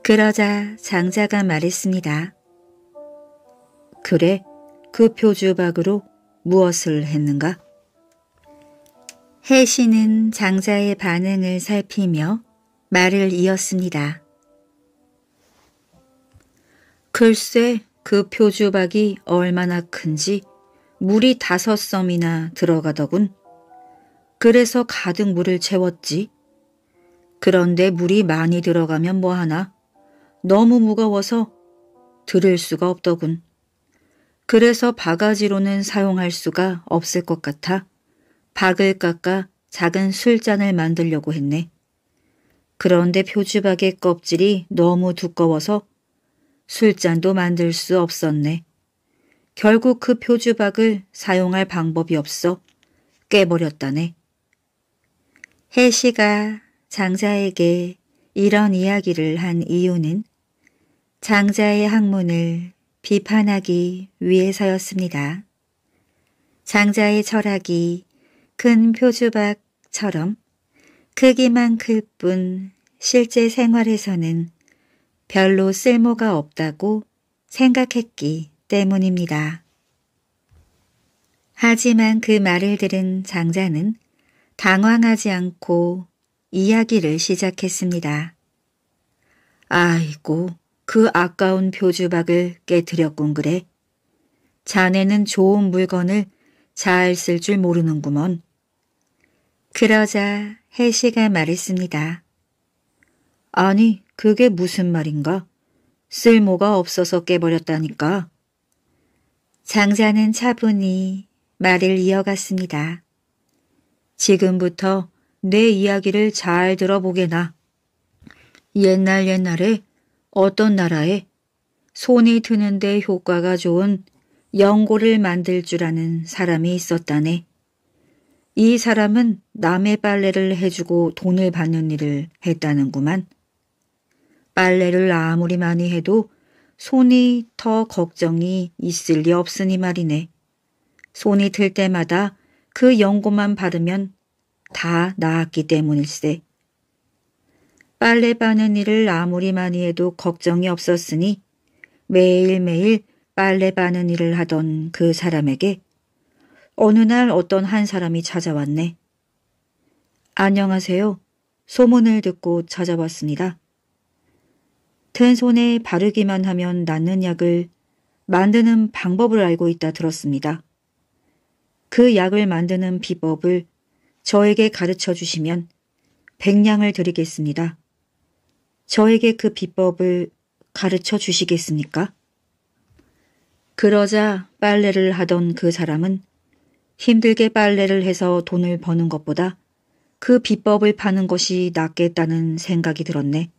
그러자 장자가 말했습니다. 그래, 그 표주박으로 무엇을 했는가? 해시는 장자의 반응을 살피며 말을 이었습니다. 글쎄 그 표주박이 얼마나 큰지 물이 다섯 섬이나 들어가더군. 그래서 가득 물을 채웠지. 그런데 물이 많이 들어가면 뭐하나 너무 무거워서 들을 수가 없더군. 그래서 바가지로는 사용할 수가 없을 것 같아 박을 깎아 작은 술잔을 만들려고 했네. 그런데 표주박의 껍질이 너무 두꺼워서 술잔도 만들 수 없었네. 결국 그 표주박을 사용할 방법이 없어 깨버렸다네. 해시가 장자에게 이런 이야기를 한 이유는 장자의 학문을 비판하기 위해서였습니다. 장자의 철학이 큰 표주박처럼 크기만 클 뿐 실제 생활에서는 별로 쓸모가 없다고 생각했기 때문입니다. 하지만 그 말을 들은 장자는 당황하지 않고 이야기를 시작했습니다. 아이고, 그 아까운 표주박을 깨뜨렸군 그래. 자네는 좋은 물건을 잘 쓸 줄 모르는구먼. 그러자 해시가 말했습니다. 아니, 그게 무슨 말인가? 쓸모가 없어서 깨버렸다니까. 장자는 차분히 말을 이어갔습니다. 지금부터 내 이야기를 잘 들어보게나. 옛날 옛날에 어떤 나라에 손이 트는데 효과가 좋은 연고를 만들 줄 아는 사람이 있었다네. 이 사람은 남의 빨래를 해주고 돈을 받는 일을 했다는구만. 빨래를 아무리 많이 해도 손이 더 걱정이 있을 리 없으니 말이네. 손이 들 때마다 그 연고만 받으면 다 나았기 때문일세. 빨래 빠는 일을 아무리 많이 해도 걱정이 없었으니 매일매일 빨래 빠는 일을 하던 그 사람에게 어느 날 어떤 한 사람이 찾아왔네. 안녕하세요. 소문을 듣고 찾아왔습니다. 같 손에 바르기만 하면 낫는 약을 만드는 방법을 알고 있다 들었습니다. 그 약을 만드는 비법을 저에게 가르쳐 주시면 백냥을 드리겠습니다. 저에게 그 비법을 가르쳐 주시겠습니까? 그러자 빨래를 하던 그 사람은 힘들게 빨래를 해서 돈을 버는 것보다 그 비법을 파는 것이 낫겠다는 생각이 들었네.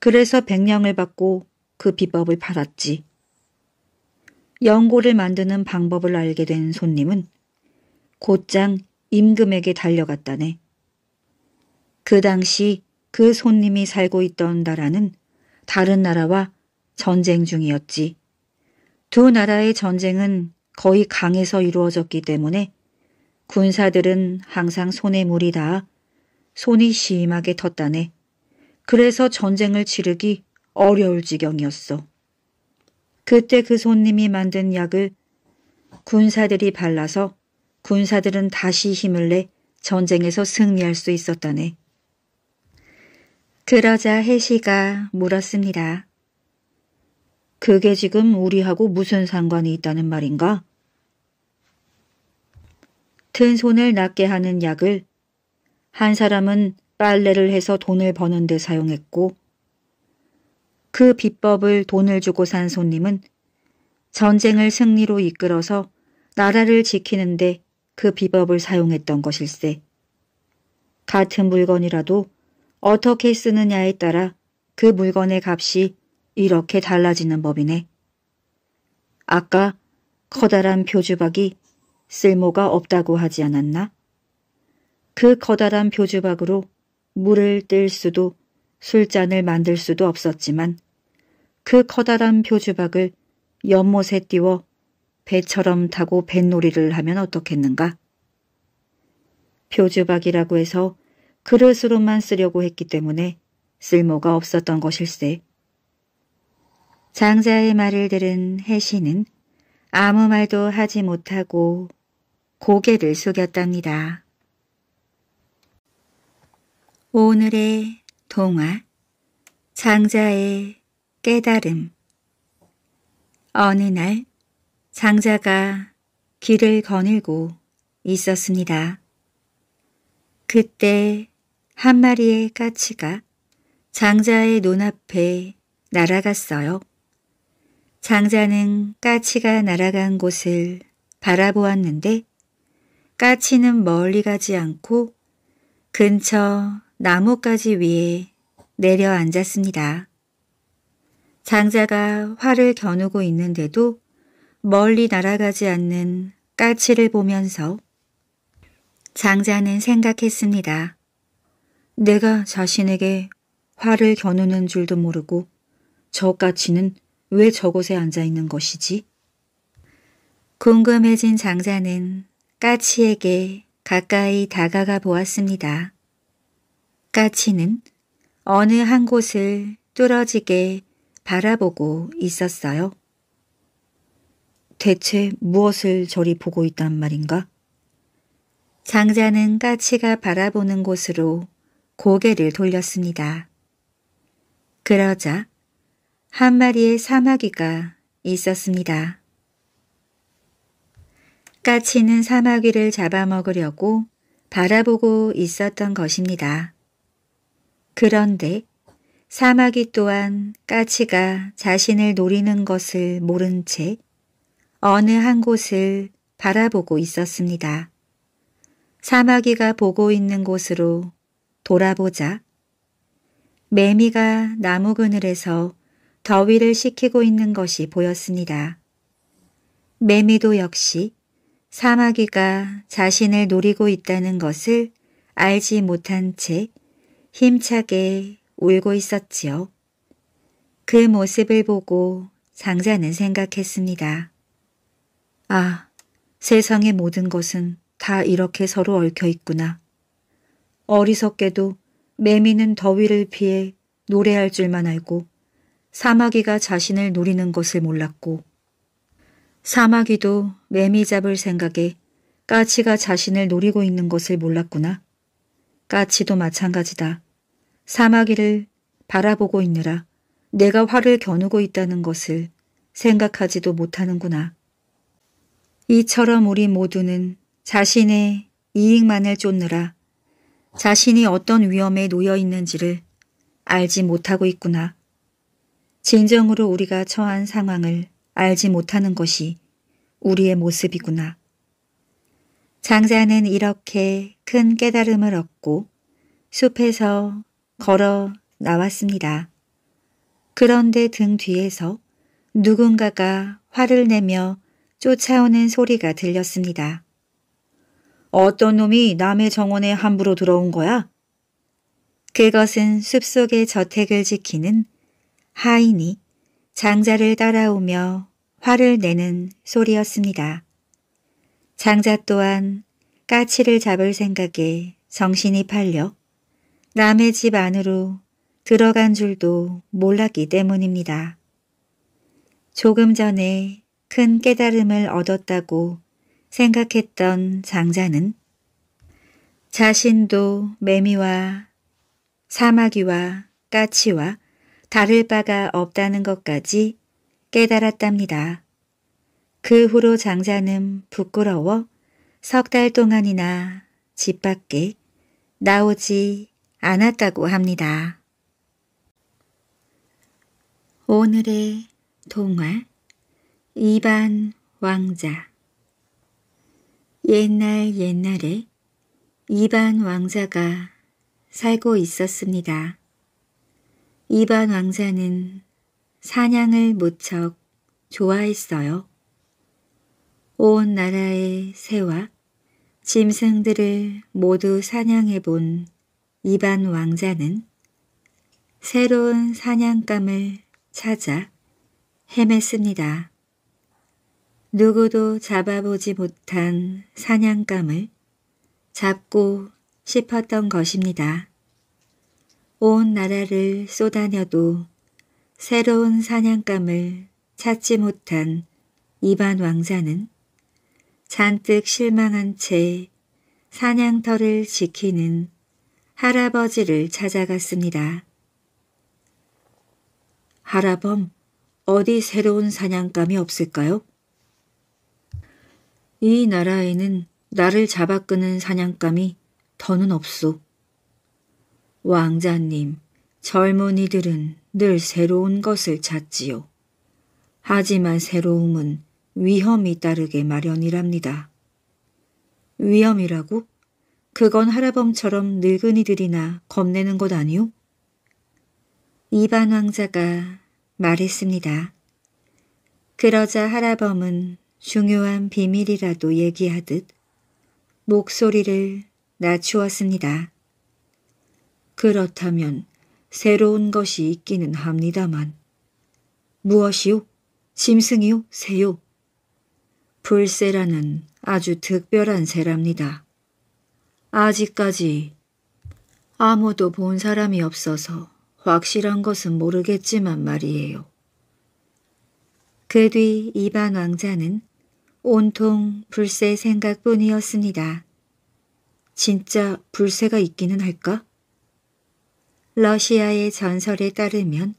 그래서 백냥을 받고 그 비법을 팔았지. 연고를 만드는 방법을 알게 된 손님은 곧장 임금에게 달려갔다네. 그 당시 그 손님이 살고 있던 나라는 다른 나라와 전쟁 중이었지. 두 나라의 전쟁은 거의 강에서 이루어졌기 때문에 군사들은 항상 손에 물이 닿아 손이 심하게 텄다네. 그래서 전쟁을 치르기 어려울 지경이었어. 그때 그 손님이 만든 약을 군사들이 발라서 군사들은 다시 힘을 내 전쟁에서 승리할 수 있었다네. 그러자 해시가 물었습니다. 그게 지금 우리하고 무슨 상관이 있다는 말인가? 든 손을 낫게 하는 약을 한 사람은 빨래를 해서 돈을 버는 데 사용했고 그 비법을 돈을 주고 산 손님은 전쟁을 승리로 이끌어서 나라를 지키는데 그 비법을 사용했던 것일세. 같은 물건이라도 어떻게 쓰느냐에 따라 그 물건의 값이 이렇게 달라지는 법이네. 아까 커다란 표주박이 쓸모가 없다고 하지 않았나? 그 커다란 표주박으로 물을 뜰 수도 술잔을 만들 수도 없었지만 그 커다란 표주박을 연못에 띄워 배처럼 타고 뱃놀이를 하면 어떻겠는가? 표주박이라고 해서 그릇으로만 쓰려고 했기 때문에 쓸모가 없었던 것일세. 장자의 말을 들은 해신은 아무 말도 하지 못하고 고개를 숙였답니다. 오늘의 동화 장자의 깨달음 어느 날 장자가 길을 거닐고 있었습니다. 그때 한 마리의 까치가 장자의 눈앞에 날아갔어요. 장자는 까치가 날아간 곳을 바라보았는데 까치는 멀리 가지 않고 근처 나뭇가지 위에 내려앉았습니다. 장자가 활을 겨누고 있는데도 멀리 날아가지 않는 까치를 보면서 장자는 생각했습니다. 내가 자신에게 활을 겨누는 줄도 모르고 저 까치는 왜 저곳에 앉아 있는 것이지? 궁금해진 장자는 까치에게 가까이 다가가 보았습니다. 까치는 어느 한 곳을 뚫어지게 바라보고 있었어요. 대체 무엇을 저리 보고 있단 말인가? 장자는 까치가 바라보는 곳으로 고개를 돌렸습니다. 그러자 한 마리의 사마귀가 있었습니다. 까치는 사마귀를 잡아먹으려고 바라보고 있었던 것입니다. 그런데 사마귀 또한 까치가 자신을 노리는 것을 모른 채 어느 한 곳을 바라보고 있었습니다. 사마귀가 보고 있는 곳으로 돌아보자 매미가 나무 그늘에서 더위를 식히고 있는 것이 보였습니다. 매미도 역시 사마귀가 자신을 노리고 있다는 것을 알지 못한 채 힘차게 울고 있었지요. 그 모습을 보고 장자는 생각했습니다. 아, 세상의 모든 것은 다 이렇게 서로 얽혀 있구나. 어리석게도 매미는 더위를 피해 노래할 줄만 알고 사마귀가 자신을 노리는 것을 몰랐고 사마귀도 매미 잡을 생각에 까치가 자신을 노리고 있는 것을 몰랐구나. 까치도 마찬가지다. 사마귀를 바라보고 있느라 내가 화를 겨누고 있다는 것을 생각하지도 못하는구나. 이처럼 우리 모두는 자신의 이익만을 쫓느라 자신이 어떤 위험에 놓여 있는지를 알지 못하고 있구나. 진정으로 우리가 처한 상황을 알지 못하는 것이 우리의 모습이구나. 장자는 이렇게 큰 깨달음을 얻고 숲에서 걸어 나왔습니다. 그런데 등 뒤에서 누군가가 화를 내며 쫓아오는 소리가 들렸습니다. 어떤 놈이 남의 정원에 함부로 들어온 거야? 그것은 숲속의 저택을 지키는 하인이 장자를 따라오며 화를 내는 소리였습니다. 장자 또한 까치를 잡을 생각에 정신이 팔려 남의 집 안으로 들어간 줄도 몰랐기 때문입니다. 조금 전에 큰 깨달음을 얻었다고 생각했던 장자는 자신도 매미와 사마귀와 까치와 다를 바가 없다는 것까지 깨달았답니다. 그 후로 장자는 부끄러워 석달 동안이나 집 밖에 나오지 않았다고 합니다. 오늘의 동화 이반 왕자 옛날 옛날에 이반 왕자가 살고 있었습니다. 이반 왕자는 사냥을 무척 좋아했어요. 온 나라의 새와 짐승들을 모두 사냥해 본 이반 왕자는 새로운 사냥감을 찾아 헤맸습니다. 누구도 잡아보지 못한 사냥감을 잡고 싶었던 것입니다. 온 나라를 쏟아녀도 새로운 사냥감을 찾지 못한 이반 왕자는 잔뜩 실망한 채 사냥터를 지키는 할아버지를 찾아갔습니다. 할아범, 어디 새로운 사냥감이 없을까요? 이 나라에는 나를 잡아끄는 사냥감이 더는 없소. 왕자님, 젊은이들은 늘 새로운 것을 찾지요. 하지만 새로움은 위험이 따르게 마련이랍니다. 위험이라고? 그건 하라범처럼 늙은이들이나 겁내는 것 아니오? 이반 왕자가 말했습니다. 그러자 하라범은 중요한 비밀이라도 얘기하듯 목소리를 낮추었습니다. 그렇다면 새로운 것이 있기는 합니다만 무엇이요? 짐승이요? 새요? 불세라는 아주 특별한 새랍니다. 아직까지 아무도 본 사람이 없어서 확실한 것은 모르겠지만 말이에요. 그 뒤 이방 왕자는 온통 불새 생각뿐이었습니다. 진짜 불새가 있기는 할까? 러시아의 전설에 따르면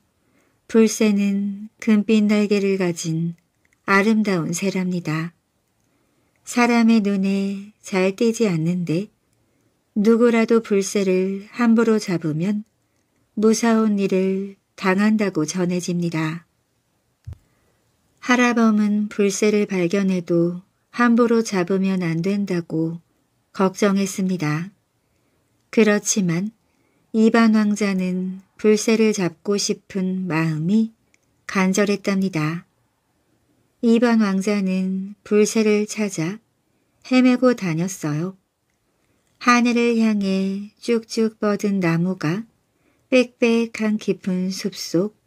불새는 금빛 날개를 가진 아름다운 새랍니다. 사람의 눈에 잘 띄지 않는데 누구라도 불새를 함부로 잡으면 무사운 일을 당한다고 전해집니다. 하라범은 불새를 발견해도 함부로 잡으면 안 된다고 걱정했습니다. 그렇지만 이반 왕자는 불새를 잡고 싶은 마음이 간절했답니다. 이방 왕자는 불새를 찾아 헤매고 다녔어요. 하늘을 향해 쭉쭉 뻗은 나무가 빽빽한 깊은 숲속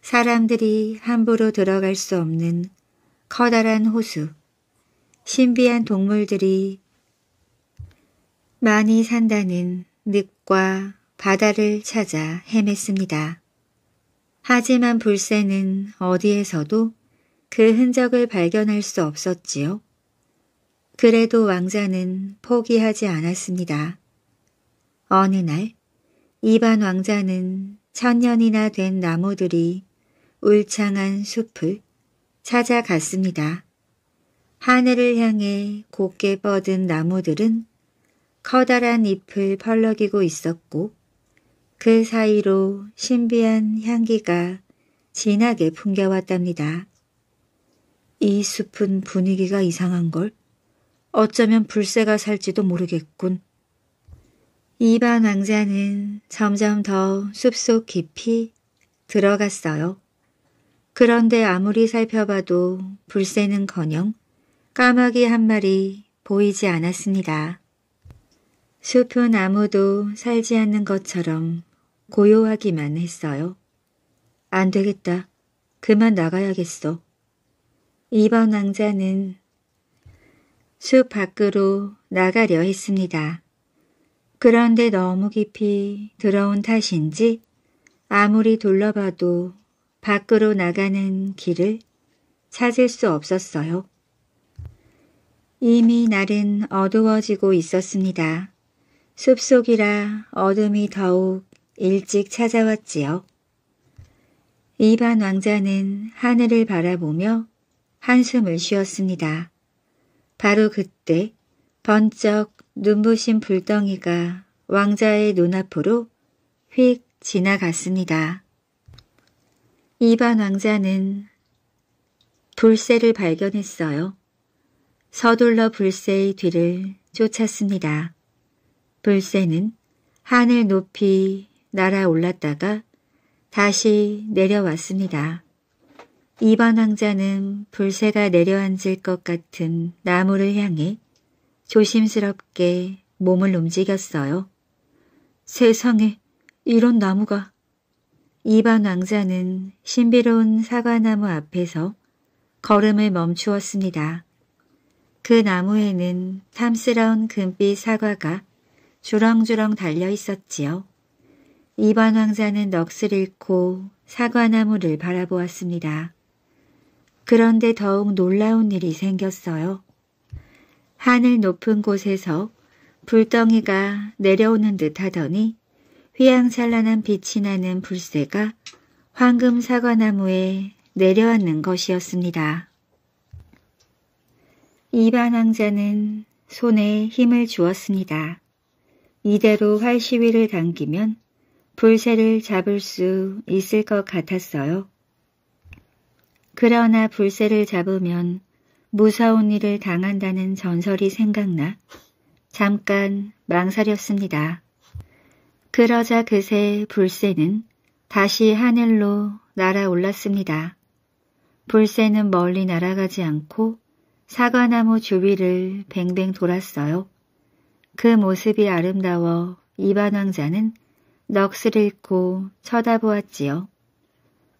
사람들이 함부로 들어갈 수 없는 커다란 호수 신비한 동물들이 많이 산다는 늪과 바다를 찾아 헤맸습니다. 하지만 불새는 어디에서도 그 흔적을 발견할 수 없었지요. 그래도 왕자는 포기하지 않았습니다. 어느 날 이반 왕자는 천년이나 된 나무들이 울창한 숲을 찾아갔습니다. 하늘을 향해 곱게 뻗은 나무들은 커다란 잎을 펄럭이고 있었고 그 사이로 신비한 향기가 진하게 풍겨왔답니다. 이 숲은 분위기가 이상한 걸. 어쩌면 불새가 살지도 모르겠군. 이방 왕자는 점점 더 숲속 깊이 들어갔어요. 그런데 아무리 살펴봐도 불새는커녕 까마귀 한 마리 보이지 않았습니다. 숲은 아무도 살지 않는 것처럼 고요하기만 했어요. 안 되겠다. 그만 나가야겠어. 이번 왕자는 숲 밖으로 나가려 했습니다. 그런데 너무 깊이 들어온 탓인지 아무리 둘러봐도 밖으로 나가는 길을 찾을 수 없었어요. 이미 날은 어두워지고 있었습니다. 숲속이라 어둠이 더욱 일찍 찾아왔지요. 이반 왕자는 하늘을 바라보며 한숨을 쉬었습니다. 바로 그때 번쩍 눈부신 불덩이가 왕자의 눈앞으로 휙 지나갔습니다. 이반 왕자는 돌쇠를 발견했어요. 서둘러 불새의 뒤를 쫓았습니다. 불새는 하늘 높이 날아올랐다가 다시 내려왔습니다. 이번 왕자는 불새가 내려앉을 것 같은 나무를 향해 조심스럽게 몸을 움직였어요. 세상에 이런 나무가 이번 왕자는 신비로운 사과나무 앞에서 걸음을 멈추었습니다. 그 나무에는 탐스러운 금빛 사과가 주렁주렁 달려 있었지요. 이번 왕자는 넋을 잃고 사과나무를 바라보았습니다. 그런데 더욱 놀라운 일이 생겼어요. 하늘 높은 곳에서 불덩이가 내려오는 듯 하더니 휘황찬란한 빛이 나는 불새가 황금 사과나무에 내려앉는 것이었습니다. 이반 왕자는 손에 힘을 주었습니다. 이대로 활시위를 당기면 불새를 잡을 수 있을 것 같았어요. 그러나 불새를 잡으면 무서운 일을 당한다는 전설이 생각나 잠깐 망설였습니다. 그러자 그새 불새는 다시 하늘로 날아올랐습니다. 불새는 멀리 날아가지 않고 사과나무 주위를 뱅뱅 돌았어요. 그 모습이 아름다워 이반 왕자는 넋을 잃고 쳐다보았지요.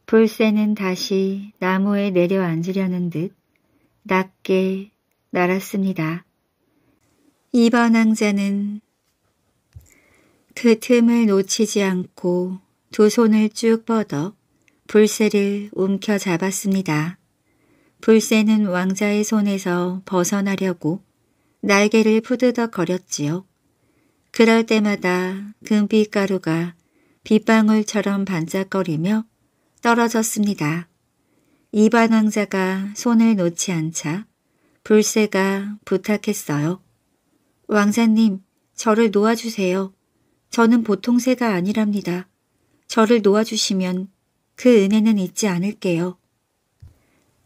불새는 다시 나무에 내려앉으려는 듯 낮게 날았습니다. 이번 왕자는 그 틈을 놓치지 않고 두 손을 쭉 뻗어 불새를 움켜잡았습니다. 불새는 왕자의 손에서 벗어나려고 날개를 푸드덕거렸지요. 그럴 때마다 금빛가루가 빗방울처럼 반짝거리며 떨어졌습니다. 이반 왕자가 손을 놓지 않자 불새가 부탁했어요. 왕자님, 저를 놓아주세요. 저는 보통 새가 아니랍니다. 저를 놓아주시면 그 은혜는 잊지 않을게요.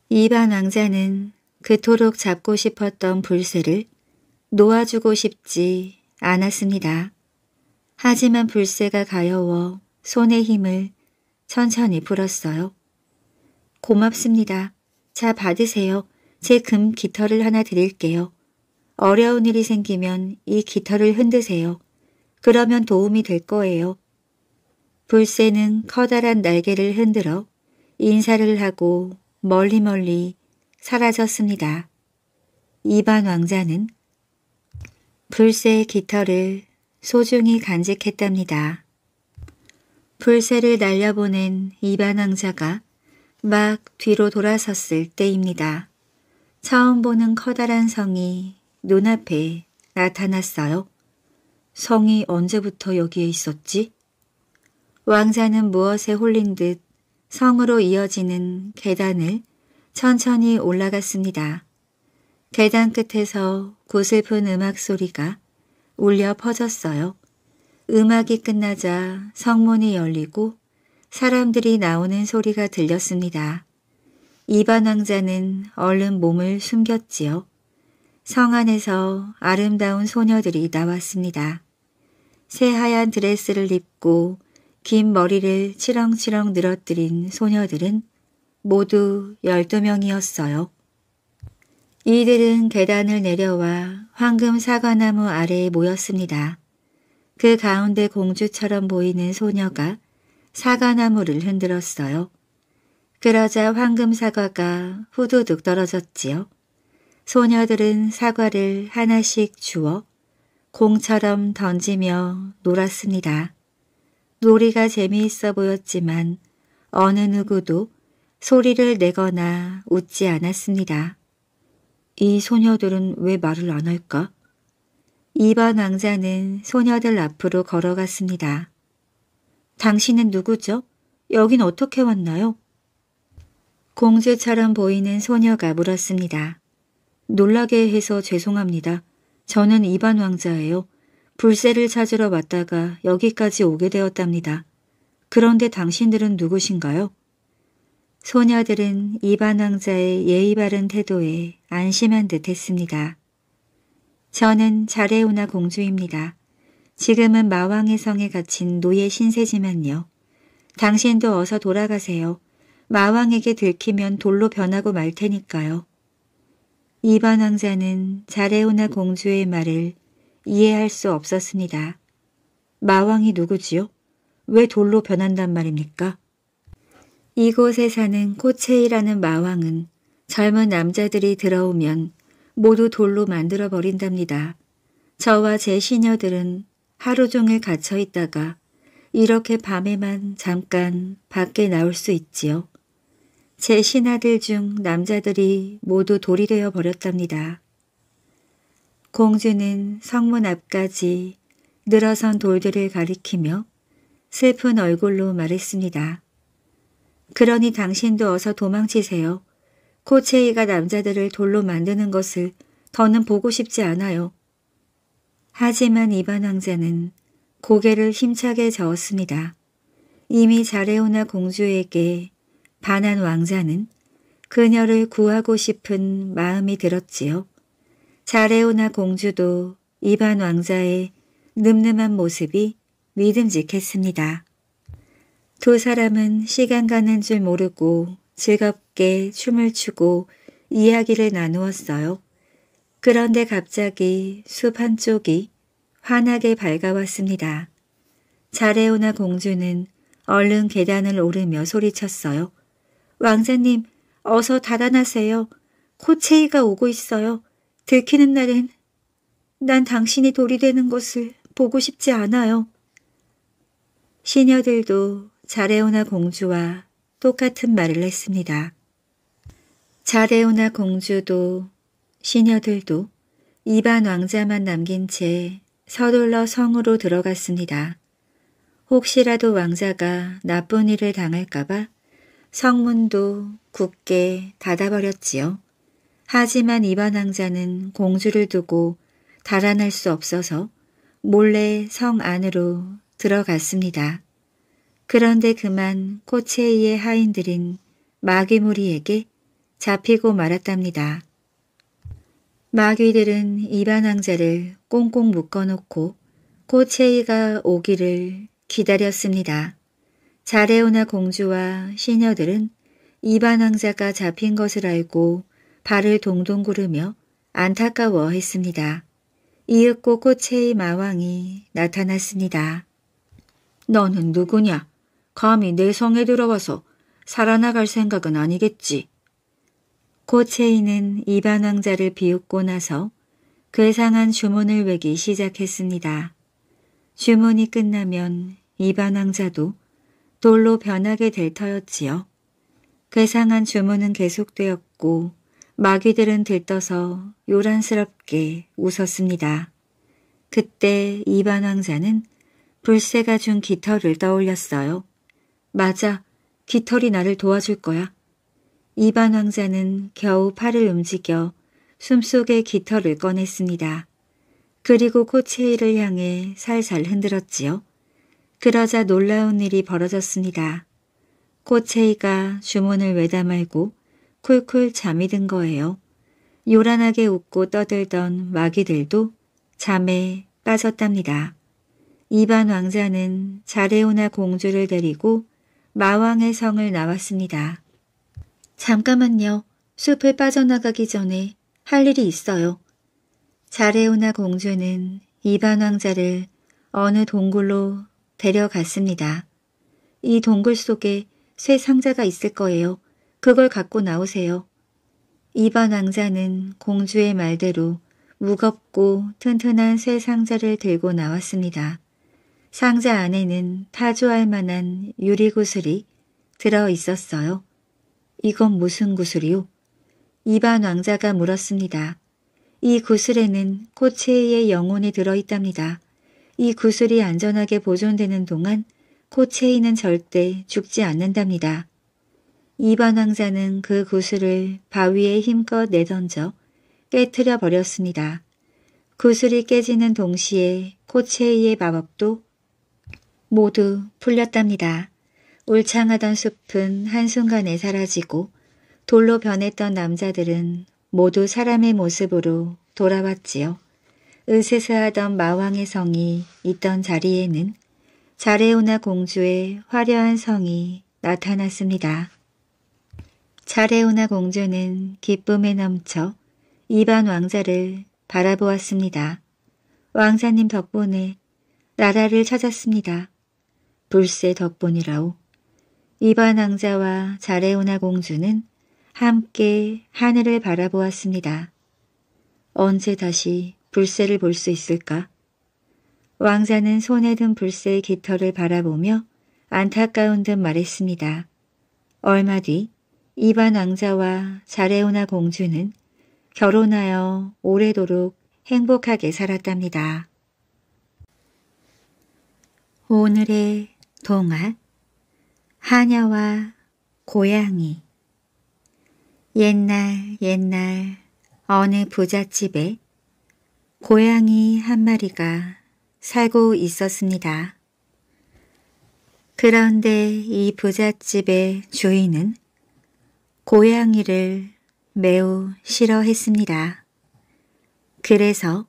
이반 왕자는 그토록 잡고 싶었던 불새를 놓아주고 싶지 않았습니다. 하지만 불새가 가여워 손의 힘을 천천히 풀었어요. 고맙습니다. 자 받으세요. 제 금 깃털을 하나 드릴게요. 어려운 일이 생기면 이 깃털을 흔드세요. 그러면 도움이 될 거예요. 불새는 커다란 날개를 흔들어 인사를 하고 멀리 멀리 사라졌습니다. 이반 왕자는 불새의 깃털을 소중히 간직했답니다. 불새를 날려보낸 이반 왕자가 막 뒤로 돌아섰을 때입니다. 처음 보는 커다란 성이 눈앞에 나타났어요. 성이 언제부터 여기에 있었지? 왕자는 무엇에 홀린 듯 성으로 이어지는 계단을 천천히 올라갔습니다. 계단 끝에서 고슬픈 음악 소리가 울려 퍼졌어요. 음악이 끝나자 성문이 열리고 사람들이 나오는 소리가 들렸습니다. 이반 왕자는 얼른 몸을 숨겼지요. 성 안에서 아름다운 소녀들이 나왔습니다. 새하얀 드레스를 입고 긴 머리를 치렁치렁 늘어뜨린 소녀들은 모두 12명이었어요. 이들은 계단을 내려와 황금 사과나무 아래에 모였습니다. 그 가운데 공주처럼 보이는 소녀가 사과나무를 흔들었어요. 그러자 황금사과가 후두둑 떨어졌지요. 소녀들은 사과를 하나씩 주워 공처럼 던지며 놀았습니다. 놀이가 재미있어 보였지만 어느 누구도 소리를 내거나 웃지 않았습니다. 이 소녀들은 왜 말을 안 할까? 이번 왕자는 소녀들 앞으로 걸어갔습니다. 당신은 누구죠? 여긴 어떻게 왔나요? 공주처럼 보이는 소녀가 물었습니다. 놀라게 해서 죄송합니다. 저는 이반 왕자예요. 불새를 찾으러 왔다가 여기까지 오게 되었답니다. 그런데 당신들은 누구신가요? 소녀들은 이반 왕자의 예의 바른 태도에 안심한 듯 했습니다. 저는 자레오나 공주입니다. 지금은 마왕의 성에 갇힌 노예 신세지만요. 당신도 어서 돌아가세요. 마왕에게 들키면 돌로 변하고 말 테니까요. 이번 왕자는 자레오나 공주의 말을 이해할 수 없었습니다. 마왕이 누구지요? 왜 돌로 변한단 말입니까? 이곳에 사는 코체이라는 마왕은 젊은 남자들이 들어오면 모두 돌로 만들어 버린답니다. 저와 제 시녀들은 하루 종일 갇혀 있다가 이렇게 밤에만 잠깐 밖에 나올 수 있지요. 제 신하들 중 남자들이 모두 돌이 되어 버렸답니다. 공주는 성문 앞까지 늘어선 돌들을 가리키며 슬픈 얼굴로 말했습니다. 그러니 당신도 어서 도망치세요. 코체이가 남자들을 돌로 만드는 것을 더는 보고 싶지 않아요. 하지만 이반 왕자는 고개를 힘차게 저었습니다. 이미 자레오나 공주에게 반한 왕자는 그녀를 구하고 싶은 마음이 들었지요. 자레오나 공주도 이반 왕자의 늠름한 모습이 믿음직했습니다. 두 사람은 시간 가는 줄 모르고 즐겁게 춤을 추고 이야기를 나누었어요. 그런데 갑자기 숲 한쪽이 환하게 밝아왔습니다. 자레오나 공주는 얼른 계단을 오르며 소리쳤어요. 왕자님, 어서 달아나세요. 코체이가 오고 있어요. 들키는 날엔 난 당신이 돌이 되는 것을 보고 싶지 않아요. 시녀들도 자레오나 공주와 똑같은 말을 했습니다. 자레오나 공주도 시녀들도 이반 왕자만 남긴 채 서둘러 성으로 들어갔습니다. 혹시라도 왕자가 나쁜 일을 당할까봐 성문도 굳게 닫아버렸지요. 하지만 이반 왕자는 공주를 두고 달아날 수 없어서 몰래 성 안으로 들어갔습니다. 그런데 그만 코체이의 하인들인 마귀무리에게 잡히고 말았답니다. 마귀들은 이반 왕자를 꽁꽁 묶어놓고 코체이가 오기를 기다렸습니다. 자레오나 공주와 시녀들은 이반 왕자가 잡힌 것을 알고 발을 동동 구르며 안타까워했습니다. 이윽고 코체이 마왕이 나타났습니다. 너는 누구냐? 감히 내 성에 들어와서 살아나갈 생각은 아니겠지. 코체이는 이반 왕자를 비웃고 나서 괴상한 주문을 외기 시작했습니다. 주문이 끝나면 이반 왕자도 돌로 변하게 될 터였지요. 괴상한 주문은 계속되었고 마귀들은 들떠서 요란스럽게 웃었습니다. 그때 이반 왕자는 불새가 준 깃털을 떠올렸어요. 맞아, 깃털이 나를 도와줄 거야. 이반 왕자는 겨우 팔을 움직여 숨속에 깃털을 꺼냈습니다. 그리고 코치에이를 향해 살살 흔들었지요. 그러자 놀라운 일이 벌어졌습니다. 코체이가 주문을 외다말고 쿨쿨 잠이 든 거예요. 요란하게 웃고 떠들던 마귀들도 잠에 빠졌답니다. 이반 왕자는 자레오나 공주를 데리고 마왕의 성을 나왔습니다. 잠깐만요. 숲을 빠져나가기 전에 할 일이 있어요. 자레오나 공주는 이반 왕자를 어느 동굴로 데려갔습니다. 이 동굴 속에 쇠 상자가 있을 거예요. 그걸 갖고 나오세요. 이반 왕자는 공주의 말대로 무겁고 튼튼한 쇠 상자를 들고 나왔습니다. 상자 안에는 타조할 만한 유리 구슬이 들어 있었어요. 이건 무슨 구슬이요? 이반 왕자가 물었습니다. 이 구슬에는 코체이의 영혼이 들어있답니다. 이 구슬이 안전하게 보존되는 동안 코체이는 절대 죽지 않는답니다. 이반 왕자는 그 구슬을 바위에 힘껏 내던져 깨뜨려 버렸습니다. 구슬이 깨지는 동시에 코체이의 마법도 모두 풀렸답니다. 울창하던 숲은 한순간에 사라지고 돌로 변했던 남자들은 모두 사람의 모습으로 돌아왔지요. 으스스하던 마왕의 성이 있던 자리에는 자레오나 공주의 화려한 성이 나타났습니다. 자레오나 공주는 기쁨에 넘쳐 이반 왕자를 바라보았습니다. 왕자님 덕분에 나라를 찾았습니다. 불세 덕분이라오. 이반 왕자와 자레오나 공주는 함께 하늘을 바라보았습니다. 언제 다시 불새를 볼 수 있을까? 왕자는 손에 든 불새의 깃털을 바라보며 안타까운 듯 말했습니다. 얼마 뒤 이반 왕자와 자레오나 공주는 결혼하여 오래도록 행복하게 살았답니다. 오늘의 동화 하녀와 고양이 옛날 옛날 어느 부잣집에 고양이 한 마리가 살고 있었습니다. 그런데 이 부잣집의 주인은 고양이를 매우 싫어했습니다. 그래서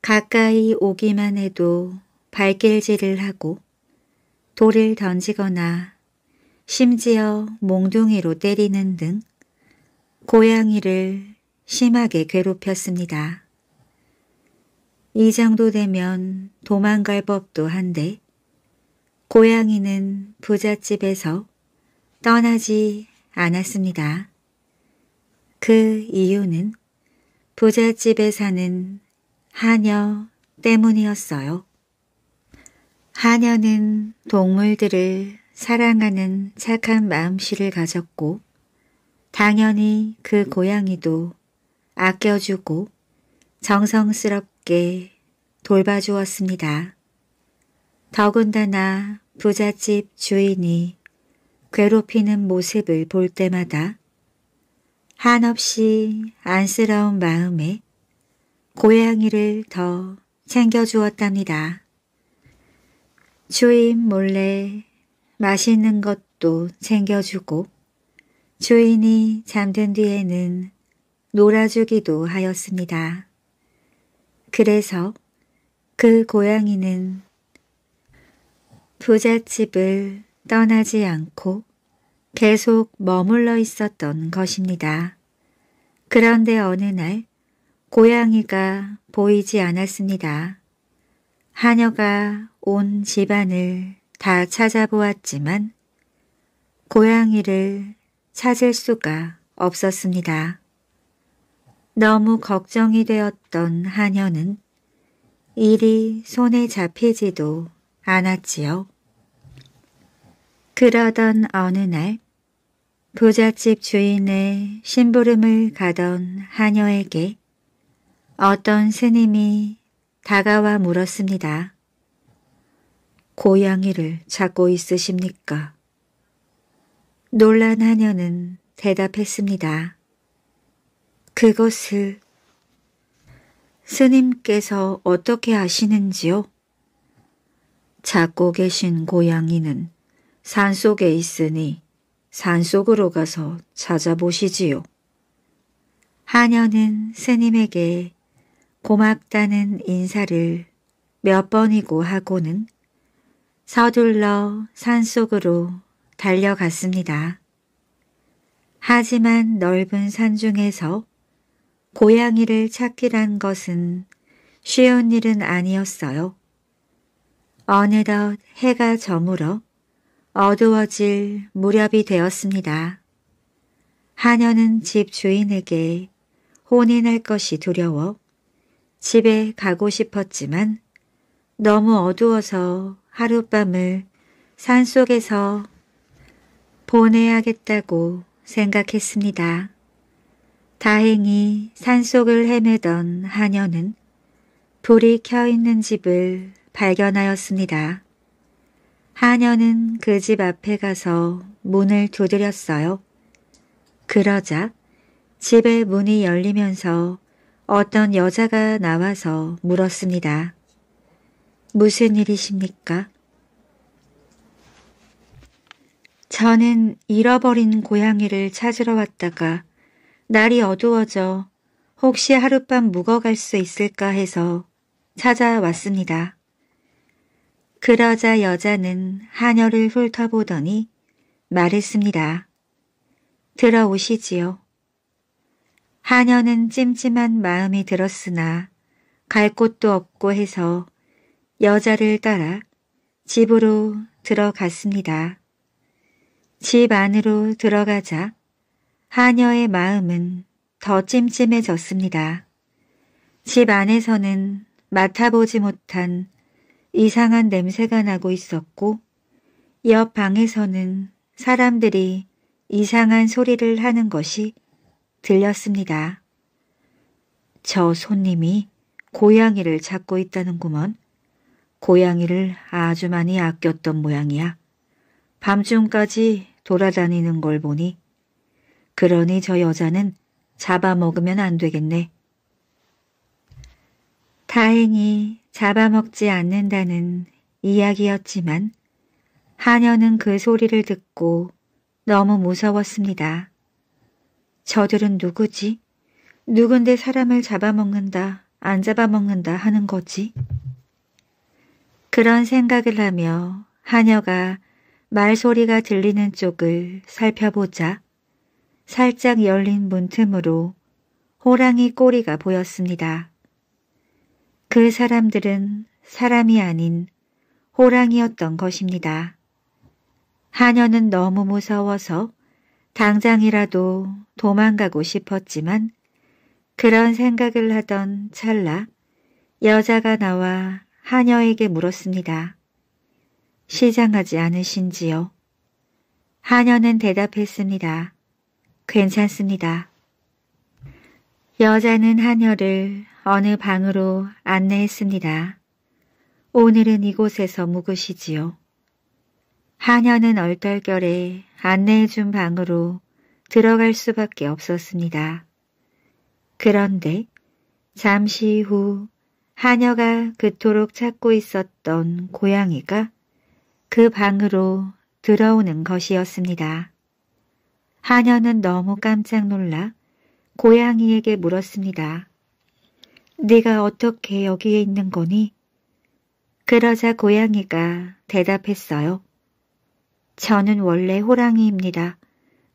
가까이 오기만 해도 발길질을 하고 돌을 던지거나 심지어 몽둥이로 때리는 등 고양이를 심하게 괴롭혔습니다. 이 정도 되면 도망갈 법도 한데 고양이는 부잣집에서 떠나지 않았습니다. 그 이유는 부잣집에 사는 하녀 때문이었어요. 하녀는 동물들을 사랑하는 착한 마음씨를 가졌고 당연히 그 고양이도 아껴주고 정성스럽게 돌봐주었습니다. 더군다나 부잣집 주인이 괴롭히는 모습을 볼 때마다 한없이 안쓰러운 마음에 고양이를 더 챙겨주었답니다. 주인 몰래 맛있는 것도 챙겨주고 주인이 잠든 뒤에는 놀아주기도 하였습니다. 그래서 그 고양이는 부잣집을 떠나지 않고 계속 머물러 있었던 것입니다. 그런데 어느 날 고양이가 보이지 않았습니다. 하녀가 온 집안을 다 찾아보았지만 고양이를 찾을 수가 없었습니다. 너무 걱정이 되었던 하녀는 일이 손에 잡히지도 않았지요. 그러던 어느 날 부잣집 주인의 심부름을 가던 하녀에게 어떤 스님이 다가와 물었습니다. 고양이를 찾고 있으십니까? 놀란 하녀는 대답했습니다. 그것을 스님께서 어떻게 아시는지요? 찾고 계신 고양이는 산속에 있으니 산속으로 가서 찾아보시지요. 하녀는 스님에게 고맙다는 인사를 몇 번이고 하고는 서둘러 산속으로 달려갔습니다. 하지만 넓은 산중에서 고양이를 찾기란 것은 쉬운 일은 아니었어요. 어느덧 해가 저물어 어두워질 무렵이 되었습니다. 하녀는 집 주인에게 혼인할 것이 두려워 집에 가고 싶었지만 너무 어두워서 하룻밤을 산속에서 보내야겠다고 생각했습니다. 다행히 산속을 헤매던 하녀는 불이 켜있는 집을 발견하였습니다. 하녀는 그 집 앞에 가서 문을 두드렸어요. 그러자 집에 문이 열리면서 어떤 여자가 나와서 물었습니다. 무슨 일이십니까? 저는 잃어버린 고양이를 찾으러 왔다가 날이 어두워져 혹시 하룻밤 묵어갈 수 있을까 해서 찾아왔습니다. 그러자 여자는 하녀를 훑어보더니 말했습니다. 들어오시지요. 하녀는 찜찜한 마음이 들었으나 갈 곳도 없고 해서 여자를 따라 집으로 들어갔습니다. 집 안으로 들어가자 하녀의 마음은 더 찜찜해졌습니다. 집 안에서는 맡아보지 못한 이상한 냄새가 나고 있었고 옆 방에서는 사람들이 이상한 소리를 하는 것이 들렸습니다. 저 손님이 고양이를 찾고 있다는구먼. 고양이를 아주 많이 아꼈던 모양이야. 밤중까지 돌아다니는 걸 보니 그러니 저 여자는 잡아먹으면 안 되겠네. 다행히 잡아먹지 않는다는 이야기였지만 하녀는 그 소리를 듣고 너무 무서웠습니다. 저들은 누구지? 누군데 사람을 잡아먹는다, 안 잡아먹는다 하는 거지? 그런 생각을 하며 하녀가 말소리가 들리는 쪽을 살펴보자 살짝 열린 문틈으로 호랑이 꼬리가 보였습니다. 그 사람들은 사람이 아닌 호랑이였던 것입니다. 하녀는 너무 무서워서 당장이라도 도망가고 싶었지만 그런 생각을 하던 찰나 여자가 나와 하녀에게 물었습니다. 시장하지 않으신지요? 하녀는 대답했습니다. 괜찮습니다. 여자는 하녀를 어느 방으로 안내했습니다. 오늘은 이곳에서 묵으시지요. 하녀는 얼떨결에 안내해준 방으로 들어갈 수밖에 없었습니다. 그런데 잠시 후 하녀가 그토록 찾고 있었던 고양이가 그 방으로 들어오는 것이었습니다. 하녀는 너무 깜짝 놀라 고양이에게 물었습니다. 네가 어떻게 여기에 있는 거니? 그러자 고양이가 대답했어요. 저는 원래 호랑이입니다.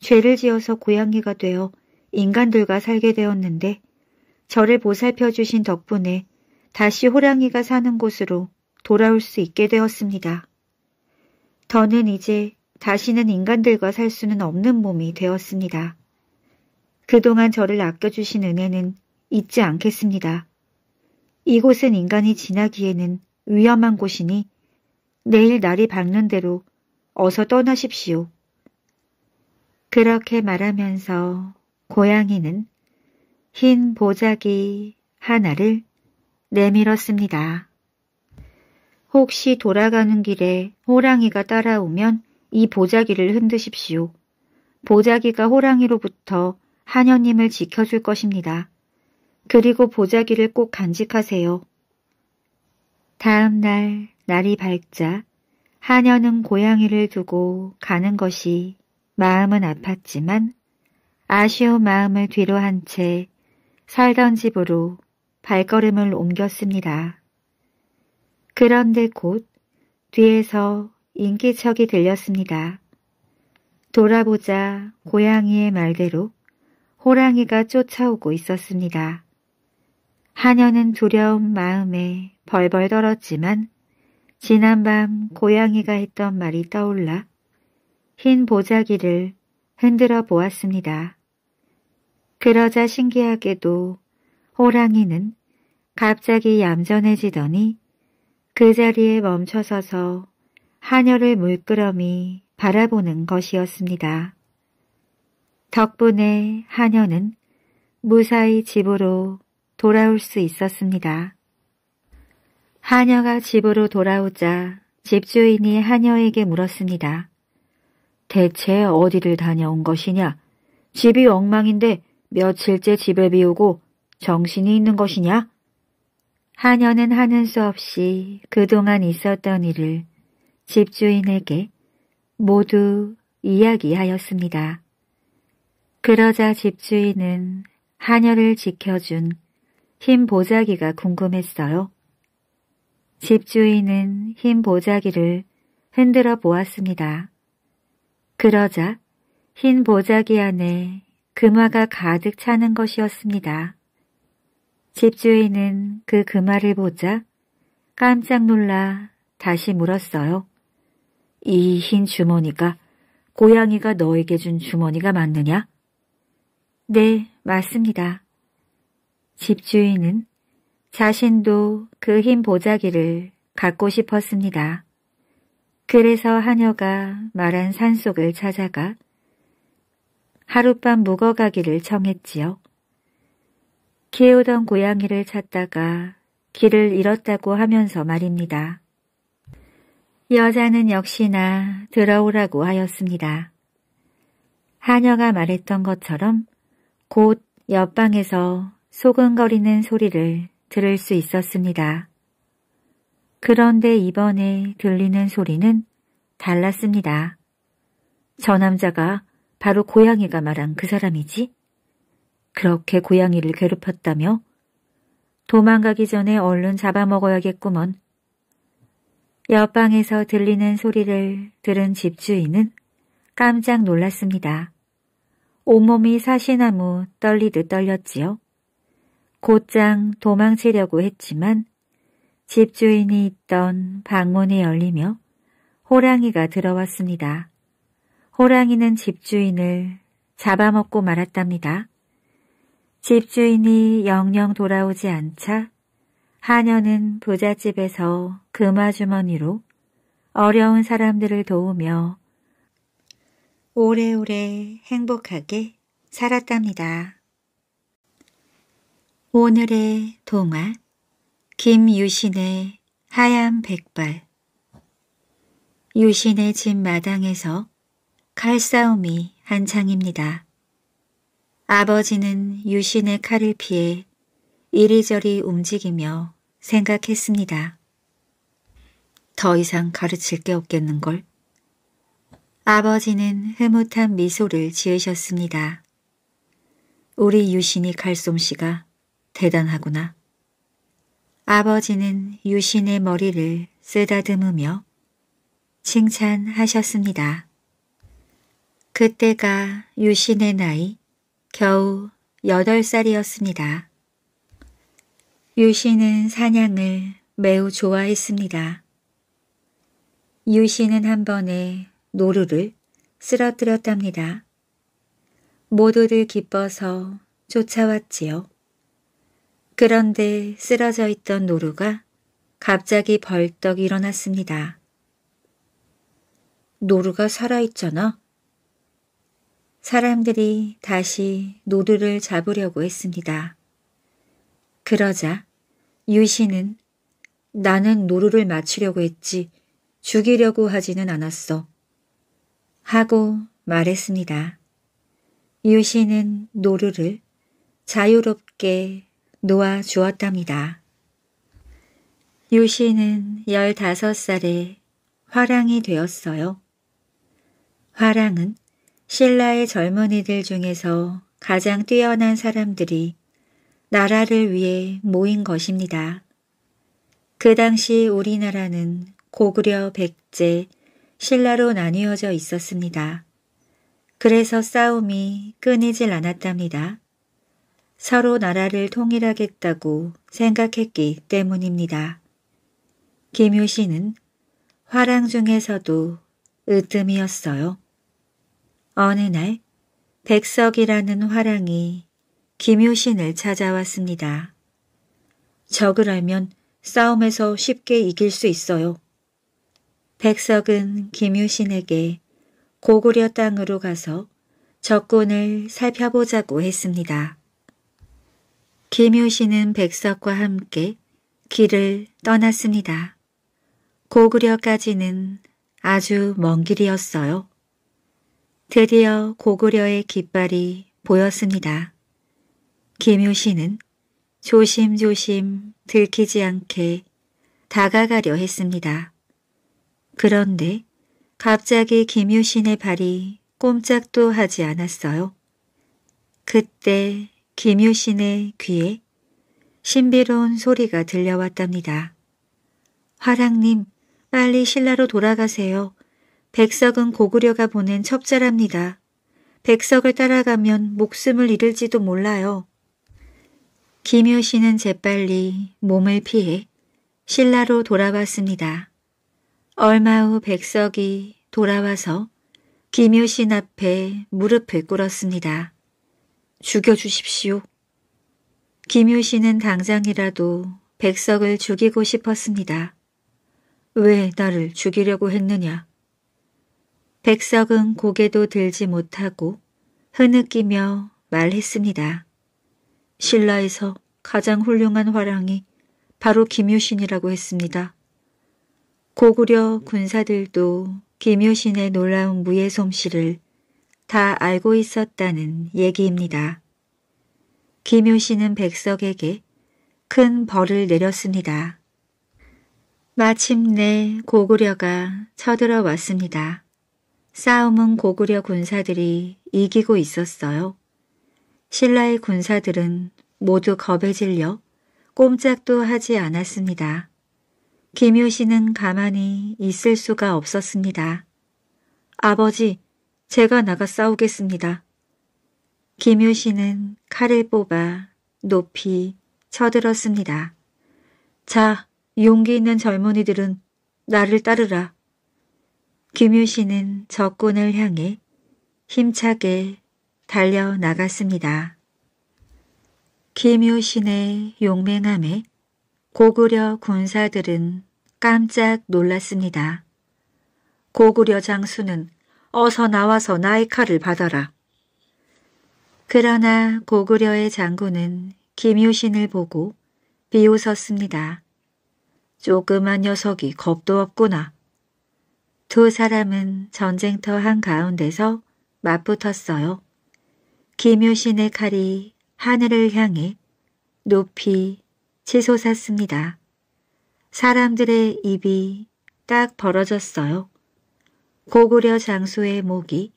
죄를 지어서 고양이가 되어 인간들과 살게 되었는데 저를 보살펴 주신 덕분에 다시 호랑이가 사는 곳으로 돌아올 수 있게 되었습니다. 더는 이제 다시는 인간들과 살 수는 없는 몸이 되었습니다. 그동안 저를 아껴주신 은혜는 잊지 않겠습니다. 이곳은 인간이 지나기에는 위험한 곳이니 내일 날이 밝는 대로 어서 떠나십시오. 그렇게 말하면서 고양이는 흰 보자기 하나를 내밀었습니다. 혹시 돌아가는 길에 호랑이가 따라오면 이 보자기를 흔드십시오. 보자기가 호랑이로부터 하녀님을 지켜줄 것입니다. 그리고 보자기를 꼭 간직하세요. 다음 날 날이 밝자 하녀는 고양이를 두고 가는 것이 마음은 아팠지만 아쉬운 마음을 뒤로 한 채 살던 집으로 발걸음을 옮겼습니다. 그런데 곧 뒤에서 인기척이 들렸습니다. 돌아보자 고양이의 말대로 호랑이가 쫓아오고 있었습니다. 하녀는 두려운 마음에 벌벌 떨었지만 지난밤 고양이가 했던 말이 떠올라 흰 보자기를 흔들어 보았습니다. 그러자 신기하게도 호랑이는 갑자기 얌전해지더니 그 자리에 멈춰서서 하녀를 물끄러미 바라보는 것이었습니다. 덕분에 하녀는 무사히 집으로 돌아올 수 있었습니다. 하녀가 집으로 돌아오자 집주인이 하녀에게 물었습니다. 대체 어디를 다녀온 것이냐? 집이 엉망인데 며칠째 집에 비우고 정신이 있는 것이냐? 하녀는 하는 수 없이 그동안 있었던 일을 집주인에게 모두 이야기하였습니다. 그러자 집주인은 하녀를 지켜준 흰 보자기가 궁금했어요. 집주인은 흰 보자기를 흔들어 보았습니다. 그러자 흰 보자기 안에 금화가 가득 차는 것이었습니다. 집주인은 그 금화를 보자 깜짝 놀라 다시 물었어요. 이 흰 주머니가 고양이가 너에게 준 주머니가 맞느냐? 네, 맞습니다. 집주인은 자신도 그 흰 보자기를 갖고 싶었습니다. 그래서 하녀가 말한 산속을 찾아가 하룻밤 묵어가기를 청했지요. 키우던 고양이를 찾다가 길을 잃었다고 하면서 말입니다. 여자는 역시나 들어오라고 하였습니다. 하녀가 말했던 것처럼 곧 옆방에서 소근거리는 소리를 들을 수 있었습니다. 그런데 이번에 들리는 소리는 달랐습니다. 저 남자가 바로 고양이가 말한 그 사람이지? 그렇게 고양이를 괴롭혔다며 도망가기 전에 얼른 잡아먹어야겠구먼. 옆방에서 들리는 소리를 들은 집주인은 깜짝 놀랐습니다. 온몸이 사시나무 떨리듯 떨렸지요. 곧장 도망치려고 했지만 집주인이 있던 방문이 열리며 호랑이가 들어왔습니다. 호랑이는 집주인을 잡아먹고 말았답니다. 집주인이 영영 돌아오지 않자 하녀는 부잣집에서 금화주머니로 어려운 사람들을 도우며 오래오래 행복하게 살았답니다. 오늘의 동화 김유신의 하얀 백발 유신의 집 마당에서 칼싸움이 한창입니다. 아버지는 유신의 칼을 피해 이리저리 움직이며 생각했습니다. 더 이상 가르칠 게 없겠는걸? 아버지는 흐뭇한 미소를 지으셨습니다. 우리 유신이 칼솜씨가 대단하구나. 아버지는 유신의 머리를 쓰다듬으며 칭찬하셨습니다. 그때가 유신의 나이 겨우 여덟 살이었습니다. 유씨는 사냥을 매우 좋아했습니다. 유씨는 한 번에 노루를 쓰러뜨렸답니다. 모두들 기뻐서 쫓아왔지요. 그런데 쓰러져 있던 노루가 갑자기 벌떡 일어났습니다. 노루가 살아있잖아. 사람들이 다시 노루를 잡으려고 했습니다. 그러자 유신은 나는 노루를 맞추려고 했지 죽이려고 하지는 않았어. 하고 말했습니다. 유신은 노루를 자유롭게 놓아 주었답니다. 유신은 15살에 화랑이 되었어요. 화랑은 신라의 젊은이들 중에서 가장 뛰어난 사람들이 나라를 위해 모인 것입니다. 그 당시 우리나라는 고구려, 백제, 신라로 나뉘어져 있었습니다. 그래서 싸움이 끊이질 않았답니다. 서로 나라를 통일하겠다고 생각했기 때문입니다. 김효신은 화랑 중에서도 으뜸이었어요. 어느 날 백석이라는 화랑이 김효신을 찾아왔습니다. 적을 알면 싸움에서 쉽게 이길 수 있어요. 백석은 김효신에게 고구려 땅으로 가서 적군을 살펴보자고 했습니다. 김효신은 백석과 함께 길을 떠났습니다. 고구려까지는 아주 먼 길이었어요. 드디어 고구려의 깃발이 보였습니다. 김효신은 조심조심 들키지 않게 다가가려 했습니다. 그런데 갑자기 김효신의 발이 꼼짝도 하지 않았어요. 그때 김효신의 귀에 신비로운 소리가 들려왔답니다. 화랑님, 빨리 신라로 돌아가세요. 백석은 고구려가 보낸 첩자랍니다. 백석을 따라가면 목숨을 잃을지도 몰라요. 김효 신은 재빨리 몸을 피해 신라로 돌아왔습니다. 얼마 후 백석이 돌아와서 김효신 앞에 무릎을 꿇었습니다. 죽여주십시오. 김효신은 당장이라도 백석을 죽이고 싶었습니다. 왜 나를 죽이려고 했느냐? 백석은 고개도 들지 못하고 흐느끼며 말했습니다. 신라에서 가장 훌륭한 화랑이 바로 김효신이라고 했습니다. 고구려 군사들도 김효신의 놀라운 무예 솜씨를 다 알고 있었다는 얘기입니다. 김효신은 백석에게 큰 벌을 내렸습니다. 마침내 고구려가 쳐들어왔습니다. 싸움은 고구려 군사들이 이기고 있었어요. 신라의 군사들은 모두 겁에 질려 꼼짝도 하지 않았습니다. 김효신은 가만히 있을 수가 없었습니다. 아버지, 제가 나가 싸우겠습니다. 김효신은 칼을 뽑아 높이 쳐들었습니다. 자, 용기 있는 젊은이들은 나를 따르라. 김유신은 적군을 향해 힘차게 달려나갔습니다. 김유신의 용맹함에 고구려 군사들은 깜짝 놀랐습니다. 고구려 장수는 어서 나와서 나의 칼을 받아라. 그러나 고구려의 장군은 김유신을 보고 비웃었습니다. 조그만 녀석이 겁도 없구나. 두 사람은 전쟁터 한가운데서 맞붙었어요. 김효신의 칼이 하늘을 향해 높이 치솟았습니다. 사람들의 입이 딱 벌어졌어요. 고구려 장수의 목이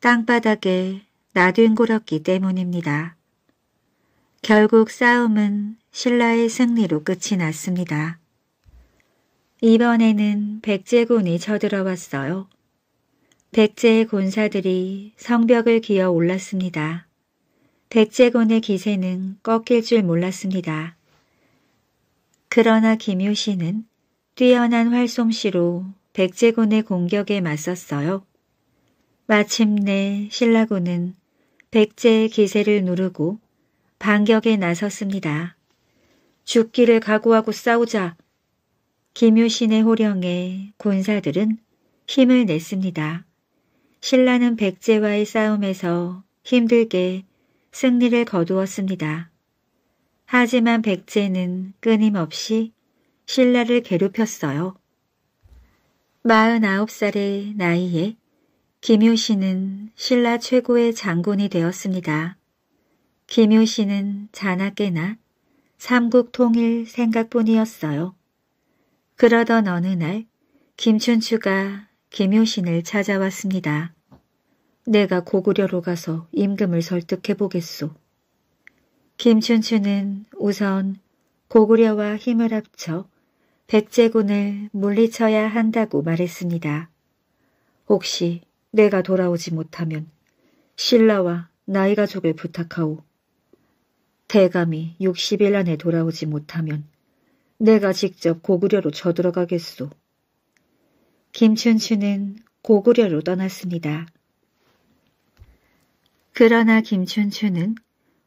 땅바닥에 나뒹굴었기 때문입니다. 결국 싸움은 신라의 승리로 끝이 났습니다. 이번에는 백제군이 쳐들어왔어요. 백제의 군사들이 성벽을 기어 올랐습니다. 백제군의 기세는 꺾일 줄 몰랐습니다. 그러나 김효신은 뛰어난 활솜씨로 백제군의 공격에 맞섰어요. 마침내 신라군은 백제의 기세를 누르고 반격에 나섰습니다. 죽기를 각오하고 싸우자 김유신의 호령에 군사들은 힘을 냈습니다. 신라는 백제와의 싸움에서 힘들게 승리를 거두었습니다. 하지만 백제는 끊임없이 신라를 괴롭혔어요. 49살의 나이에 김효신은 신라 최고의 장군이 되었습니다. 김효신은 자나깨나 삼국통일 생각뿐이었어요. 그러던 어느 날 김춘추가 김효신을 찾아왔습니다. 내가 고구려로 가서 임금을 설득해 보겠소. 김춘추는 우선 고구려와 힘을 합쳐 백제군을 물리쳐야 한다고 말했습니다. 혹시 내가 돌아오지 못하면 신라와 나이가족을 부탁하오. 대감이 60일 안에 돌아오지 못하면 내가 직접 고구려로 쳐들어가겠소. 김춘추는 고구려로 떠났습니다. 그러나 김춘추는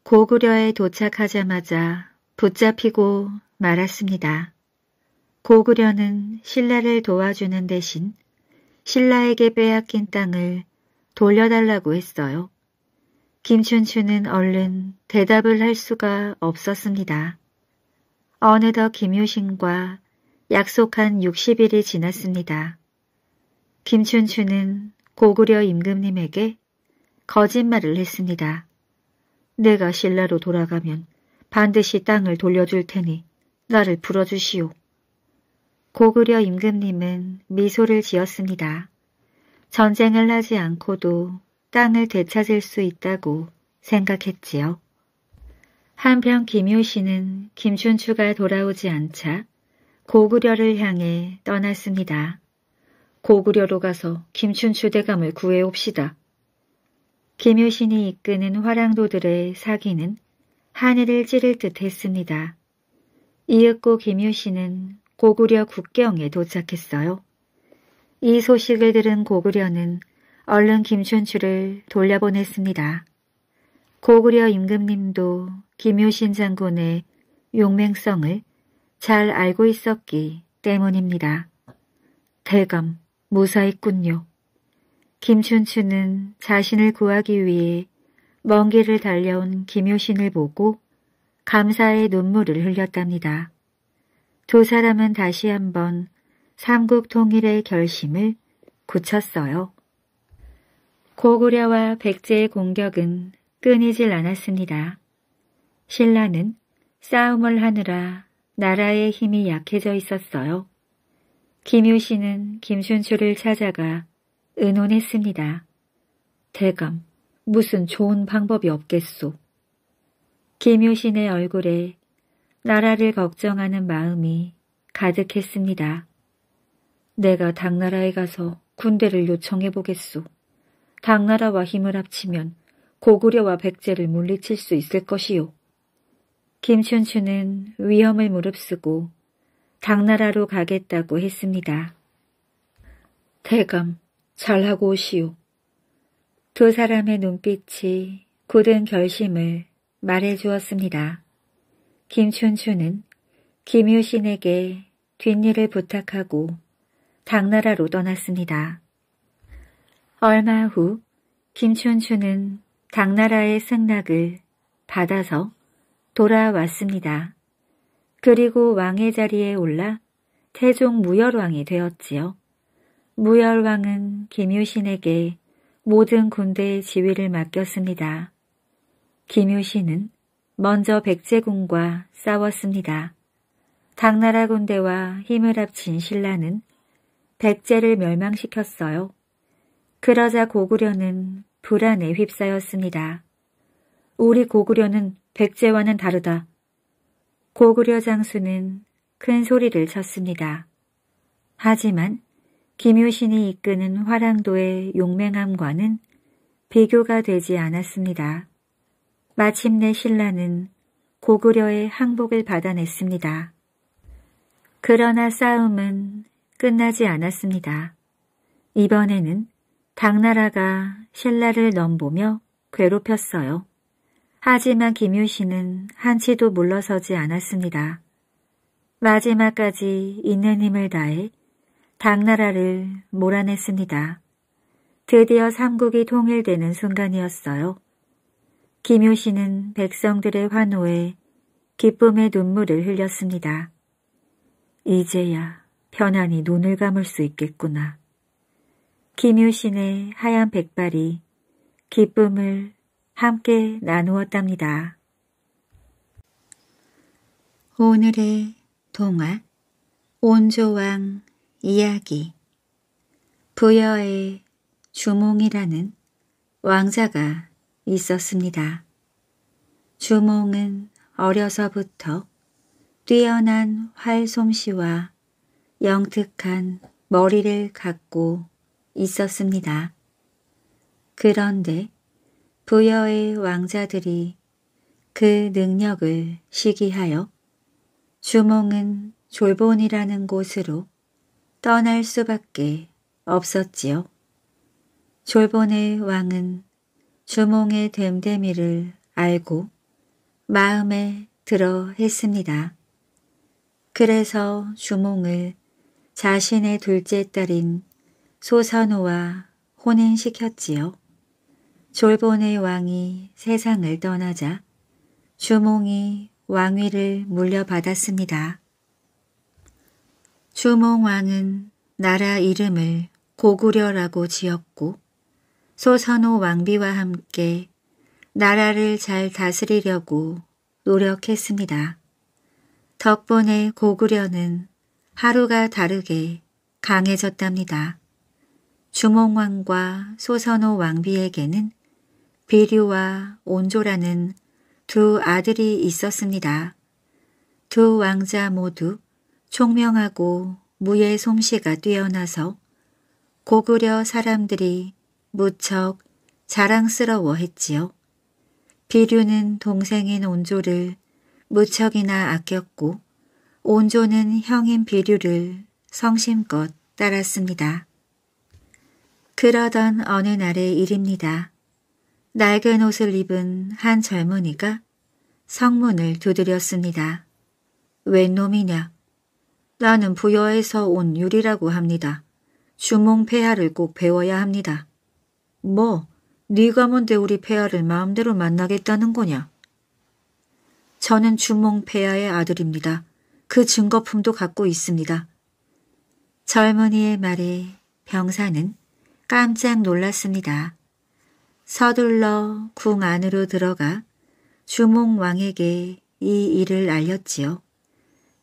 고구려에 도착하자마자 붙잡히고 말았습니다. 고구려는 신라를 도와주는 대신 신라에게 빼앗긴 땅을 돌려달라고 했어요. 김춘추는 얼른 대답을 할 수가 없었습니다. 어느덧 김유신과 약속한 60일이 지났습니다. 김춘추는 고구려 임금님에게 거짓말을 했습니다. 내가 신라로 돌아가면 반드시 땅을 돌려줄 테니 나를 불어주시오. 고구려 임금님은 미소를 지었습니다. 전쟁을 하지 않고도 땅을 되찾을 수 있다고 생각했지요. 한편 김효 씨는 김춘추가 돌아오지 않자 고구려를 향해 떠났습니다. 고구려로 가서 김춘추 대감을 구해옵시다. 김효신이 이끄는 화랑도들의 사기는 하늘을 찌를 듯 했습니다. 이윽고 김효신은 고구려 국경에 도착했어요. 이 소식을 들은 고구려는 얼른 김춘추를 돌려보냈습니다. 고구려 임금님도 김효신 장군의 용맹성을 잘 알고 있었기 때문입니다. 대감, 무사했군요. 김춘추는 자신을 구하기 위해 먼 길을 달려온 김효신을 보고 감사의 눈물을 흘렸답니다. 두 사람은 다시 한번 삼국 통일의 결심을 굳혔어요. 고구려와 백제의 공격은 끊이질 않았습니다. 신라는 싸움을 하느라 나라의 힘이 약해져 있었어요. 김유신은 김순추를 찾아가 의논했습니다. 대감, 무슨 좋은 방법이 없겠소. 김유신의 얼굴에 나라를 걱정하는 마음이 가득했습니다. 내가 당나라에 가서 군대를 요청해 보겠소. 당나라와 힘을 합치면 고구려와 백제를 물리칠 수 있을 것이요. 김춘추는 위험을 무릅쓰고 당나라로 가겠다고 했습니다. 대감, 잘하고 오시오. 두 사람의 눈빛이 굳은 결심을 말해 주었습니다. 김춘추는 김유신에게 뒷일을 부탁하고 당나라로 떠났습니다. 얼마 후 김춘추는 당나라의 승낙을 받아서 돌아왔습니다. 그리고 왕의 자리에 올라 태종 무열왕이 되었지요. 무열왕은 김효신에게 모든 군대의 지휘를 맡겼습니다. 김효신은 먼저 백제군과 싸웠습니다. 당나라 군대와 힘을 합친 신라는 백제를 멸망시켰어요. 그러자 고구려는 불안에 휩싸였습니다. 우리 고구려는 백제와는 다르다. 고구려 장수는 큰 소리를 쳤습니다. 하지만 김효신이 이끄는 화랑도의 용맹함과는 비교가 되지 않았습니다. 마침내 신라는 고구려의 항복을 받아냈습니다. 그러나 싸움은 끝나지 않았습니다. 이번에는 당나라가 신라를 넘보며 괴롭혔어요. 하지만 김유 신은 한치도 물러서지 않았습니다. 마지막까지 있는 힘을 다해 당나라를 몰아냈습니다. 드디어 삼국이 통일되는 순간이었어요. 김효 신은 백성들의 환호에 기쁨의 눈물을 흘렸습니다. 이제야 편안히 눈을 감을 수 있겠구나. 김효 신의 하얀 백발이 기쁨을 함께 나누었답니다. 오늘의 동화 온조왕 이야기 부여의 주몽이라는 왕자가 있었습니다. 주몽은 어려서부터 뛰어난 활솜씨와 영특한 머리를 갖고 있었습니다. 그런데 부여의 왕자들이 그 능력을 시기하여 주몽은 졸본이라는 곳으로 떠날 수밖에 없었지요. 졸본의 왕은 주몽의 됨됨이를 알고 마음에 들어 했습니다. 그래서 주몽을 자신의 둘째 딸인 소선호와 혼인시켰지요. 졸본의 왕이 세상을 떠나자 주몽이 왕위를 물려받았습니다. 주몽왕은 나라 이름을 고구려라고 지었고 소선호 왕비와 함께 나라를 잘 다스리려고 노력했습니다. 덕분에 고구려는 하루가 다르게 강해졌답니다. 주몽왕과 소선호 왕비에게는 비류와 온조라는 두 아들이 있었습니다. 두 왕자 모두 총명하고 무예 솜씨가 뛰어나서 고구려 사람들이 무척 자랑스러워했지요. 비류는 동생인 온조를 무척이나 아꼈고 온조는 형인 비류를 성심껏 따랐습니다. 그러던 어느 날의 일입니다. 낡은 옷을 입은 한 젊은이가 성문을 두드렸습니다. 웬 놈이냐? 나는 부여에서 온 유리라고 합니다. 주몽 폐하를 꼭 배워야 합니다. 뭐, 네가 뭔데 우리 폐하를 마음대로 만나겠다는 거냐? 저는 주몽 폐하의 아들입니다. 그 증거품도 갖고 있습니다. 젊은이의 말에 병사는 깜짝 놀랐습니다. 서둘러 궁 안으로 들어가 주몽왕에게 이 일을 알렸지요.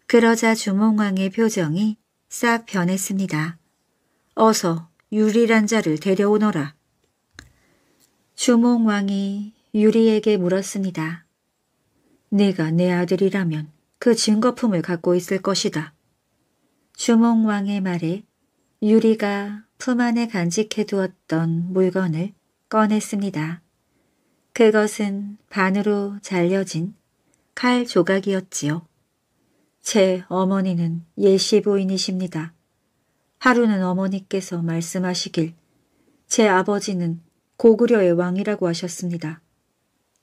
그러자 주몽왕의 표정이 싹 변했습니다. 어서 유리란 자를 데려오너라. 주몽왕이 유리에게 물었습니다. 네가 내 아들이라면 그 증거품을 갖고 있을 것이다. 주몽왕의 말에 유리가 품 안에 간직해 두었던 물건을 꺼냈습니다. 그것은 반으로 잘려진 칼 조각이었지요. 제 어머니는 예시 부인이십니다. 하루는 어머니께서 말씀하시길 제 아버지는 고구려의 왕이라고 하셨습니다.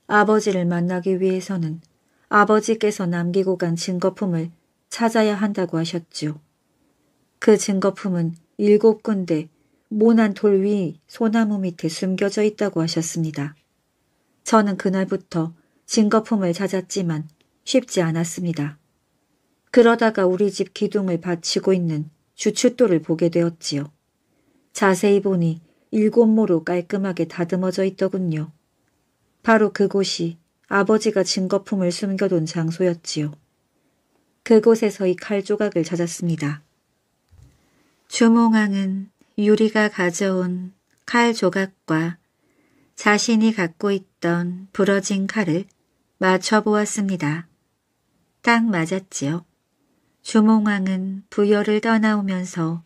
아버지를 만나기 위해서는 아버지께서 남기고 간 증거품을 찾아야 한다고 하셨지요. 그 증거품은 일곱 군데 모난 돌 위 소나무 밑에 숨겨져 있다고 하셨습니다. 저는 그날부터 증거품을 찾았지만 쉽지 않았습니다. 그러다가 우리 집 기둥을 받치고 있는 주춧돌을 보게 되었지요. 자세히 보니 일곱 모로 깔끔하게 다듬어져 있더군요. 바로 그곳이 아버지가 증거품을 숨겨둔 장소였지요. 그곳에서 이 칼조각을 찾았습니다. 주몽왕은 유리가 가져온 칼 조각과 자신이 갖고 있던 부러진 칼을 맞춰보았습니다. 딱 맞았지요. 주몽왕은 부여를 떠나오면서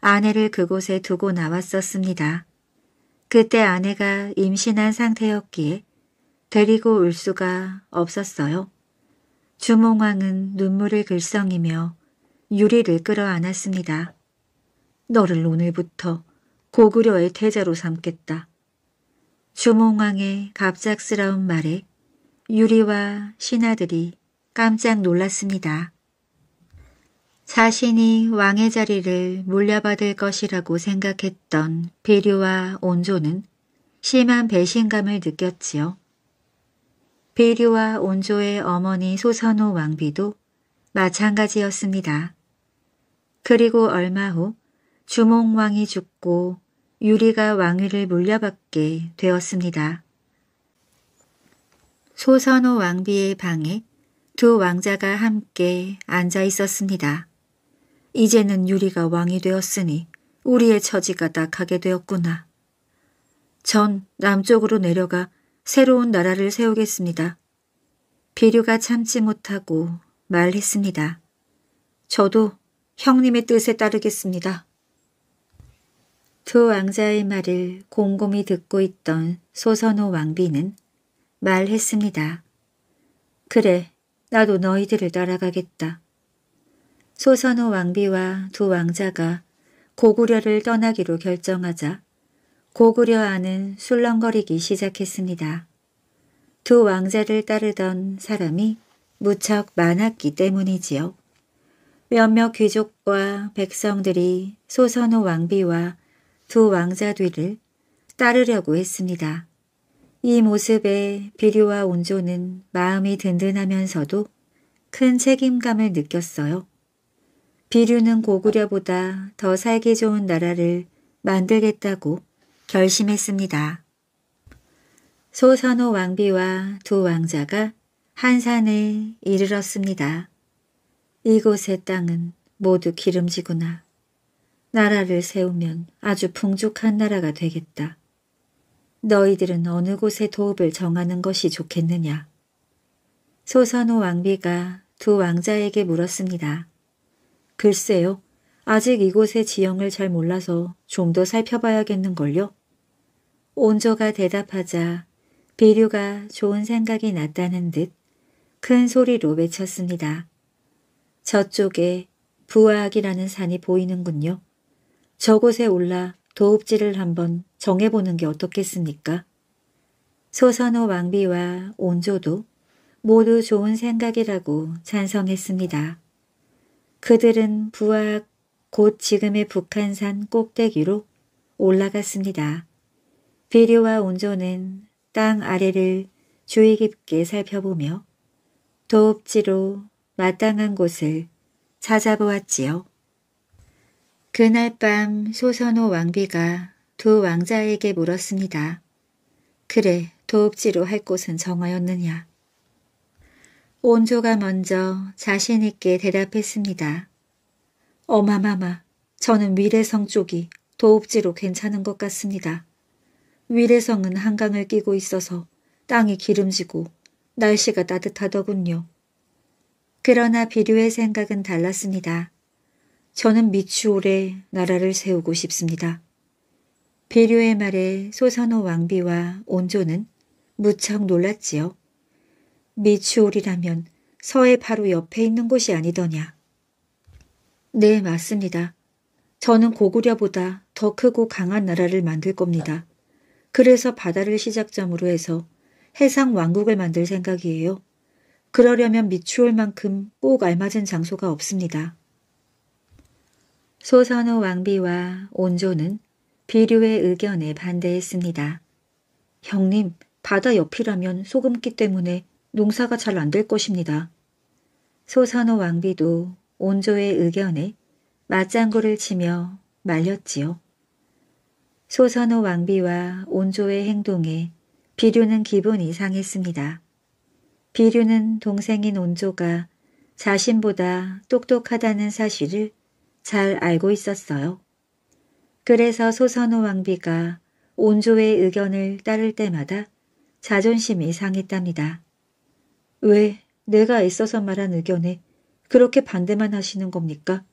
아내를 그곳에 두고 나왔었습니다. 그때 아내가 임신한 상태였기에 데리고 올 수가 없었어요. 주몽왕은 눈물을 글썽이며 유리를 끌어안았습니다. 너를 오늘부터 고구려의 태자로 삼겠다. 주몽왕의 갑작스러운 말에 유리와 신하들이 깜짝 놀랐습니다. 자신이 왕의 자리를 물려받을 것이라고 생각했던 비류와 온조는 심한 배신감을 느꼈지요. 비류와 온조의 어머니 소선호 왕비도 마찬가지였습니다. 그리고 얼마 후 주몽왕이 죽고 유리가 왕위를 물려받게 되었습니다. 소선호 왕비의 방에 두 왕자가 함께 앉아 있었습니다. 이제는 유리가 왕이 되었으니 우리의 처지가 딱하게 되었구나. 전 남쪽으로 내려가 새로운 나라를 세우겠습니다. 비류가 참지 못하고 말했습니다. 저도 형님의 뜻에 따르겠습니다. 두 왕자의 말을 곰곰이 듣고 있던 소선호 왕비는 말했습니다. 그래, 나도 너희들을 따라가겠다. 소선호 왕비와 두 왕자가 고구려를 떠나기로 결정하자 고구려 안은 술렁거리기 시작했습니다. 두 왕자를 따르던 사람이 무척 많았기 때문이지요. 몇몇 귀족과 백성들이 소선호 왕비와 두 왕자 뒤를 따르려고 했습니다. 이 모습에 비류와 온조는 마음이 든든하면서도 큰 책임감을 느꼈어요. 비류는 고구려보다 더 살기 좋은 나라를 만들겠다고 결심했습니다. 소선호 왕비와 두 왕자가 한산을 이르렀습니다. 이곳의 땅은 모두 기름지구나. 나라를 세우면 아주 풍족한 나라가 되겠다. 너희들은 어느 곳에 도읍을 정하는 것이 좋겠느냐. 소선호 왕비가 두 왕자에게 물었습니다. 글쎄요. 아직 이곳의 지형을 잘 몰라서 좀 더 살펴봐야겠는걸요. 온조가 대답하자 비류가 좋은 생각이 났다는 듯 큰 소리로 외쳤습니다. 저쪽에 부악이라는 산이 보이는군요. 저곳에 올라 도읍지를 한번 정해보는 게 어떻겠습니까? 소선호 왕비와 온조도 모두 좋은 생각이라고 찬성했습니다. 그들은 부악 곧 지금의 북한산 꼭대기로 올라갔습니다. 비료와 온조는 땅 아래를 주의 깊게 살펴보며 도읍지로 마땅한 곳을 찾아보았지요. 그날 밤 소선호 왕비가 두 왕자에게 물었습니다. 그래, 도읍지로 할 곳은 정하였느냐? 온조가 먼저 자신 있게 대답했습니다. 어마마마, 저는 위례성 쪽이 도읍지로 괜찮은 것 같습니다. 위례성은 한강을 끼고 있어서 땅이 기름지고 날씨가 따뜻하더군요. 그러나 비류의 생각은 달랐습니다. 저는 미추홀에 나라를 세우고 싶습니다. 배류의 말에 소선호 왕비와 온조는 무척 놀랐지요. 미추홀이라면 서해 바로 옆에 있는 곳이 아니더냐. 네, 맞습니다. 저는 고구려보다 더 크고 강한 나라를 만들 겁니다. 그래서 바다를 시작점으로 해서 해상 왕국을 만들 생각이에요. 그러려면 미추홀만큼 꼭 알맞은 장소가 없습니다. 소선호 왕비와 온조는 비류의 의견에 반대했습니다. 형님, 바다 옆이라면 소금기 때문에 농사가 잘 안 될 것입니다. 소선호 왕비도 온조의 의견에 맞장구를 치며 말렸지요. 소선호 왕비와 온조의 행동에 비류는 기분이 상했습니다. 비류는 동생인 온조가 자신보다 똑똑하다는 사실을 잘 알고 있었어요. 그래서 소선호 왕비가 온조의 의견을 따를 때마다 자존심이 상했답니다. 왜 내가 애써서 말한 의견에 그렇게 반대만 하시는 겁니까?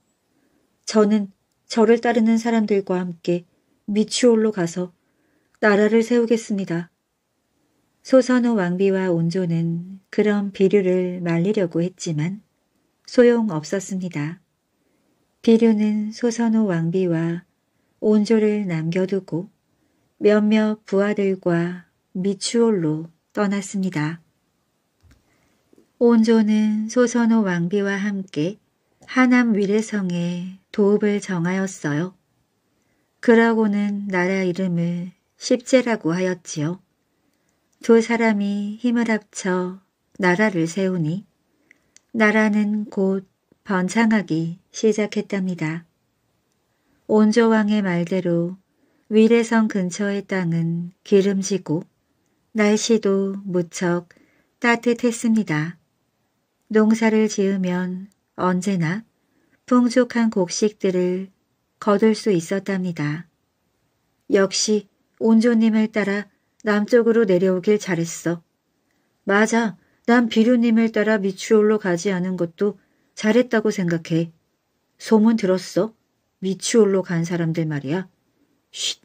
저는 저를 따르는 사람들과 함께 미추홀로 가서 나라를 세우겠습니다. 소선호 왕비와 온조는 그런 비류를 말리려고 했지만 소용없었습니다. 디류는 소선호 왕비와 온조를 남겨두고 몇몇 부하들과 미추홀로 떠났습니다. 온조는 소선호 왕비와 함께 하남 위례성에 도읍을 정하였어요. 그러고는 나라 이름을 십제라고 하였지요. 두 사람이 힘을 합쳐 나라를 세우니 나라는 곧 번창하기 시작했답니다. 온조왕의 말대로 위례성 근처의 땅은 기름지고 날씨도 무척 따뜻했습니다. 농사를 지으면 언제나 풍족한 곡식들을 거둘 수 있었답니다. 역시 온조님을 따라 남쪽으로 내려오길 잘했어. 맞아, 난 비류님을 따라 미추홀로 가지 않은 것도 잘했다고 생각해. 소문 들었어? 미추홀로 간 사람들 말이야. 쉿,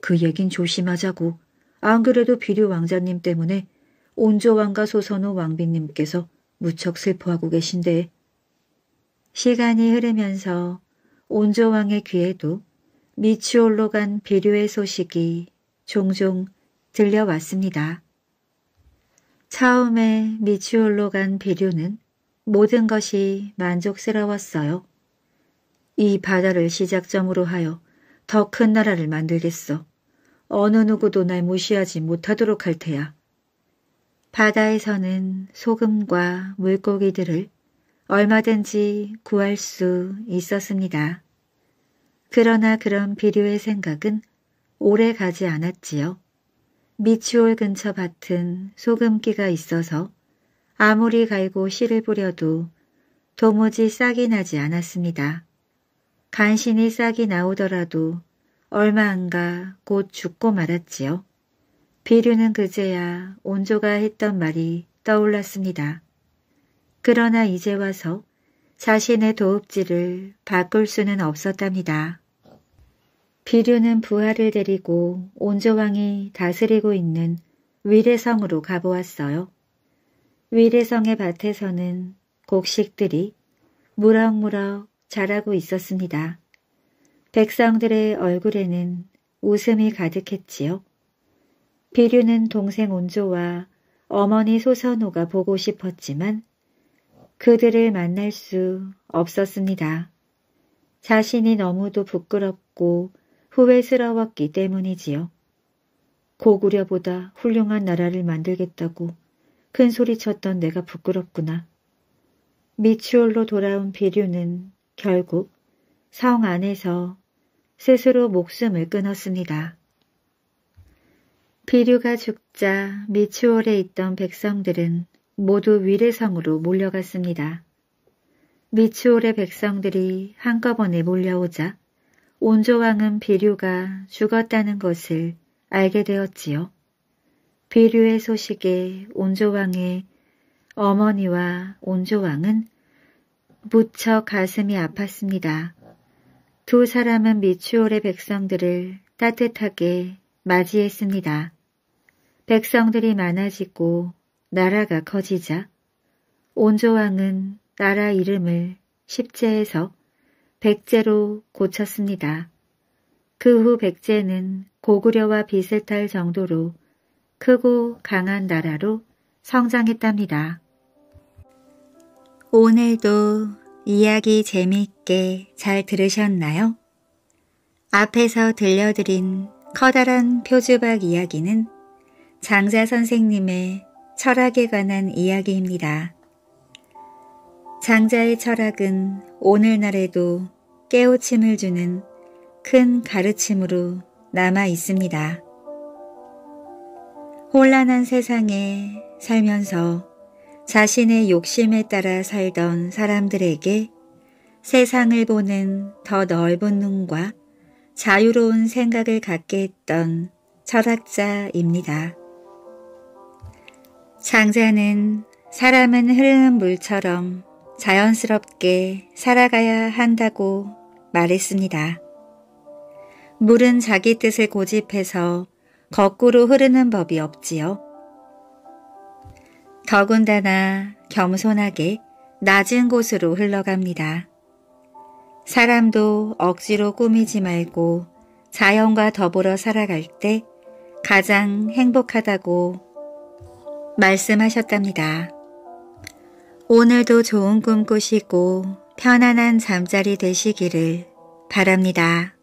그 얘긴 조심하자고. 안 그래도 비류 왕자님 때문에 온조왕과 소선우 왕비님께서 무척 슬퍼하고 계신데. 시간이 흐르면서 온조왕의 귀에도 미추홀로 간 비류의 소식이 종종 들려왔습니다. 처음에 미추홀로 간 비류는 모든 것이 만족스러웠어요. 이 바다를 시작점으로 하여 더 큰 나라를 만들겠어. 어느 누구도 날 무시하지 못하도록 할 테야. 바다에서는 소금과 물고기들을 얼마든지 구할 수 있었습니다. 그러나 그런 비료의 생각은 오래 가지 않았지요. 미추홀 근처 밭은 소금기가 있어서 아무리 갈고 씨를 뿌려도 도무지 싹이 나지 않았습니다. 간신히 싹이 나오더라도 얼마 안 가 곧 죽고 말았지요. 비류는 그제야 온조가 했던 말이 떠올랐습니다. 그러나 이제 와서 자신의 도읍지를 바꿀 수는 없었답니다. 비류는 부하를 데리고 온조왕이 다스리고 있는 위례성으로 가보았어요. 위례성의 밭에서는 곡식들이 무럭무럭 자라고 있었습니다. 백성들의 얼굴에는 웃음이 가득했지요. 비류는 동생 온조와 어머니 소선호가 보고 싶었지만 그들을 만날 수 없었습니다. 자신이 너무도 부끄럽고 후회스러웠기 때문이지요. 고구려보다 훌륭한 나라를 만들겠다고 큰 소리쳤던 내가 부끄럽구나. 미추홀로 돌아온 비류는 결국 성 안에서 스스로 목숨을 끊었습니다. 비류가 죽자 미추홀에 있던 백성들은 모두 위례성으로 몰려갔습니다. 미추홀의 백성들이 한꺼번에 몰려오자 온조왕은 비류가 죽었다는 것을 알게 되었지요. 비류의 소식에 온조왕의 어머니와 온조왕은 무척 가슴이 아팠습니다. 두 사람은 미추홀의 백성들을 따뜻하게 맞이했습니다. 백성들이 많아지고 나라가 커지자 온조왕은 나라 이름을 십제에서 백제로 고쳤습니다. 그 후 백제는 고구려와 비슷할 정도로 크고 강한 나라로 성장했답니다. 오늘도 이야기 재미있게 잘 들으셨나요? 앞에서 들려드린 커다란 표주박 이야기는 장자 선생님의 철학에 관한 이야기입니다. 장자의 철학은 오늘날에도 깨우침을 주는 큰 가르침으로 남아 있습니다. 혼란한 세상에 살면서 자신의 욕심에 따라 살던 사람들에게 세상을 보는 더 넓은 눈과 자유로운 생각을 갖게 했던 철학자입니다. 장자는 사람은 흐르는 물처럼 자연스럽게 살아가야 한다고 말했습니다. 물은 자기 뜻을 고집해서 거꾸로 흐르는 법이 없지요. 더군다나 겸손하게 낮은 곳으로 흘러갑니다. 사람도 억지로 꾸미지 말고 자연과 더불어 살아갈 때 가장 행복하다고 말씀하셨답니다. 오늘도 좋은 꿈 꾸시고 편안한 잠자리 되시기를 바랍니다.